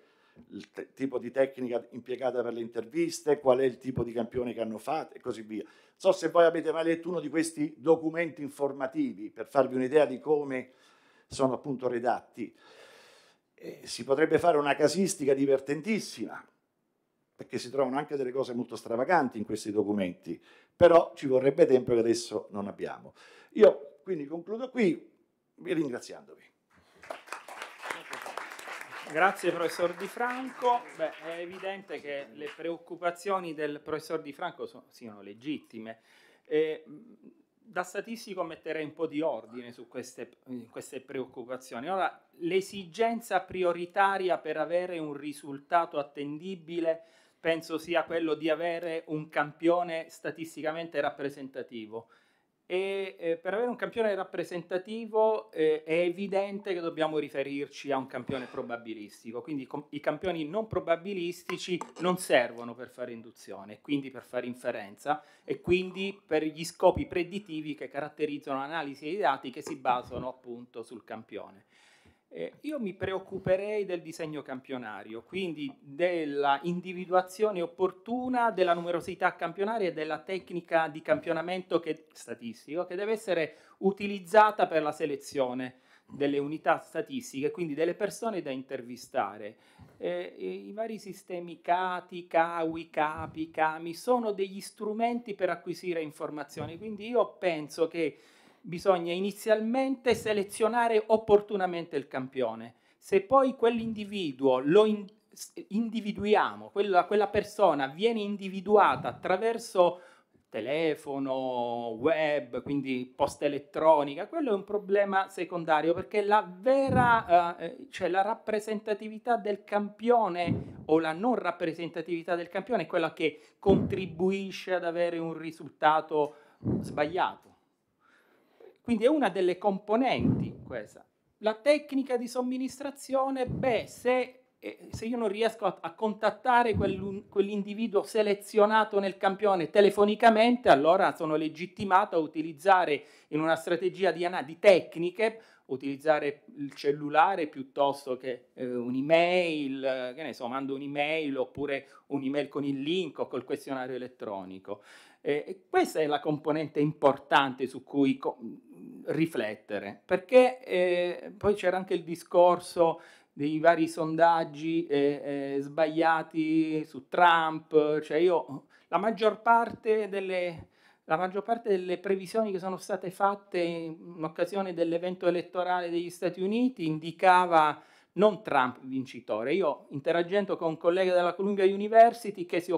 il tipo di tecnica impiegata per le interviste, qual è il tipo di campione che hanno fatto e così via. Non So se voi avete mai letto uno di questi documenti informativi per farvi un'idea di come sono appunto redatti. E si potrebbe fare una casistica divertentissima, perché si trovano anche delle cose molto stravaganti in questi documenti, però ci vorrebbe tempo che adesso non abbiamo. Io quindi concludo qui ringraziandovi. Grazie professor Di Franco. Beh, è evidente che le preoccupazioni del professor Di Franco sono, siano legittime. E, da statistico metterei un po' di ordine su queste, eh, queste, preoccupazioni. Ora, l'esigenza prioritaria per avere un risultato attendibile penso sia quello di avere un campione statisticamente rappresentativo. E eh, per avere un campione rappresentativo eh, è evidente che dobbiamo riferirci a un campione probabilistico, quindi com- i campioni non probabilistici non servono per fare induzione, quindi per fare inferenza e quindi per gli scopi predittivi che caratterizzano l'analisi dei dati che si basano appunto sul campione. Eh, io mi preoccuperei del disegno campionario, quindi della individuazione opportuna della numerosità campionaria e della tecnica di campionamento che, statistico che deve essere utilizzata per la selezione delle unità statistiche, quindi delle persone da intervistare. Eh, I vari sistemi CATI, CAUI, CAPI, CAMI sono degli strumenti per acquisire informazioni, quindi io penso che bisogna inizialmente selezionare opportunamente il campione. Se poi quell'individuo lo in individuiamo, quella, quella persona viene individuata attraverso telefono, web, quindi posta elettronica, quello è un problema secondario perché la vera, eh, eh cioè la rappresentatività del campione o la non rappresentatività del campione è quella che contribuisce ad avere un risultato sbagliato. Quindi è una delle componenti questa. La tecnica di somministrazione, beh, se, eh, se io non riesco a, a contattare quell'individuo selezionato nel campione telefonicamente, allora sono legittimato a utilizzare in una strategia di, di tecniche utilizzare il cellulare piuttosto che eh, un'email, che ne so, mando un'email oppure un'email con il link o col questionario elettronico. Eh, questa è la componente importante su cui co- riflettere, perché eh, poi c'era anche il discorso dei vari sondaggi eh, eh, sbagliati su Trump, cioè io la maggior parte delle, la maggior parte delle previsioni che sono state fatte in occasione dell'evento elettorale degli Stati Uniti indicava non Trump vincitore. Io interagendo con un collega della Columbia University che si,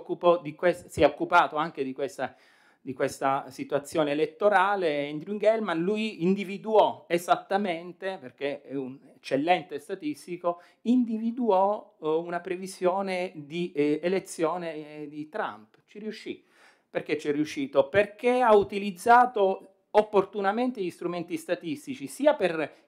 si è occupato anche di questa, di questa, situazione elettorale, Andrew Gellman, lui individuò esattamente, perché è un eccellente statistico, individuò eh, una previsione di eh, elezione eh, di Trump. Ci riuscì. Perché ci è riuscito? Perché ha utilizzato opportunamente gli strumenti statistici, sia per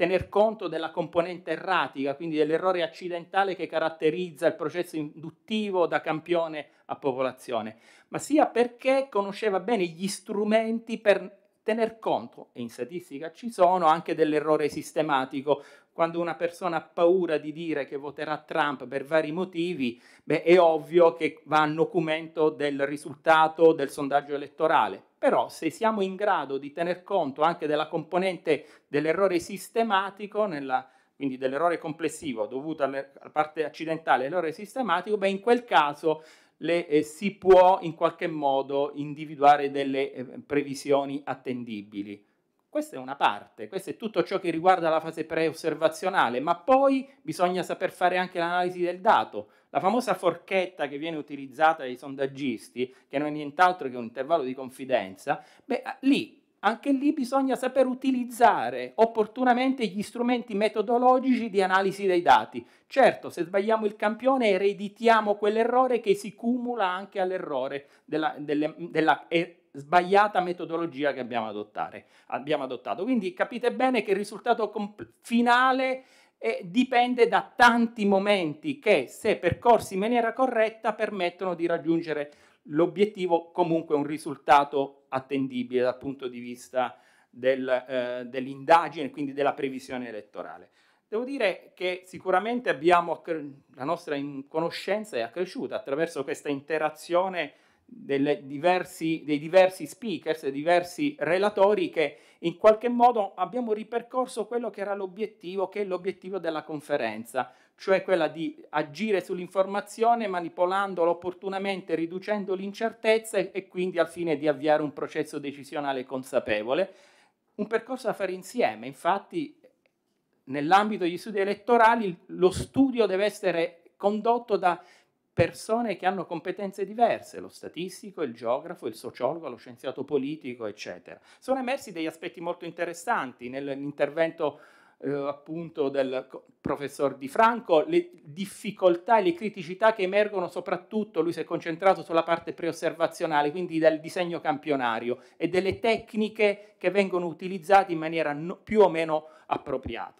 tener conto della componente erratica, quindi dell'errore accidentale che caratterizza il processo induttivo da campione a popolazione, ma sia perché conosceva bene gli strumenti per tener conto, e in statistica ci sono, anche dell'errore sistematico, quando una persona ha paura di dire che voterà Trump per vari motivi, beh, è ovvio che va a documento del risultato del sondaggio elettorale. Però se siamo in grado di tener conto anche della componente dell'errore sistematico, nella, quindi dell'errore complessivo dovuto alla parte accidentale, all'errore sistematico, beh, in quel caso le, eh, si può in qualche modo individuare delle eh, previsioni attendibili. Questa è una parte, questo è tutto ciò che riguarda la fase pre-osservazionale, ma poi bisogna saper fare anche l'analisi del dato. La famosa forchetta che viene utilizzata dai sondaggisti, che non è nient'altro che un intervallo di confidenza, beh, lì anche lì bisogna saper utilizzare opportunamente gli strumenti metodologici di analisi dei dati. Certo, se sbagliamo il campione ereditiamo quell'errore che si cumula anche all'errore della, delle, della eh, sbagliata metodologia che abbiamo, adottare, abbiamo, adottato. Quindi capite bene che il risultato finale eh, dipende da tanti momenti che, se percorsi in maniera corretta, permettono di raggiungere l'obiettivo comunque è un risultato attendibile dal punto di vista del, eh, dell'indagine, quindi della previsione elettorale. Devo dire che sicuramente abbiamo, la nostra conoscenza è accresciuta attraverso questa interazione Diversi, dei diversi speakers, dei diversi relatori che in qualche modo abbiamo ripercorso quello che era l'obiettivo, che è l'obiettivo della conferenza, cioè quella di agire sull'informazione manipolandola opportunamente, riducendo l'incertezza e quindi al fine di avviare un processo decisionale consapevole. Un percorso da fare insieme, infatti nell'ambito degli studi elettorali lo studio deve essere condotto da persone che hanno competenze diverse, lo statistico, il geografo, il sociologo, lo scienziato politico, eccetera. Sono emersi degli aspetti molto interessanti nell'intervento eh, appunto del professor Di Franco, le difficoltà e le criticità che emergono soprattutto, lui si è concentrato sulla parte preosservazionale, quindi del disegno campionario e delle tecniche che vengono utilizzate in maniera no, più o meno appropriata.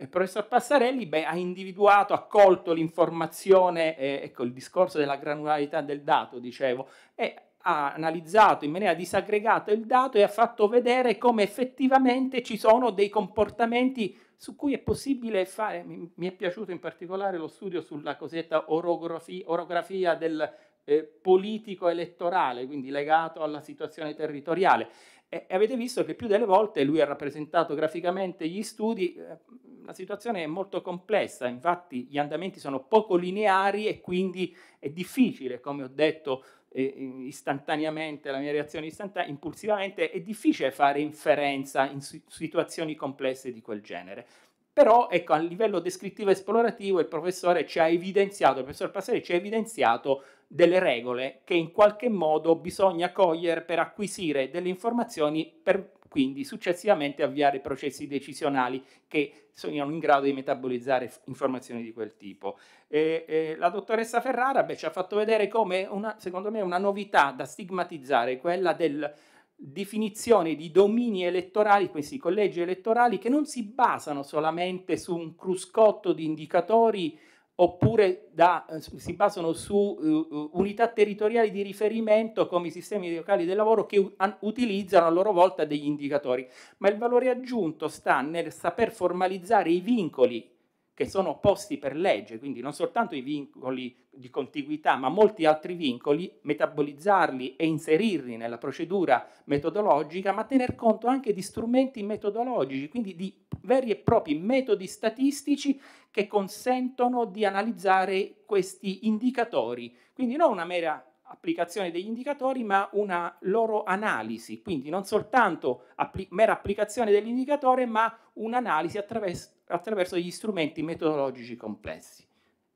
Il professor Passarelli beh, ha individuato, ha colto l'informazione, eh, ecco il discorso della granularità del dato, dicevo, e ha analizzato in maniera disaggregata il dato e ha fatto vedere come effettivamente ci sono dei comportamenti su cui è possibile fare, mi è piaciuto in particolare lo studio sulla cosiddetta orografia, orografia del eh, politico elettorale, quindi legato alla situazione territoriale. E, e avete visto che più delle volte lui ha rappresentato graficamente gli studi, eh, la situazione è molto complessa, infatti gli andamenti sono poco lineari e quindi è difficile, come ho detto, istantaneamente, la mia reazione istantanea, impulsivamente, è difficile fare inferenza in situazioni complesse di quel genere. Però ecco, a livello descrittivo esplorativo il professore ci ha evidenziato, il professor Passeri ci ha evidenziato delle regole che in qualche modo bisogna cogliere per acquisire delle informazioni per quindi successivamente avviare processi decisionali che sono in grado di metabolizzare informazioni di quel tipo. E, e, la dottoressa Ferrara beh, ci ha fatto vedere come, una, secondo me, una novità da stigmatizzare, quella della definizione di domini elettorali, questi collegi elettorali, che non si basano solamente su un cruscotto di indicatori oppure da, si basano su uh, unità territoriali di riferimento come i sistemi locali del lavoro che utilizzano a loro volta degli indicatori. Ma il valore aggiunto sta nel saper formalizzare i vincoli che sono posti per legge, quindi non soltanto i vincoli di contiguità, ma molti altri vincoli, metabolizzarli e inserirli nella procedura metodologica, ma tener conto anche di strumenti metodologici, quindi di veri e propri metodi statistici che consentono di analizzare questi indicatori. Quindi non una mera applicazione degli indicatori, ma una loro analisi, quindi non soltanto appli mera applicazione dell'indicatore, ma un'analisi attraverso attraverso gli strumenti metodologici complessi.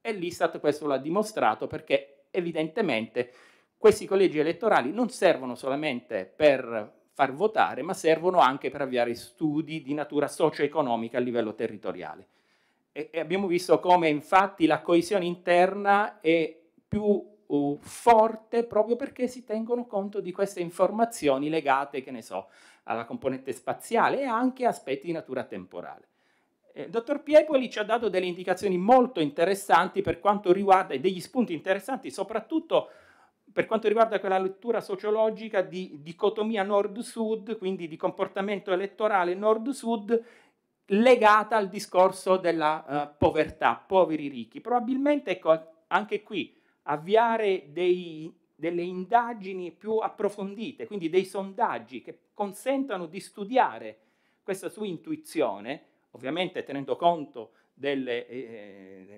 E l'Istat questo l'ha dimostrato perché evidentemente questi collegi elettorali non servono solamente per far votare, ma servono anche per avviare studi di natura socio-economica a livello territoriale. E, e abbiamo visto come infatti la coesione interna è più uh, forte proprio perché si tengono conto di queste informazioni legate, che ne so, alla componente spaziale e anche aspetti di natura temporale il eh, dottor Piepoli ci ha dato delle indicazioni molto interessanti per quanto riguarda, e degli spunti interessanti soprattutto per quanto riguarda quella lettura sociologica di dicotomia nord-sud, quindi di comportamento elettorale nord-sud, legata al discorso della uh, povertà, poveri ricchi. Probabilmente ecco, anche qui avviare dei, delle indagini più approfondite, quindi dei sondaggi che consentano di studiare questa sua intuizione, ovviamente tenendo conto delle, eh,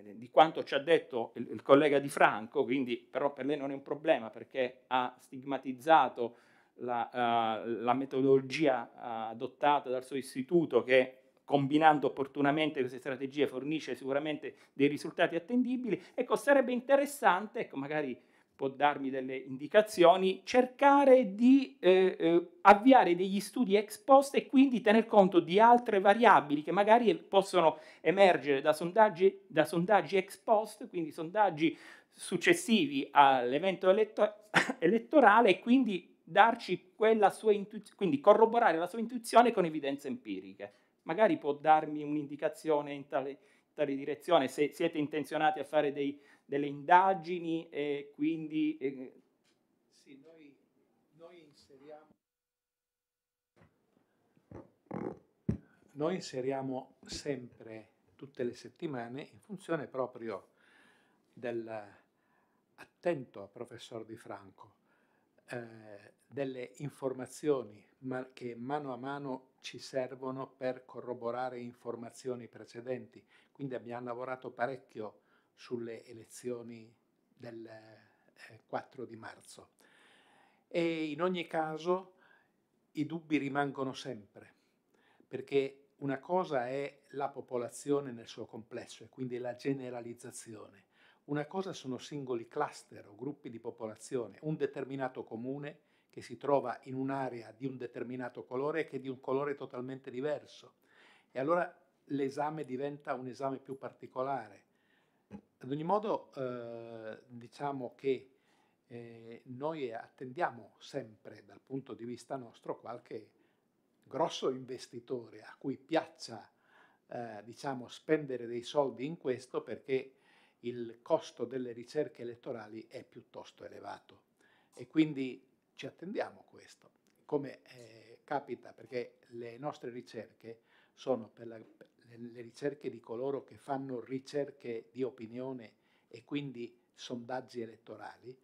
eh, di quanto ci ha detto il, il, collega Di Franco, quindi però per lei non è un problema perché ha stigmatizzato la, uh, la metodologia uh, adottata dal suo istituto che combinando opportunamente queste strategie fornisce sicuramente dei risultati attendibili. Ecco, sarebbe interessante, ecco, magari può darmi delle indicazioni, cercare di eh, eh, avviare degli studi ex post e quindi tener conto di altre variabili che magari possono emergere da sondaggi, da sondaggi ex post, quindi sondaggi successivi all'evento eletto- elettorale e quindi darci quella sua intuizione, quindi corroborare la sua intuizione con evidenze empiriche. Magari può darmi un'indicazione in tale, in tale direzione se siete intenzionati a fare dei delle indagini e quindi... Eh... Sì, noi, noi, inseriamo... noi inseriamo sempre tutte le settimane in funzione proprio dell'attento professor Di Franco, eh, delle informazioni ma che mano a mano ci servono per corroborare informazioni precedenti. Quindi abbiamo lavorato parecchio sulle elezioni del 4 eh, di marzo. E in ogni caso i dubbi rimangono sempre, perché una cosa è la popolazione nel suo complesso e quindi la generalizzazione, una cosa sono singoli cluster o gruppi di popolazione, un determinato comune che si trova in un'area di un determinato colore che è di un colore totalmente diverso. E allora l'esame diventa un esame più particolare, ad ogni modo, eh, diciamo che eh, noi attendiamo sempre dal punto di vista nostro qualche grosso investitore a cui piaccia eh, diciamo, spendere dei soldi in questo perché il costo delle ricerche elettorali è piuttosto elevato e quindi ci attendiamo questo, come eh, capita perché le nostre ricerche sono per la, le ricerche di coloro che fanno ricerche di opinione e quindi sondaggi elettorali,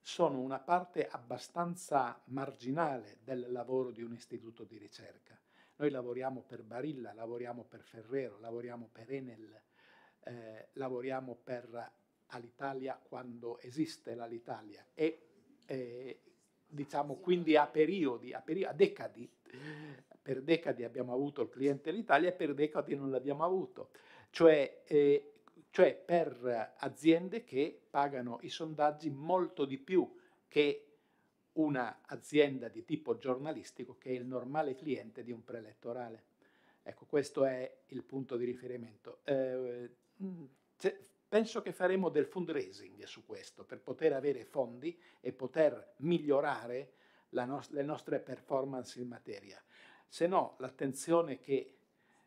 sono una parte abbastanza marginale del lavoro di un istituto di ricerca. Noi lavoriamo per Barilla, lavoriamo per Ferrero, lavoriamo per Enel, eh, lavoriamo per Alitalia quando esiste l'Alitalia e eh, diciamo quindi a periodi, a, peri- a decadi, mm per decadi abbiamo avuto il cliente l'Italia e per decadi non l'abbiamo avuto, cioè, eh, cioè per aziende che pagano i sondaggi molto di più che un'azienda di tipo giornalistico che è il normale cliente di un preelettorale. Ecco, questo è il punto di riferimento. Eh, mm, penso che faremo del fundraising su questo per poter avere fondi e poter migliorare no le nostre performance in materia se no l'attenzione che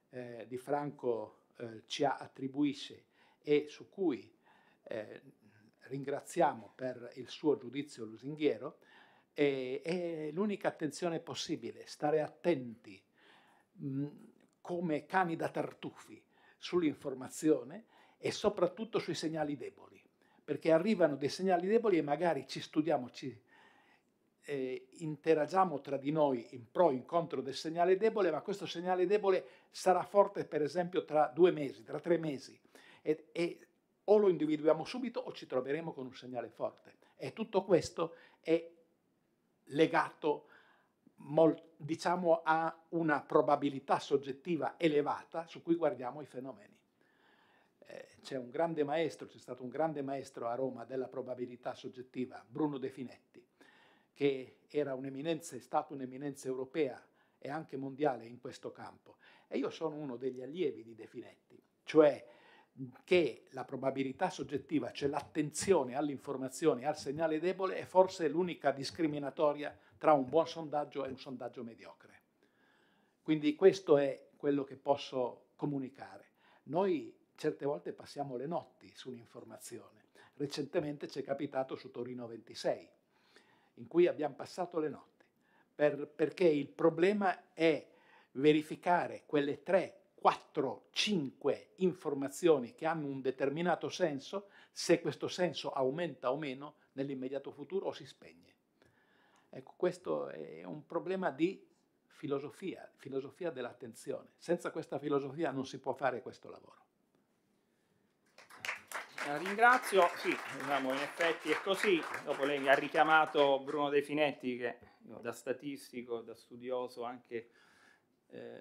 eh, Di Franco eh, ci attribuisce e su cui eh, ringraziamo per il suo giudizio lusinghiero, è, è l'unica attenzione possibile, stare attenti mh, mm, come cani da tartufi sull'informazione e soprattutto sui segnali deboli, perché arrivano dei segnali deboli e magari ci studiamo, ci eh, interagiamo tra di noi in pro in contro del segnale debole, ma questo segnale debole sarà forte per esempio tra due mesi, tra tre mesi, e, e o lo individuiamo subito o ci troveremo con un segnale forte. E tutto questo è legato diciamo a una probabilità soggettiva elevata su cui guardiamo i fenomeni. Eh, c'è un grande maestro, c'è stato un grande maestro a Roma della probabilità soggettiva, Bruno De Finetti, che era un'eminenza, è stata un'eminenza europea e anche mondiale in questo campo. E io sono uno degli allievi di De Finetti, cioè che la probabilità soggettiva, cioè l'attenzione all'informazione, al segnale debole, è forse l'unica discriminatoria tra un buon sondaggio e un sondaggio mediocre. Quindi questo è quello che posso comunicare. Noi certe volte passiamo le notti sull'informazione. Recentemente ci è capitato su Torino 26, in cui abbiamo passato le notti, per, perché il problema è verificare quelle 3, 4, 5 informazioni che hanno un determinato senso, se questo senso aumenta o meno nell'immediato futuro o si spegne. Ecco, questo è un problema di filosofia, filosofia dell'attenzione. Senza questa filosofia non si può fare questo lavoro. La ringrazio, sì, diciamo in effetti è così, dopo lei mi ha richiamato Bruno De Finetti che io, da statistico, da studioso anche eh,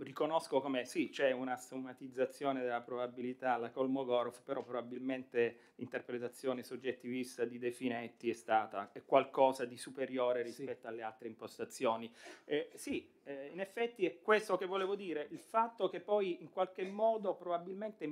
riconosco come sì, c'è una somatizzazione della probabilità alla Kolmogorov, però probabilmente l'interpretazione soggettivista di De Finetti è stata è qualcosa di superiore rispetto sì. alle altre impostazioni. Eh, sì, eh, in effetti è questo che volevo dire, il fatto che poi in qualche modo probabilmente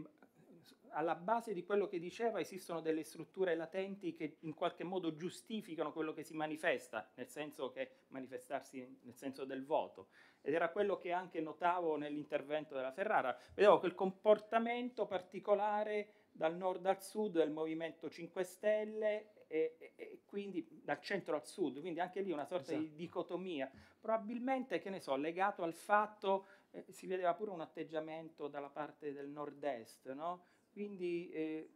alla base di quello che diceva esistono delle strutture latenti che in qualche modo giustificano quello che si manifesta, nel senso che manifestarsi nel senso del voto. Ed era quello che anche notavo nell'intervento della Ferrara. Vedevo quel comportamento particolare dal nord al sud del Movimento 5 Stelle e, e, e, quindi dal centro al sud, quindi anche lì una sorta esatto. di dicotomia, probabilmente, che ne so, legato al fatto, eh, si vedeva pure un atteggiamento dalla parte del nord-est, no? Quindi, eh,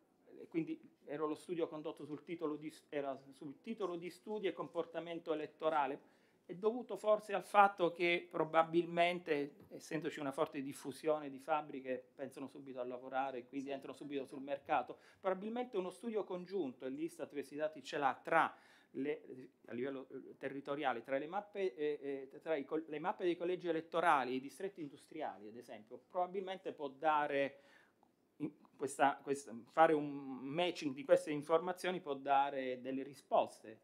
quindi era lo studio condotto sul titolo, di, sul titolo di studio e comportamento elettorale. È dovuto forse al fatto che probabilmente, essendoci una forte diffusione di fabbriche, pensano subito a lavorare e quindi entrano subito sul mercato, probabilmente uno studio congiunto, e l'Istat questi dati ce l'ha, tra le, a livello eh, territoriale, tra, le mappe, eh, eh tra i, le mappe dei collegi elettorali e i distretti industriali, ad esempio, probabilmente può dare questa, questa, fare un matching di queste informazioni può dare delle risposte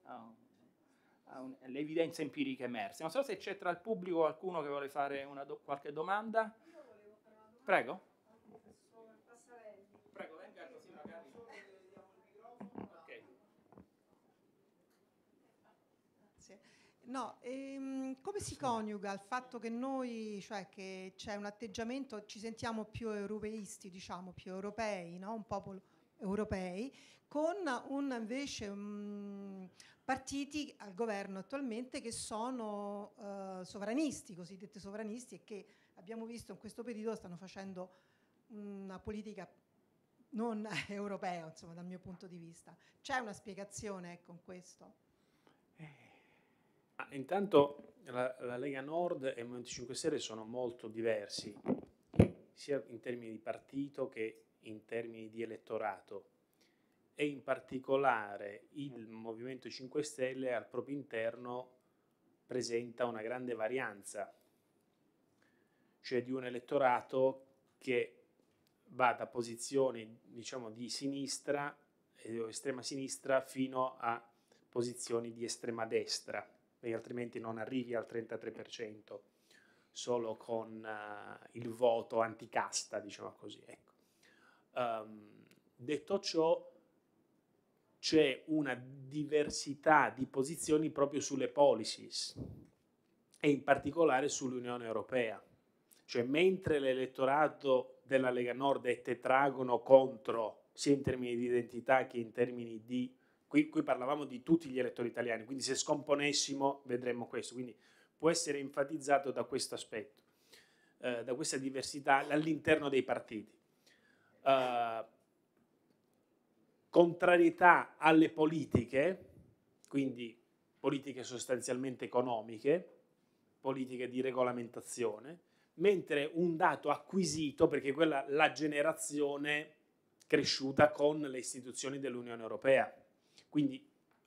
alle evidenze empiriche emerse. Non so se c'è tra il pubblico qualcuno che vuole fare do, qualche domanda. Prego. No, ehm, come si coniuga il fatto che noi, cioè che c'è un atteggiamento, ci sentiamo più europeisti, diciamo, più europei, no? un popolo europei, con un, invece mh, mm, partiti al governo attualmente che sono eh, sovranisti, cosiddetti sovranisti, e che abbiamo visto in questo periodo stanno facendo una politica non europea, insomma, dal mio punto di vista. C'è una spiegazione ecco, questo? Ah, intanto la, la, Lega Nord e il Movimento 5 Stelle sono molto diversi, sia in termini di partito che in termini di elettorato. E in particolare il Movimento 5 Stelle al proprio interno presenta una grande varianza, cioè di un elettorato che va da posizioni diciamo, di sinistra, eh, estrema sinistra, fino a posizioni di estrema destra perché altrimenti non arrivi al 33% solo con uh, il voto anticasta, diciamo così. Ecco. Um, detto ciò, c'è una diversità di posizioni proprio sulle policies e in particolare sull'Unione Europea. Cioè, mentre l'elettorato della Lega Nord è tetragono contro, sia in termini di identità che in termini di qui, qui parlavamo di tutti gli elettori italiani, quindi se scomponessimo vedremmo questo, quindi può essere enfatizzato da questo aspetto, eh, da questa diversità all'interno dei partiti. Eh, contrarietà alle politiche, quindi politiche sostanzialmente economiche, politiche di regolamentazione, mentre un dato acquisito, perché quella la generazione cresciuta con le istituzioni dell'Unione Europea. Quindi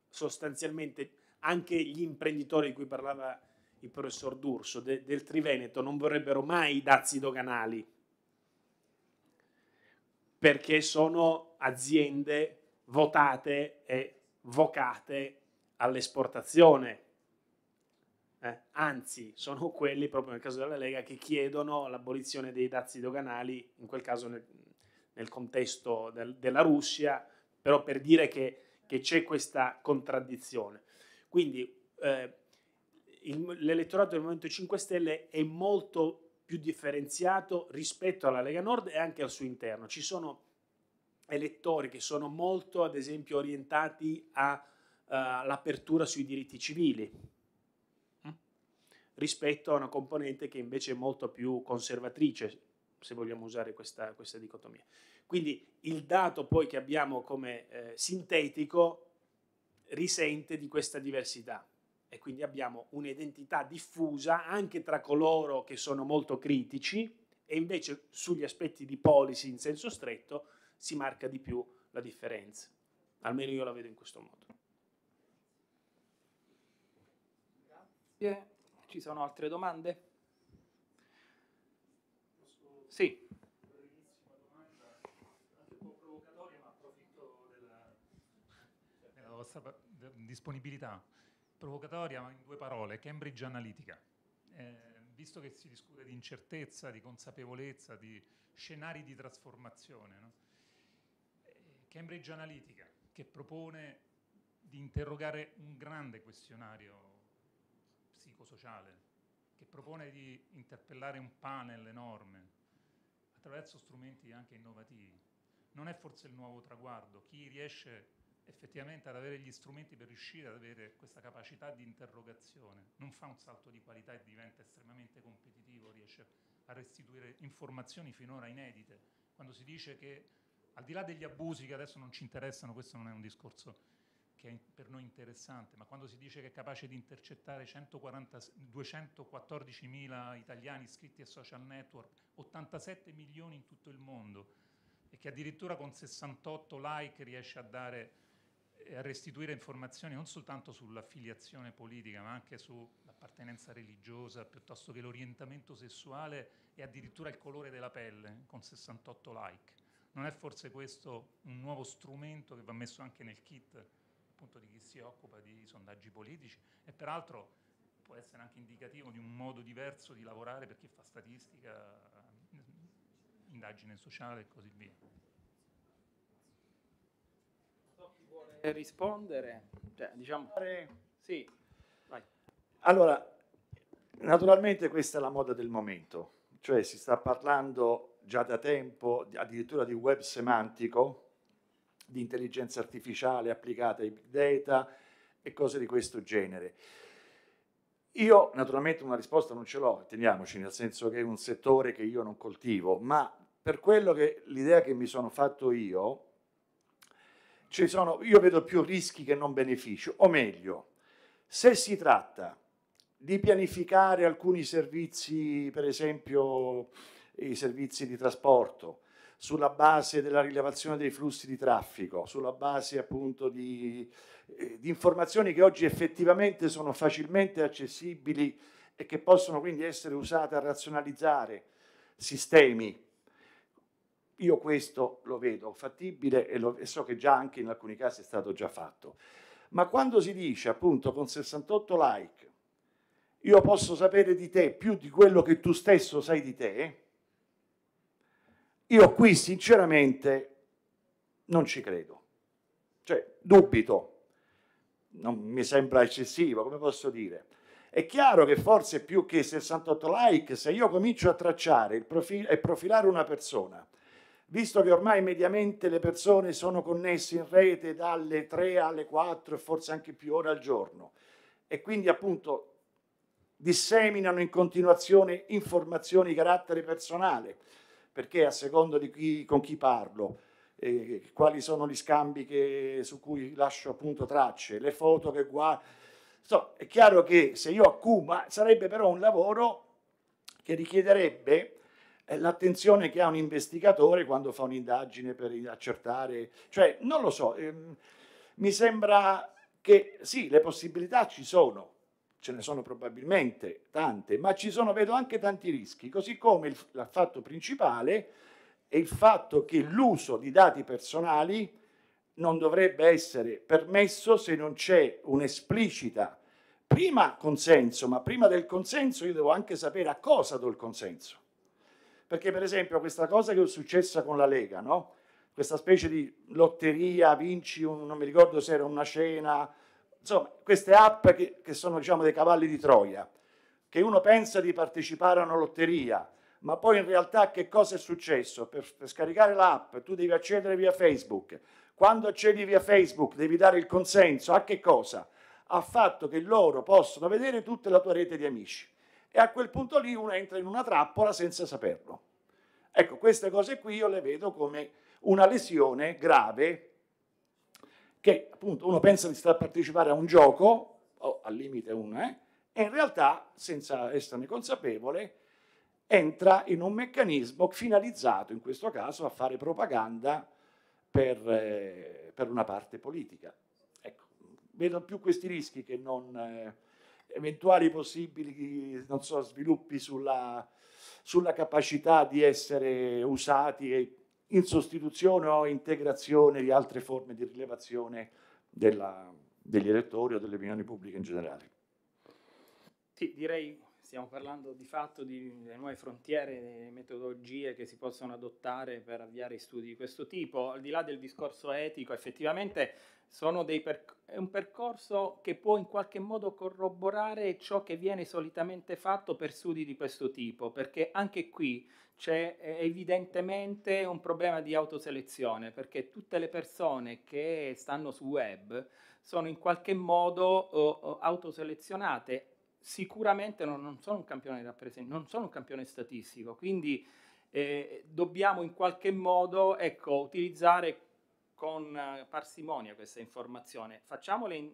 sostanzialmente anche gli imprenditori di cui parlava il professor D'Urso de, del Triveneto non vorrebbero mai i dazi doganali perché sono aziende votate e vocate all'esportazione. Eh, anzi, sono quelli, proprio nel caso della Lega, che chiedono l'abolizione dei dazi doganali, in quel caso nel, nel contesto del, della Russia, però per dire che che c'è questa contraddizione. Quindi eh, il, l'elettorato del Movimento 5 Stelle è molto più differenziato rispetto alla Lega Nord e anche al suo interno. Ci sono elettori che sono molto, ad esempio, orientati all'apertura eh, uh, sui diritti civili mm. rispetto a una componente che invece è molto più conservatrice, se vogliamo usare questa, questa dicotomia. Quindi il dato poi che abbiamo come eh, sintetico risente di questa diversità e quindi abbiamo un'identità diffusa anche tra coloro che sono molto critici e invece sugli aspetti di policy in senso stretto si marca di più la differenza. Almeno io la vedo in questo modo. Grazie. Eh, ci sono altre domande? Sì. vostra eh, disponibilità provocatoria, ma in due parole, Cambridge Analytica. Eh, visto che si discute di incertezza, di consapevolezza, di scenari di trasformazione, no? Eh, Cambridge Analytica che propone di interrogare un grande questionario psicosociale, che propone di interpellare un panel enorme attraverso strumenti anche innovativi. Non è forse il nuovo traguardo, chi riesce effettivamente ad avere gli strumenti per riuscire ad avere questa capacità di interrogazione, non fa un salto di qualità e diventa estremamente competitivo, riesce a restituire informazioni finora inedite. Quando si dice che al di là degli abusi che adesso non ci interessano, questo non è un discorso che è per noi interessante, ma quando si dice che è capace di intercettare 214.000 italiani iscritti a social network, 87 milioni in tutto il mondo, e che addirittura con 68 like riesce a dare a restituire informazioni non soltanto sull'affiliazione politica, ma anche sull'appartenenza religiosa, piuttosto che l'orientamento sessuale e addirittura il colore della pelle, con 68 like. Non è forse questo un nuovo strumento che va messo anche nel kit appunto, di chi si occupa di sondaggi politici e peraltro può essere anche indicativo di un modo diverso di lavorare per chi fa statistica, indagine sociale e così via vuole rispondere? Cioè, diciamo... Sì, vai. Allora, naturalmente questa è la moda del momento, cioè si sta parlando già da tempo addirittura di web semantico, di intelligenza artificiale applicata ai big data e cose di questo genere. Io naturalmente una risposta non ce l'ho, teniamoci, nel senso che è un settore che io non coltivo, ma per quello che l'idea che mi sono fatto io, sono, io vedo più rischi che non benefici, o meglio, se si tratta di pianificare alcuni servizi, per esempio i servizi di trasporto, sulla base della rilevazione dei flussi di traffico, sulla base appunto di, eh, di, informazioni che oggi effettivamente sono facilmente accessibili e che possono quindi essere usate a razionalizzare sistemi io questo lo vedo fattibile e, lo, e so che già anche in alcuni casi è stato già fatto. Ma quando si dice appunto con 68 like io posso sapere di te più di quello che tu stesso sai di te, io qui sinceramente non ci credo. Cioè, dubito. Non mi sembra eccessivo, come posso dire? È chiaro che forse più che 68 like, se io comincio a tracciare profil e profilare una persona visto che ormai mediamente le persone sono connesse in rete dalle 3 alle 4 e forse anche più ore al giorno e quindi appunto disseminano in continuazione informazioni di carattere personale, perché a seconda di chi, con chi parlo, eh, quali sono gli scambi che, su cui lascio appunto tracce, le foto che guardo. So, è chiaro che se io accumulo, sarebbe però un lavoro che richiederebbe eh, l'attenzione che ha un investigatore quando fa un'indagine per accertare, cioè non lo so, ehm, mi sembra che sì, le possibilità ci sono, ce ne sono probabilmente tante, ma ci sono, vedo anche tanti rischi, così come il, il fatto principale è il fatto che l'uso di dati personali non dovrebbe essere permesso se non c'è un'esplicita prima consenso, ma prima del consenso io devo anche sapere a cosa do il consenso. Perché per esempio questa cosa che è successa con la Lega, no? questa specie di lotteria, vinci, un, non mi ricordo se era una cena, insomma queste app che, che sono diciamo, dei cavalli di Troia, che uno pensa di partecipare a una lotteria, ma poi in realtà che cosa è successo? Per, per, scaricare l'app tu devi accedere via Facebook, quando accedi via Facebook devi dare il consenso a che cosa? Al fatto che loro possono vedere tutta la tua rete di amici e a quel punto lì uno entra in una trappola senza saperlo. Ecco, queste cose qui io le vedo come una lesione grave che appunto uno pensa di star partecipare a un gioco, o al limite uno, eh, e in realtà, senza esserne consapevole, entra in un meccanismo finalizzato, in questo caso, a fare propaganda per, eh, per una parte politica. Ecco, vedo più questi rischi che non... Eh, eventuali possibili so, sviluppi sulla, sulla, capacità di essere usati in sostituzione o integrazione di altre forme di rilevazione della, degli elettori o delle opinioni pubbliche in generale. Sì, direi stiamo parlando di fatto di nuove frontiere, di metodologie che si possono adottare per avviare studi di questo tipo. Al di là del discorso etico, effettivamente Perc- è un percorso che può in qualche modo corroborare ciò che viene solitamente fatto per studi di questo tipo, perché anche qui c'è evidentemente un problema di autoselezione, perché tutte le persone che stanno su web sono in qualche modo oh, autoselezionate. Sicuramente non, non, sono rappresent- non sono un campione statistico, quindi eh, dobbiamo in qualche modo ecco, utilizzare con eh, parsimonia questa informazione, facciamole in,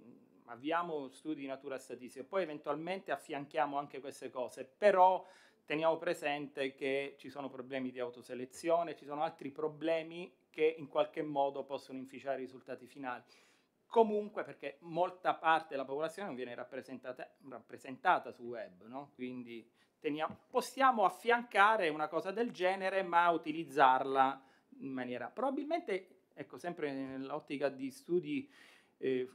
avviamo studi di natura statistica, poi eventualmente affianchiamo anche queste cose, però teniamo presente che ci sono problemi di autoselezione, ci sono altri problemi che in qualche modo possono inficiare i risultati finali. Comunque, perché molta parte della popolazione non viene rappresentata, rappresentata sul web, no? quindi teniamo, possiamo affiancare una cosa del genere, ma utilizzarla in maniera... Probabilmente ecco, sempre nell'ottica di studi eh,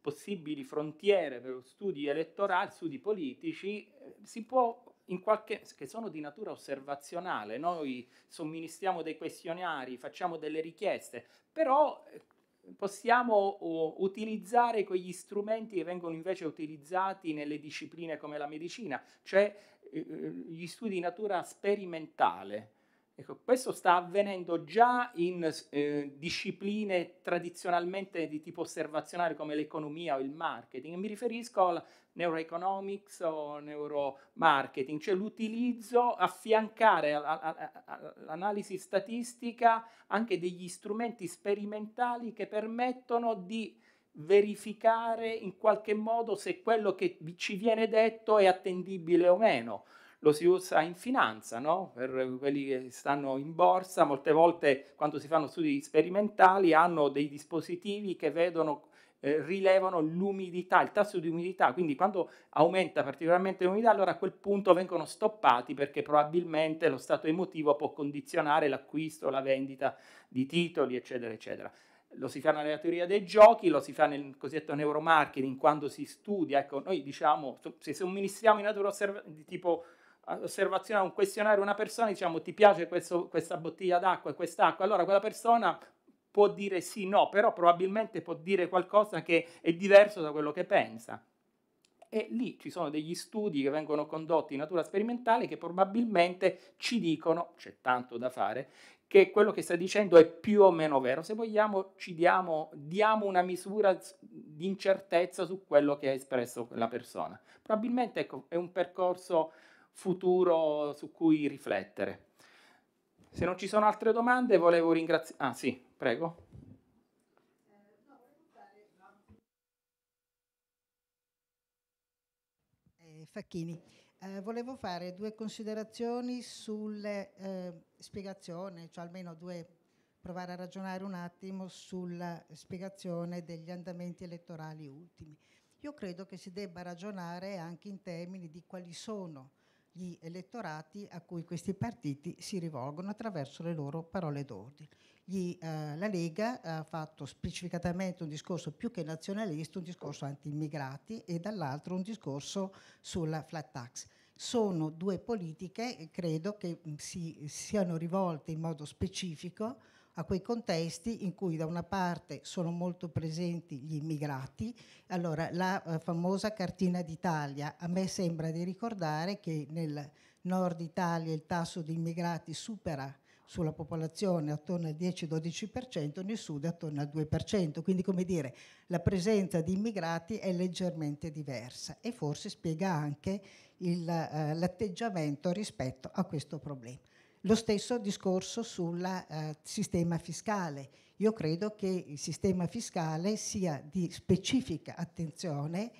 possibili frontiere per studi elettorali, studi politici, eh, si può in qualche, che sono di natura osservazionale, noi somministriamo dei questionari, facciamo delle richieste, però eh, possiamo oh, utilizzare quegli strumenti che vengono invece utilizzati nelle discipline come la medicina, cioè eh, eh gli studi di natura sperimentale Ecco, questo sta avvenendo già in eh, discipline tradizionalmente di tipo osservazionale come l'economia o il marketing. Mi riferisco al neuroeconomics o neuromarketing, cioè l'utilizzo, affiancare all'analisi statistica anche degli strumenti sperimentali che permettono di verificare in qualche modo se quello che ci viene detto è attendibile o meno lo si usa in finanza, no? per quelli che stanno in borsa, molte volte quando si fanno studi sperimentali hanno dei dispositivi che vedono, eh, rilevano l'umidità, il tasso di umidità, quindi quando aumenta particolarmente l'umidità allora a quel punto vengono stoppati perché probabilmente lo stato emotivo può condizionare l'acquisto, la vendita di titoli, eccetera, eccetera lo si fa nella teoria dei giochi, lo si fa nel cosiddetto neuromarketing quando si studia, ecco, noi diciamo, se somministriamo in natura osserv- di tipo osservazione, a un questionario una persona, diciamo ti piace questo, questa bottiglia d'acqua e quest'acqua, allora quella persona può dire sì, no, però probabilmente può dire qualcosa che è diverso da quello che pensa. E lì ci sono degli studi che vengono condotti in natura sperimentale che probabilmente ci dicono, c'è tanto da fare, che quello che sta dicendo è più o meno vero. Se vogliamo, ci diamo, diamo una misura di incertezza su quello che ha espresso quella persona. Probabilmente ecco, è un percorso futuro su cui riflettere. Se non ci sono altre domande, volevo ringraziare. Ah, sì, prego. Eh, Facchini, eh, volevo fare due considerazioni sulle eh, spiegazioni, cioè almeno due, provare a ragionare un attimo sulla spiegazione degli andamenti elettorali ultimi. Io credo che si debba ragionare anche in termini di quali sono gli elettorati a cui questi partiti si rivolgono attraverso le loro parole d'ordine. Gli, eh, la Lega ha fatto specificatamente un discorso più che nazionalista, un discorso anti-immigrati e dall'altro un discorso sulla flat tax. Sono due politiche, credo, che si, siano rivolte in modo specifico a quei contesti in cui da una parte sono molto presenti gli immigrati, allora la eh, famosa cartina d'Italia, a me sembra di ricordare che nel nord Italia il tasso di immigrati supera sulla popolazione attorno al 10-12%, nel sud attorno al 2%, quindi come dire la presenza di immigrati è leggermente diversa e forse spiega anche eh, l'atteggiamento rispetto a questo problema. Lo stesso discorso sul eh, sistema fiscale. Io credo che il sistema fiscale sia di specifica attenzione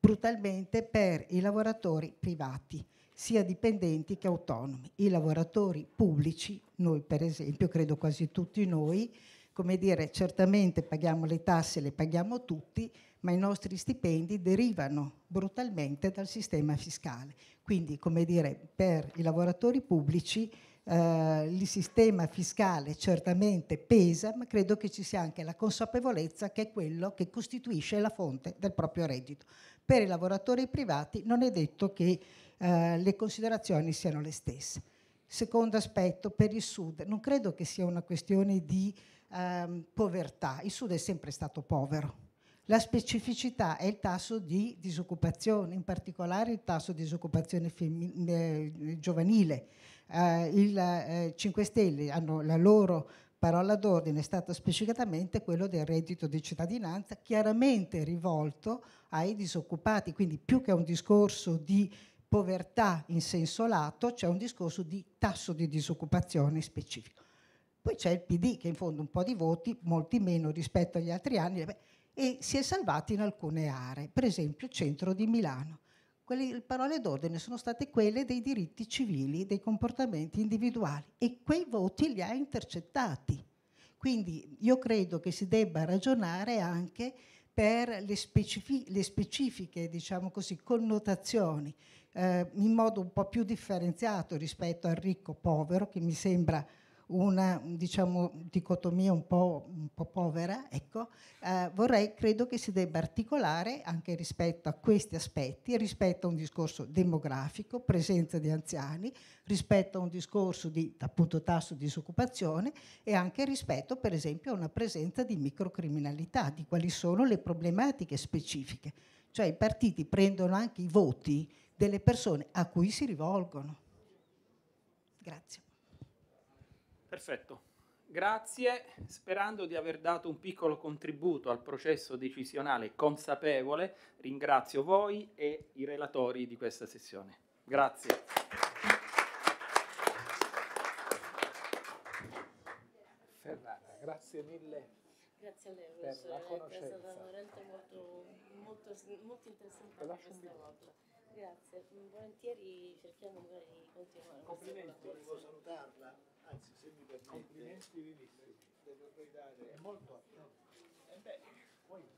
brutalmente per i lavoratori privati, sia dipendenti che autonomi. I lavoratori pubblici, noi per esempio, credo quasi tutti noi, come dire, certamente paghiamo le tasse, le paghiamo tutti, ma i nostri stipendi derivano brutalmente dal sistema fiscale. Quindi, come dire, per i lavoratori pubblici eh, il sistema fiscale certamente pesa, ma credo che ci sia anche la consapevolezza che è quello che costituisce la fonte del proprio reddito. Per i lavoratori privati non è detto che eh, le considerazioni siano le stesse. Secondo aspetto, per il Sud non credo che sia una questione di ehm, povertà. Il Sud è sempre stato povero la specificità è il tasso di disoccupazione, in particolare il tasso di disoccupazione femmin- eh, giovanile. Eh, il eh, 5 Stelle hanno la loro parola d'ordine è stata specificatamente quello del reddito di cittadinanza, chiaramente rivolto ai disoccupati, quindi più che un discorso di povertà in senso lato, c'è cioè un discorso di tasso di disoccupazione specifico. Poi c'è il PD che in fondo un po' di voti, molti meno rispetto agli altri anni. Eh beh, e si è salvati in alcune aree, per esempio il centro di Milano. Quelle, le parole d'ordine sono state quelle dei diritti civili, dei comportamenti individuali e quei voti li ha intercettati. Quindi io credo che si debba ragionare anche per le, specifi- le specifiche, diciamo così, connotazioni eh, in modo un po' più differenziato rispetto al ricco povero, che mi sembra una diciamo, dicotomia un po', un po povera, ecco, eh, vorrei, credo che si debba articolare anche rispetto a questi aspetti, rispetto a un discorso demografico, presenza di anziani, rispetto a un discorso di appunto, tasso di disoccupazione e anche rispetto per esempio a una presenza di microcriminalità, di quali sono le problematiche specifiche. Cioè i partiti prendono anche i voti delle persone a cui si rivolgono. Grazie. Perfetto. Grazie, sperando di aver dato un piccolo contributo al processo decisionale consapevole, ringrazio voi e i relatori di questa sessione. Grazie. Ferrara, grazie mille. Grazie a lei, professore, è stata veramente molto, molto, molto interessante questa volta. Grazie, volentieri cerchiamo di continuare. Complimenti, volevo salutarla anzi se mi permette, complimenti è molto attento. Eh